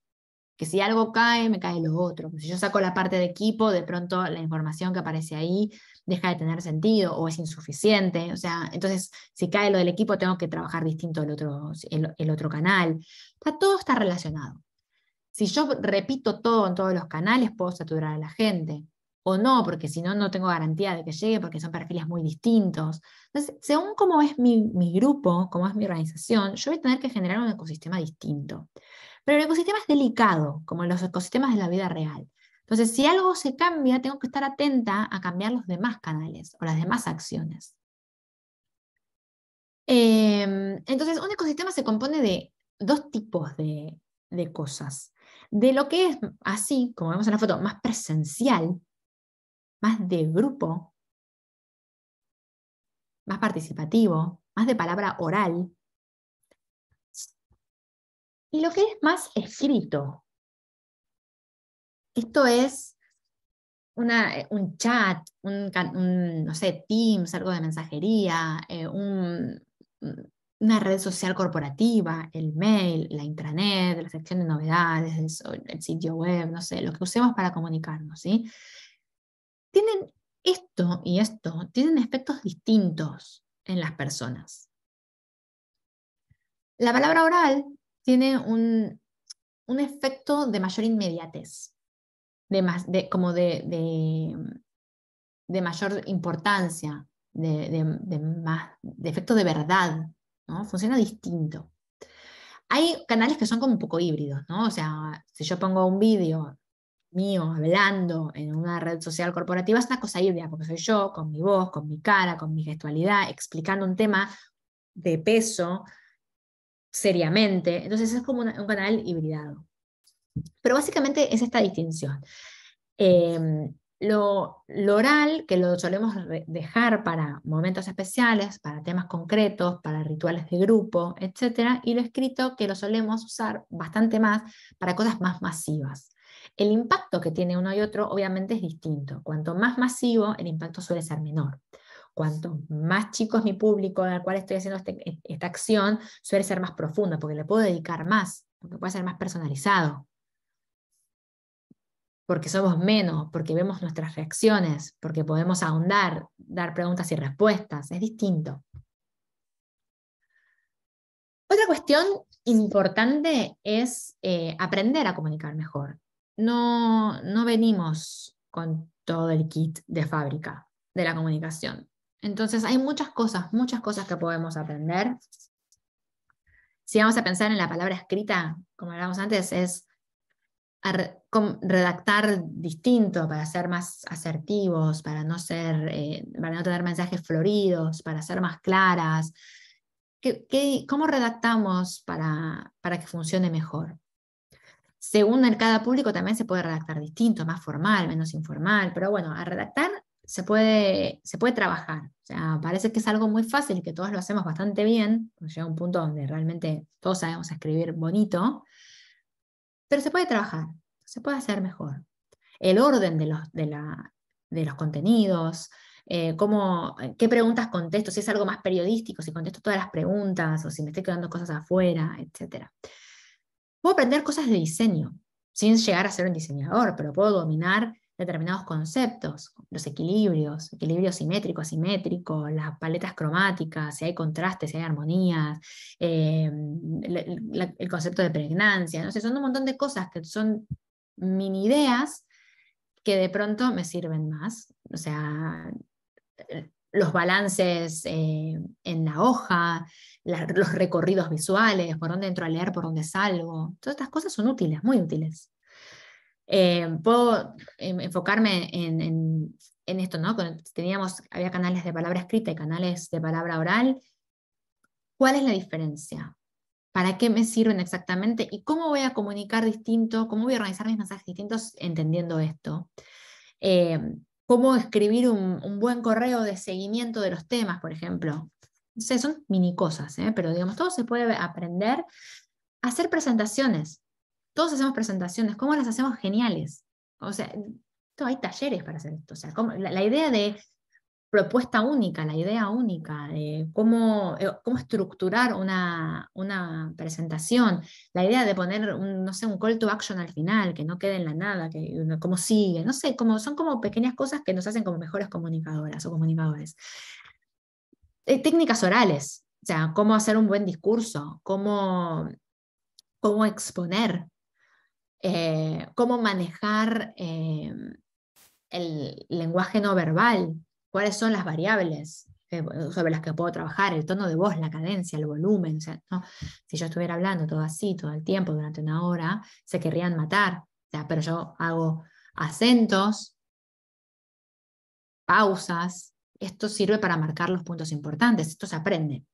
que si algo cae, me cae lo otro, si yo saco la parte de equipo, de pronto la información que aparece ahí deja de tener sentido o es insuficiente, o sea, entonces si cae lo del equipo tengo que trabajar distinto el otro, el, otro canal, todo está relacionado. Si yo repito todo en todos los canales, puedo saturar a la gente. O no, porque si no, no tengo garantía de que llegue, porque son perfiles muy distintos. Entonces, según cómo es mi, grupo, cómo es mi organización, yo voy a tener que generar un ecosistema distinto. Pero el ecosistema es delicado, como los ecosistemas de la vida real. Entonces, si algo se cambia, tengo que estar atenta a cambiar los demás canales o las demás acciones. Em, entonces, un ecosistema se compone de dos tipos de cosas de lo que es así, como vemos en la foto, más presencial, más de grupo, más participativo, más de palabra oral, y lo que es más escrito. Esto es eh, un chat, un, no sé, Teams, algo de mensajería, eh, un, una red social corporativa, el mail, la intranet, la sección de novedades, el sitio web, no sé, lo que usemos para comunicarnos, ¿sí? Tienen esto y esto, tienen efectos distintos en las personas. La palabra oral tiene un, efecto de mayor inmediatez, de más, como de, mayor importancia, más, de efecto de verdad, Funciona distinto. Hay canales que son como un poco híbridos, ¿no? O sea, si yo pongo un vídeo mío hablando en una red social corporativa, es una cosa híbrida, porque soy yo, con mi voz, con mi cara, con mi gestualidad, explicando un tema de peso seriamente. Entonces es como un canal hibridado. Pero básicamente es esta distinción. Em, lo, oral, que lo solemos dejar para momentos especiales, para temas concretos, para rituales de grupo, etc. Y lo escrito, que lo solemos usar bastante más para cosas más masivas. El impacto que tiene uno y otro obviamente es distinto. Cuanto más masivo, el impacto suele ser menor. Cuanto más chico es mi público al cual estoy haciendo este, e, esta acción, suele ser más profunda, porque le puedo dedicar más, porque puede ser más personalizado, porque somos menos, porque vemos nuestras reacciones, porque podemos ahondar, dar preguntas y respuestas, es distinto. Otra cuestión importante es eh, aprender a comunicar mejor. No, no venimos con todo el kit de fábrica de la comunicación. Entonces hay muchas cosas, muchas cosas que podemos aprender. Si vamos a pensar en la palabra escrita, como hablábamos antes, es a redactar distinto, para ser más asertivos, para no, ser, eh, tener mensajes floridos, para ser más claras. ¿Qué, cómo redactamos para, para que funcione mejor? Según el cada público también se puede redactar distinto, más formal, menos informal, pero bueno, a redactar se puede, se puede trabajar. O sea, parece que es algo muy fácil, y que todos lo hacemos bastante bien, llega un punto donde realmente todos sabemos escribir bonito, pero se puede trabajar, se puede hacer mejor. El orden de los, de la, de los contenidos, eh, eh, qué preguntas contesto, si es algo más periodístico, si contesto todas las preguntas o si me estoy quedando cosas afuera, etc. Puedo aprender cosas de diseño, sin llegar a ser un diseñador, pero puedo dominar determinados conceptos, los equilibrios, equilibrio simétrico, asimétrico, las paletas cromáticas, si hay contrastes, si hay armonías, eh, el concepto de pregnancia, ¿no? son un montón de cosas que son mini ideas que de pronto me sirven más. O sea, los balances eh, en la hoja, los recorridos visuales, por dónde entro a leer, por dónde salgo. Todas estas cosas son útiles, muy útiles. Eh, puedo em, enfocarme en, esto, ¿no? Teníamos, había canales de palabra escrita y canales de palabra oral. ¿Cuál es la diferencia? ¿Para qué me sirven exactamente? ¿Y cómo voy a comunicar distinto? ¿Cómo voy a organizar mis mensajes distintos entendiendo esto? Eh, ¿Cómo escribir un, buen correo de seguimiento de los temas, por ejemplo? sé, son mini cosas, ¿eh? pero digamos, todo se puede aprender. Hacer presentaciones, todos hacemos presentaciones, ¿cómo las hacemos geniales? O sea, hay talleres para hacer esto. O sea, la, idea de propuesta única, la idea única, de eh, cómo, estructurar una, una, presentación, la idea de poner un, no sé, un call to action al final, que no quede en la nada, que cómo sigue, no sé, como, son como pequeñas cosas que nos hacen como mejores comunicadoras o comunicadores. Eh, técnicas orales, o sea, cómo hacer un buen discurso, cómo, cómo exponer, eh, cómo manejar eh, el lenguaje no verbal, cuáles son las variables eh, sobre las que puedo trabajar, el tono de voz, la cadencia, el volumen. Si yo estuviera hablando todo así, todo el tiempo, durante una hora, se querrían matar, pero yo hago acentos, pausas, esto sirve para marcar los puntos importantes, esto se aprende.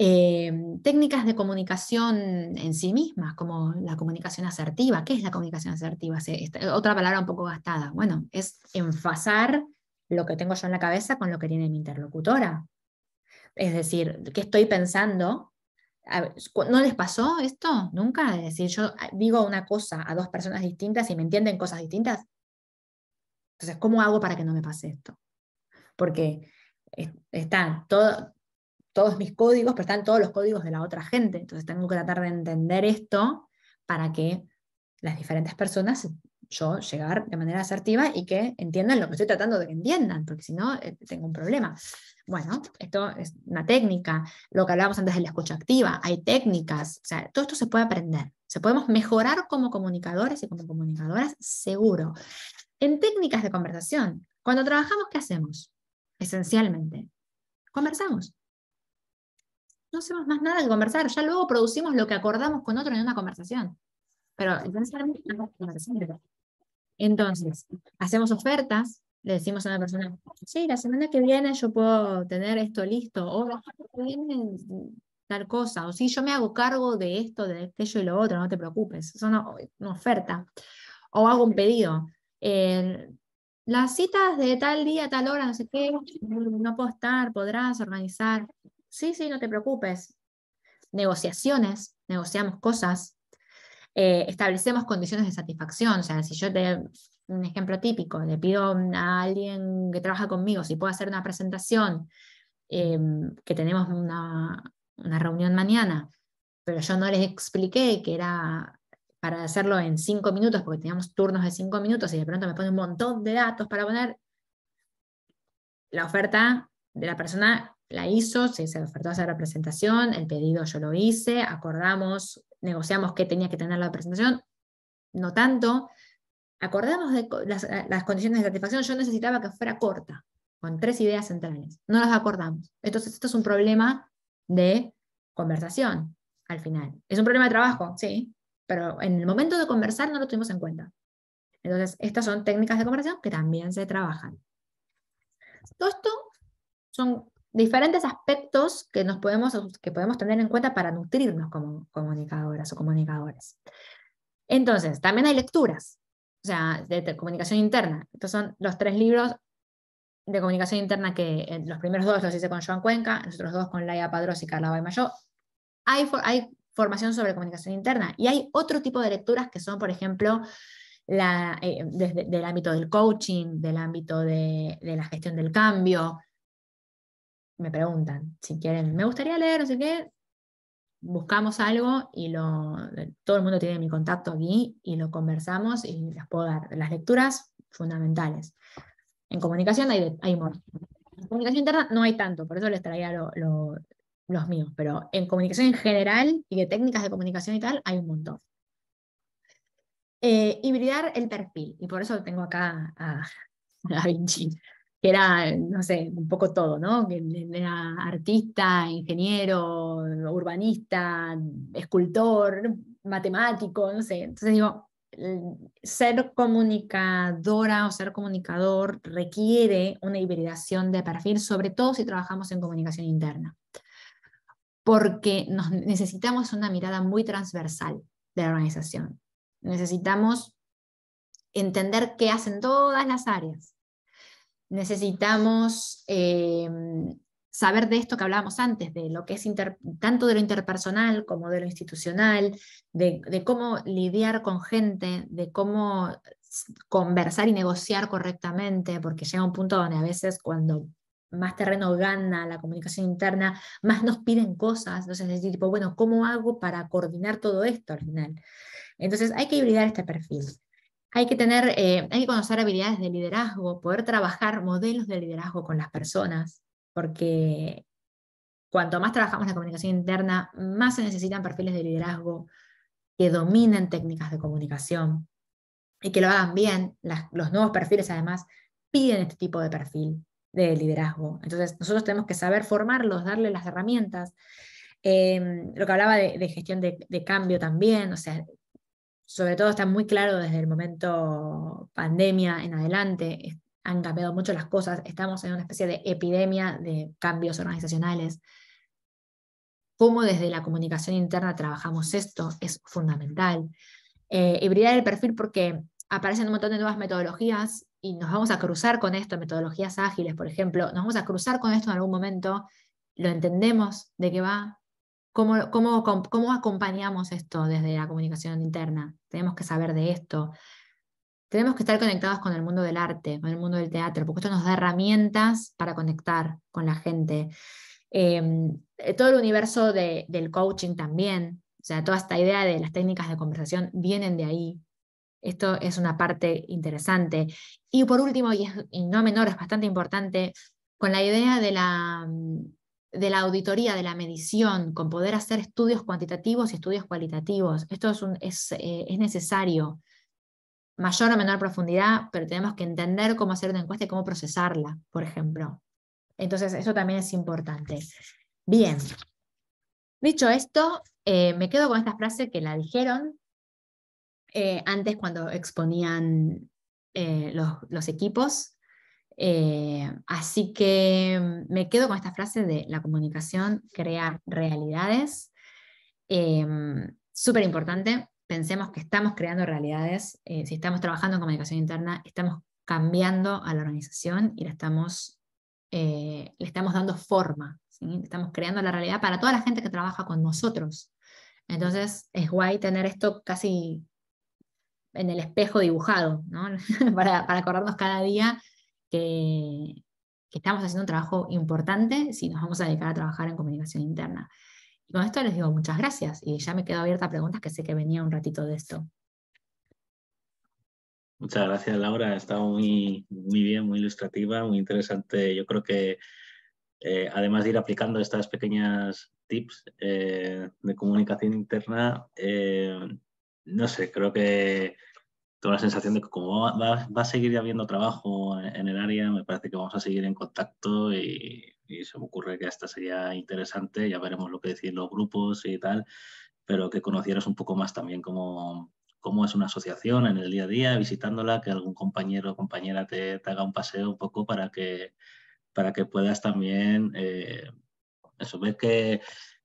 Em, técnicas de comunicación en sí mismas, como la comunicación asertiva. ¿Qué es la comunicación asertiva? otra palabra un poco gastada. Bueno, es enfasar lo que tengo yo en la cabeza con lo que tiene mi interlocutora. Es decir, ¿qué estoy pensando? ¿No les pasó esto nunca? Es decir, yo ah, digo una cosa a dos personas distintas y me entienden cosas distintas. Entonces, ¿cómo hago para que no me pase esto? Porque está todo, todos mis códigos, pero están todos los códigos de la otra gente. Entonces tengo que tratar de entender esto para que las diferentes personas yo llegar de manera asertiva y que entiendan lo que estoy tratando de que entiendan, porque si no, eh, tengo un problema. Bueno, esto es una técnica, lo que hablábamos antes de la escucha activa, hay técnicas, o sea, todo esto se puede aprender, se podemos mejorar como comunicadores y como comunicadoras, seguro. En técnicas de conversación, cuando trabajamos, ¿qué hacemos? Esencialmente, conversamos no hacemos más nada que conversar. Ya luego producimos lo que acordamos con otro en una conversación. Pero entonces, hacemos ofertas, le decimos a una persona, sí, la semana que viene yo puedo tener esto listo, o la semana que viene tal cosa, o si yo me hago cargo de esto, de aquello y lo otro, no te preocupes, es una, oferta, o hago un pedido. Eh, las citas de tal día, tal hora, no sé qué, no puedo estar, podrás organizar. Sí, sí, no te preocupes. Negociaciones, negociamos cosas, eh, establecemos condiciones de satisfacción. O sea, si yo te, un ejemplo típico, le pido a alguien que trabaja conmigo si puedo hacer una presentación, em, que tenemos una, una reunión mañana, pero yo no les expliqué que era para hacerlo en cinco minutos, porque teníamos turnos de cinco minutos y de pronto me pone un montón de datos para poner, la oferta de la persona la hizo, se, se ofertó a hacer la presentación, el pedido yo lo hice, acordamos, negociamos qué tenía que tener la presentación, no tanto, acordamos las, eh, las, condiciones de satisfacción, yo necesitaba que fuera corta, con tres ideas centrales, no las acordamos. Entonces, esto es un problema de conversación al final. Es un problema de trabajo, sí, pero en el momento de conversar no lo tuvimos en cuenta. Entonces, estas son técnicas de conversación que también se trabajan. Todo esto son diferentes aspectos que, nos podemos, que podemos tener en cuenta para nutrirnos como comunicadoras o comunicadores. Entonces, también hay lecturas, o sea, de, comunicación interna. Estos son los tres libros de comunicación interna que eh, los primeros dos los hice con Joan Cuenca, los otros dos con Laia Padros y Carla Baimayo. Hay, hay formación sobre comunicación interna y hay otro tipo de lecturas que son, por ejemplo, la, eh, desde, del ámbito del coaching, del ámbito de la gestión del cambio, me preguntan si quieren, me gustaría leer, así que, buscamos algo y lo, todo el mundo tiene mi contacto aquí y lo conversamos y las puedo dar. Las lecturas fundamentales. En comunicación hay, hay En comunicación interna no hay tanto, por eso les traía los míos, pero en comunicación en general y de técnicas de comunicación y tal hay un montón. Eh, hibridar el perfil, y por eso tengo acá a Vinci que era, no sé, un poco todo, ¿no? Era artista, ingeniero, urbanista, escultor, matemático, no sé. Entonces digo, ser comunicadora o ser comunicador requiere una hibridación de perfil, sobre todo si trabajamos en comunicación interna, porque nos necesitamos una mirada muy transversal de la organización. Necesitamos entender qué hacen todas las áreas necesitamos eh, saber de esto que hablábamos antes, de lo que es tanto de lo interpersonal como de lo institucional, de, cómo lidiar con gente, de cómo conversar y negociar correctamente, porque llega un punto donde a veces cuando más terreno gana la comunicación interna, más nos piden cosas, entonces es decir, tipo, bueno, ¿cómo hago para coordinar todo esto al final? Entonces hay que hibridar este perfil. Hay que, tener, eh, hay que conocer habilidades de liderazgo, poder trabajar modelos de liderazgo con las personas, porque cuanto más trabajamos la comunicación interna, más se necesitan perfiles de liderazgo que dominen técnicas de comunicación y que lo hagan bien. los nuevos perfiles, además, piden este tipo de perfil de liderazgo. Entonces, nosotros tenemos que saber formarlos, darle las herramientas. Em, lo que hablaba de, gestión de, cambio también, o sea, sobre todo está muy claro desde el momento pandemia en adelante, han cambiado mucho las cosas, estamos en una especie de epidemia de cambios organizacionales. Cómo desde la comunicación interna trabajamos esto es fundamental. Eh, el perfil porque aparecen un montón de nuevas metodologías y nos vamos a cruzar con esto, metodologías ágiles, por ejemplo, nos vamos a cruzar con esto en algún momento, lo entendemos de qué va, ¿Cómo, cómo, acompañamos esto desde la comunicación interna? Tenemos que saber de esto. Tenemos que estar conectados con el mundo del arte, con el mundo del teatro, porque esto nos da herramientas para conectar con la gente. Em, eh, todo el universo del coaching también, o sea, toda esta idea de las técnicas de conversación vienen de ahí. Esto es una parte interesante. Y por último, y no menor, es bastante importante, con la idea de la, de la auditoría, de la medición, con poder hacer estudios cuantitativos y estudios cualitativos. Esto es, un, eh, es, necesario, mayor o menor profundidad, pero tenemos que entender cómo hacer una encuesta y cómo procesarla, por ejemplo. Entonces, eso también es importante. Bien, dicho esto, eh, me quedo con esta frase que la dijeron eh, antes cuando exponían los equipos eh, así que mm, me quedo con esta frase de la comunicación crea realidades. Eh, mm, súper importante, pensemos que estamos creando realidades. Eh, si estamos trabajando en comunicación interna, estamos cambiando a la organización y la estamos, le estamos dando forma. Estamos creando la realidad para toda la gente que trabaja con nosotros. Entonces es guay tener esto casi en el espejo dibujado, [LAUGHS] para acordarnos cada día que, estamos haciendo un trabajo importante si nos vamos a dedicar a trabajar en comunicación interna. Y con esto les digo muchas gracias y ya me quedo abierta a preguntas que sé que venía un ratito de esto. Muchas gracias, Laura. Ha estado muy, muy bien, muy ilustrativa, muy interesante. Yo creo que eh, además de ir aplicando estas pequeñas tips eh, de comunicación interna, eh, no sé, creo que tengo la sensación de que como va, a seguir habiendo trabajo en, el área, me parece que vamos a seguir en contacto y, se me ocurre que esta sería interesante, ya veremos lo que deciden los grupos y tal, pero que conocieras un poco más también cómo, cómo es una asociación en el día a día, visitándola, que algún compañero o compañera te, haga un paseo un poco para que, para que puedas también... Eh, eso, ver que,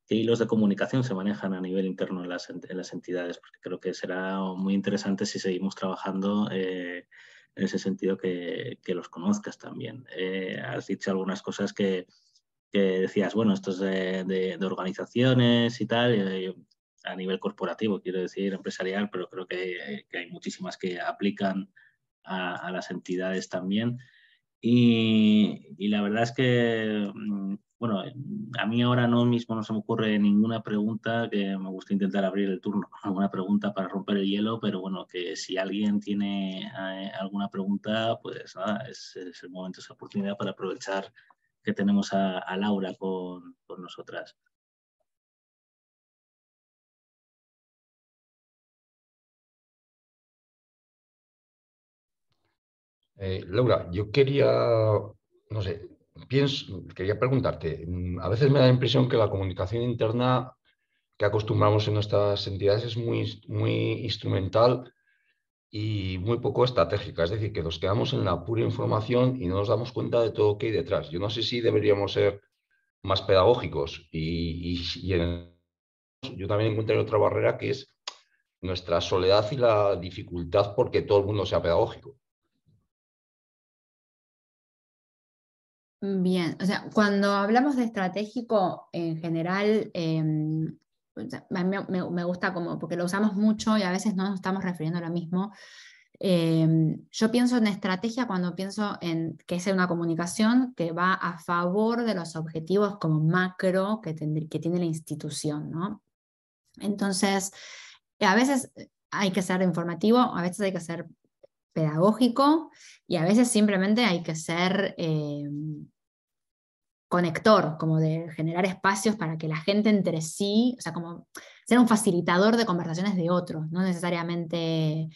qué hilos de comunicación se manejan a nivel interno en las, en las entidades, porque creo que será muy interesante si seguimos trabajando eh, en ese sentido que, los conozcas también. Eh, has dicho algunas cosas que, decías, bueno, estos de, organizaciones y tal, eh, a nivel corporativo, quiero decir, empresarial, pero creo que, hay muchísimas que aplican a, las entidades también. Y, y, la verdad es que mm, bueno, a mí ahora no mismo no se me ocurre ninguna pregunta que me gusta intentar abrir el turno, [LAUGHS] alguna pregunta para romper el hielo, pero bueno, que si alguien tiene eh, alguna pregunta, pues nada, es, el momento, la oportunidad para aprovechar que tenemos a, Laura con, nosotras. Eh, Laura, yo quería, no sé, pienso, quería preguntarte, mm, a veces me da la impresión que la comunicación interna que acostumbramos en nuestras entidades es muy, instrumental y muy poco estratégica, es decir, que nos quedamos en la pura información y no nos damos cuenta de todo lo que hay detrás. Yo no sé si deberíamos ser más pedagógicos y, yo también encontré otra barrera que es nuestra soledad y la dificultad porque todo el mundo sea pedagógico. Bien, o sea, cuando hablamos de estratégico en general, em, me, me, gusta como, porque lo usamos mucho y a veces no nos estamos refiriendo a lo mismo. Em, yo pienso en estrategia cuando pienso en que es una comunicación que va a favor de los objetivos como macro que, que tiene la institución, ¿no? Entonces, a veces hay que ser informativo, a veces hay que ser pedagógico y a veces simplemente hay que ser em, conector, como de generar espacios para que la gente entre sí, o sea, como ser un facilitador de conversaciones de otros, no necesariamente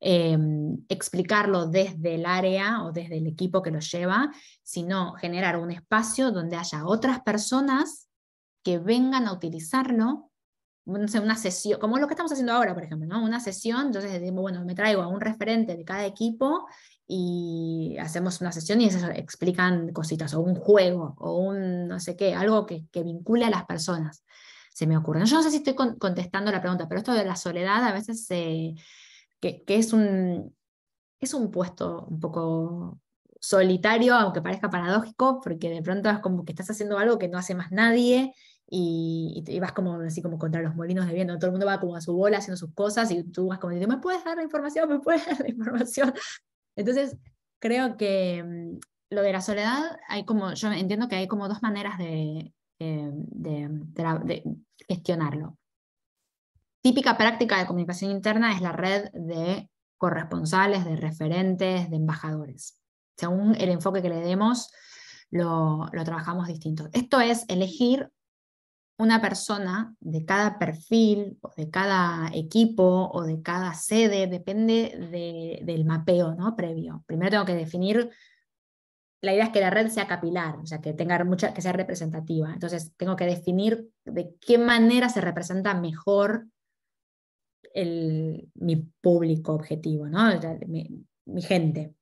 em, explicarlo desde el área o desde el equipo que lo lleva, sino generar un espacio donde haya otras personas que vengan a utilizarlo, no sé, una sesión, como lo que estamos haciendo ahora, por ejemplo, ¿no? una sesión, entonces, bueno, me traigo a un referente de cada equipo y hacemos una sesión y ellos explican cositas, o un juego, o un no sé qué, algo que, que vincule a las personas, se me ocurre. Yo no sé si estoy contestando la pregunta, pero esto de la soledad a veces, que, que, es, un, es un puesto un poco solitario, aunque parezca paradójico, porque de pronto es como que estás haciendo algo que no hace más nadie. Y, y vas como así como contra los molinos de viento, todo el mundo va como a su bola haciendo sus cosas y tú vas como diciendo, ¿me puedes dar la información? ¿me puedes dar la información? Entonces, creo que mm, lo de la soledad, hay como, yo entiendo que hay como dos maneras eh, de, gestionarlo. Típica práctica de comunicación interna es la red de corresponsales, de referentes, de embajadores. Según el enfoque que le demos, lo, trabajamos distinto. Esto es elegir una persona de cada perfil o de cada equipo o de cada sede, depende del mapeo ¿no? previo. Primero tengo que definir, la idea es que la red sea capilar, o sea, que, tenga mucha, que sea representativa. Entonces, tengo que definir de qué manera se representa mejor mi público objetivo, ¿no? mi, gente.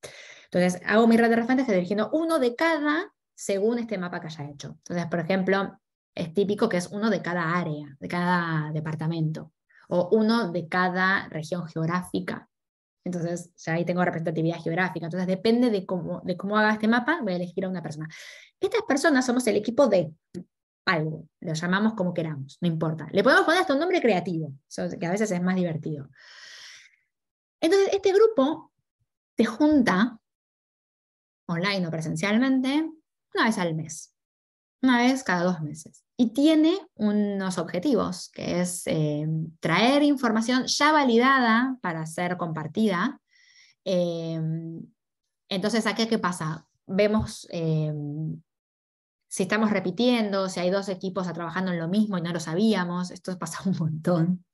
Entonces, hago mi red de referentes dirigiendo uno de cada según este mapa que haya hecho. Entonces, por ejemplo, es típico que es uno de cada área, de cada departamento, o uno de cada región geográfica. Entonces, ya ahí tengo representatividad geográfica. Entonces, depende de cómo, de cómo haga este mapa, voy a elegir a una persona. Estas personas somos el equipo de algo, lo llamamos como queramos, no importa. Le podemos poner hasta un nombre creativo, que a veces es más divertido. Entonces, este grupo se junta online o presencialmente una vez al mes una vez cada dos meses. Y tiene unos objetivos, que es eh, traer información ya validada para ser compartida. Em, entonces, ¿a qué, qué pasa? Vemos em, si estamos repitiendo, si hay dos equipos trabajando en lo mismo y no lo sabíamos. Esto pasa un montón.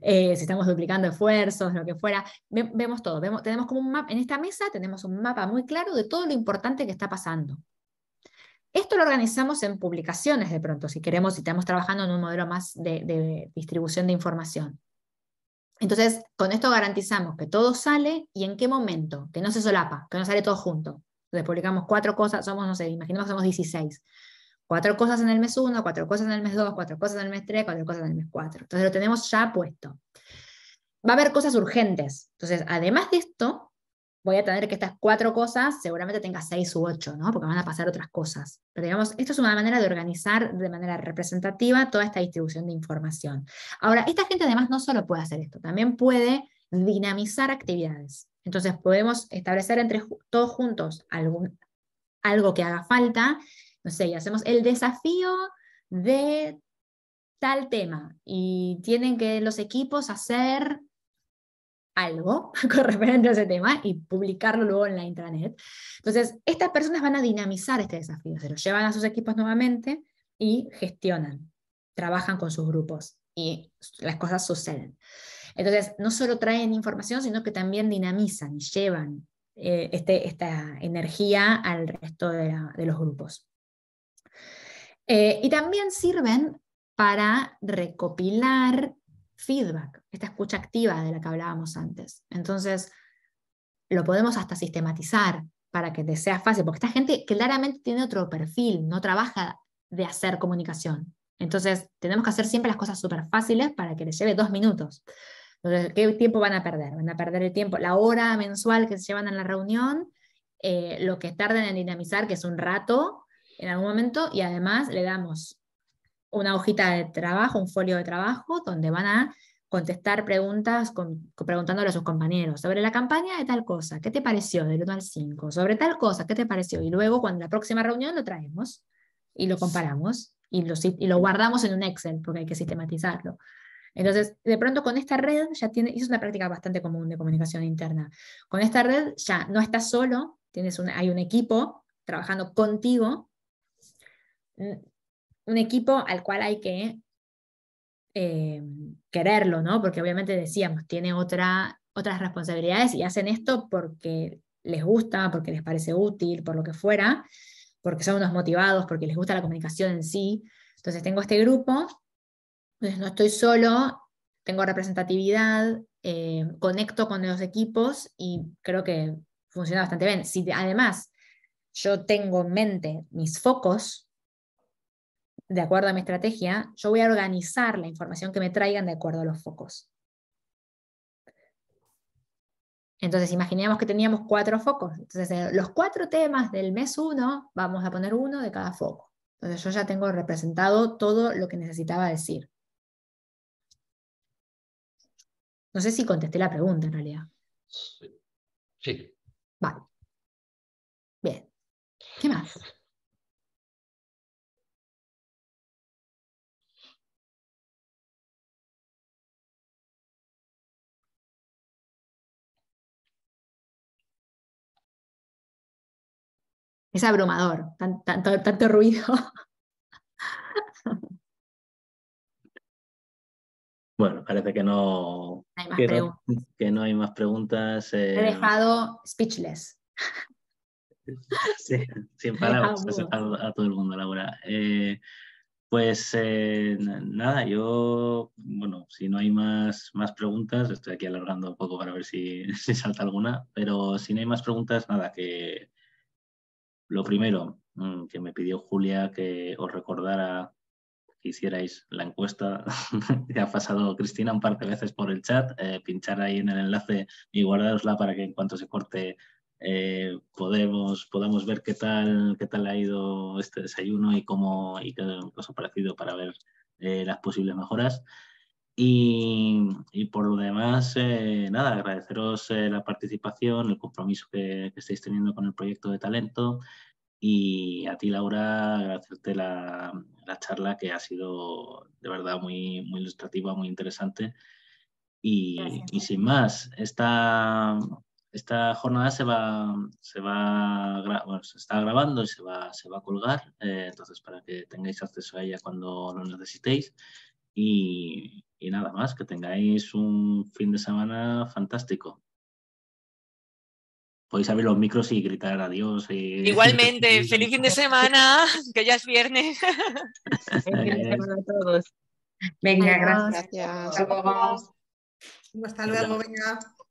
Eh, si estamos duplicando esfuerzos, lo que fuera. vemos todo, tenemos como un mapa, en esta mesa tenemos un mapa muy claro de todo lo importante que está pasando. Esto lo organizamos en publicaciones de pronto, si queremos, si estamos trabajando en un modelo más de, distribución de información. Entonces, con esto garantizamos que todo sale y en qué momento, que no se solapa, que no sale todo junto. Entonces, publicamos cuatro cosas, somos, no sé, imaginemos que somos 16. Cuatro cosas en el mes 1, cuatro cosas en el mes 2, cuatro cosas en el mes 3, cuatro cosas en el mes 4. Entonces, lo tenemos ya puesto. Va a haber cosas urgentes. Entonces, además de esto, voy a tener que estas cuatro cosas, seguramente tenga seis u ocho, ¿no? Porque van a pasar otras cosas. Pero digamos, esto es una manera de organizar de manera representativa toda esta distribución de información. Ahora, esta gente además no solo puede hacer esto, también puede dinamizar actividades. Entonces podemos establecer entre todos juntos algún, algo que haga falta, no sé, y hacemos el desafío de tal tema y tienen que los equipos hacer algo [LAUGHS] con referente a ese tema y publicarlo luego en la intranet. Entonces, estas personas van a dinamizar este desafío, se lo llevan a sus equipos nuevamente y gestionan, trabajan con sus grupos y las cosas suceden. Entonces, no solo traen información, sino que también dinamizan y llevan eh, este, esta energía al resto de, los grupos. Eh, y también sirven para recopilar feedback, esta escucha activa de la que hablábamos antes. Entonces, lo podemos hasta sistematizar para que te sea fácil, porque esta gente claramente tiene otro perfil, no trabaja de hacer comunicación. Entonces, tenemos que hacer siempre las cosas súper fáciles para que les lleve dos minutos. Entonces, ¿qué tiempo van a perder? Van a perder el tiempo, la hora mensual que se llevan en la reunión, eh, lo que tardan en dinamizar, que es un rato en algún momento, y además le damos una hojita de trabajo, un folio de trabajo, donde van a contestar preguntas con, preguntándole a sus compañeros sobre la campaña de tal cosa, ¿qué te pareció del 1 al 5? Sobre tal cosa, ¿qué te pareció? Y luego cuando la próxima reunión lo traemos y lo comparamos y lo, y lo guardamos en un Excel porque hay que sistematizarlo. Entonces, de pronto con esta red ya tiene, y es una práctica bastante común de comunicación interna, con esta red ya no estás solo, tienes un, hay un equipo trabajando contigo un equipo al cual hay que eh, quererlo, ¿no? Porque obviamente decíamos, tiene otra, otras responsabilidades y hacen esto porque les gusta, porque les parece útil, por lo que fuera, porque son unos motivados, porque les gusta la comunicación en sí. Entonces tengo este grupo, entonces no estoy solo, tengo representatividad, eh, conecto con los equipos y creo que funciona bastante bien. Si además yo tengo en mente mis focos, de acuerdo a mi estrategia, yo voy a organizar la información que me traigan de acuerdo a los focos. Entonces, imaginemos que teníamos cuatro focos. Entonces, los cuatro temas del mes 1, vamos a poner uno de cada foco. Entonces, yo ya tengo representado todo lo que necesitaba decir. No sé si contesté la pregunta en realidad. Sí. Vale. Bien. ¿Qué más? es abrumador, tanto, ruido. [LAUGHS] Bueno, parece que no, hay más, que preguntas. No, hay más preguntas. Eh, He dejado speechless. [LAUGHS] Sí, sin [LAUGHS] palabras, a todo el mundo, Laura. Eh, pues eh, nada, yo, bueno, si no hay más, más preguntas, estoy aquí alargando un poco para ver si, si salta alguna, pero si no hay más preguntas, nada, que, lo primero mm, que me pidió Julia que os recordara que hicierais la encuesta que [LAUGHS] ha pasado Cristina un par de veces por el chat, eh, pinchar ahí en el enlace y guardarosla para que en cuanto se corte eh, podamos ver qué tal, qué tal ha ido este desayuno y cómo y qué os ha parecido para ver eh, las posibles mejoras. Y, por lo demás, eh, nada, agradeceros eh, la participación, el compromiso que, estáis teniendo con el proyecto de talento y a ti, Laura, agradecerte la, charla que ha sido de verdad muy, muy ilustrativa, muy interesante. Y, sin más, esta, jornada se va, se va se está grabando y se va, a colgar, eh, entonces para que tengáis acceso a ella cuando lo necesitéis. Y, nada más, que tengáis un fin de semana fantástico. Podéis abrir los micros y gritar adiós. Eh, [LAUGHS] Igualmente, feliz fin de [LAUGHS] semana, que ya es viernes. feliz fin de semana a todos. Venga, gracias. gracias. Hasta luego, venga.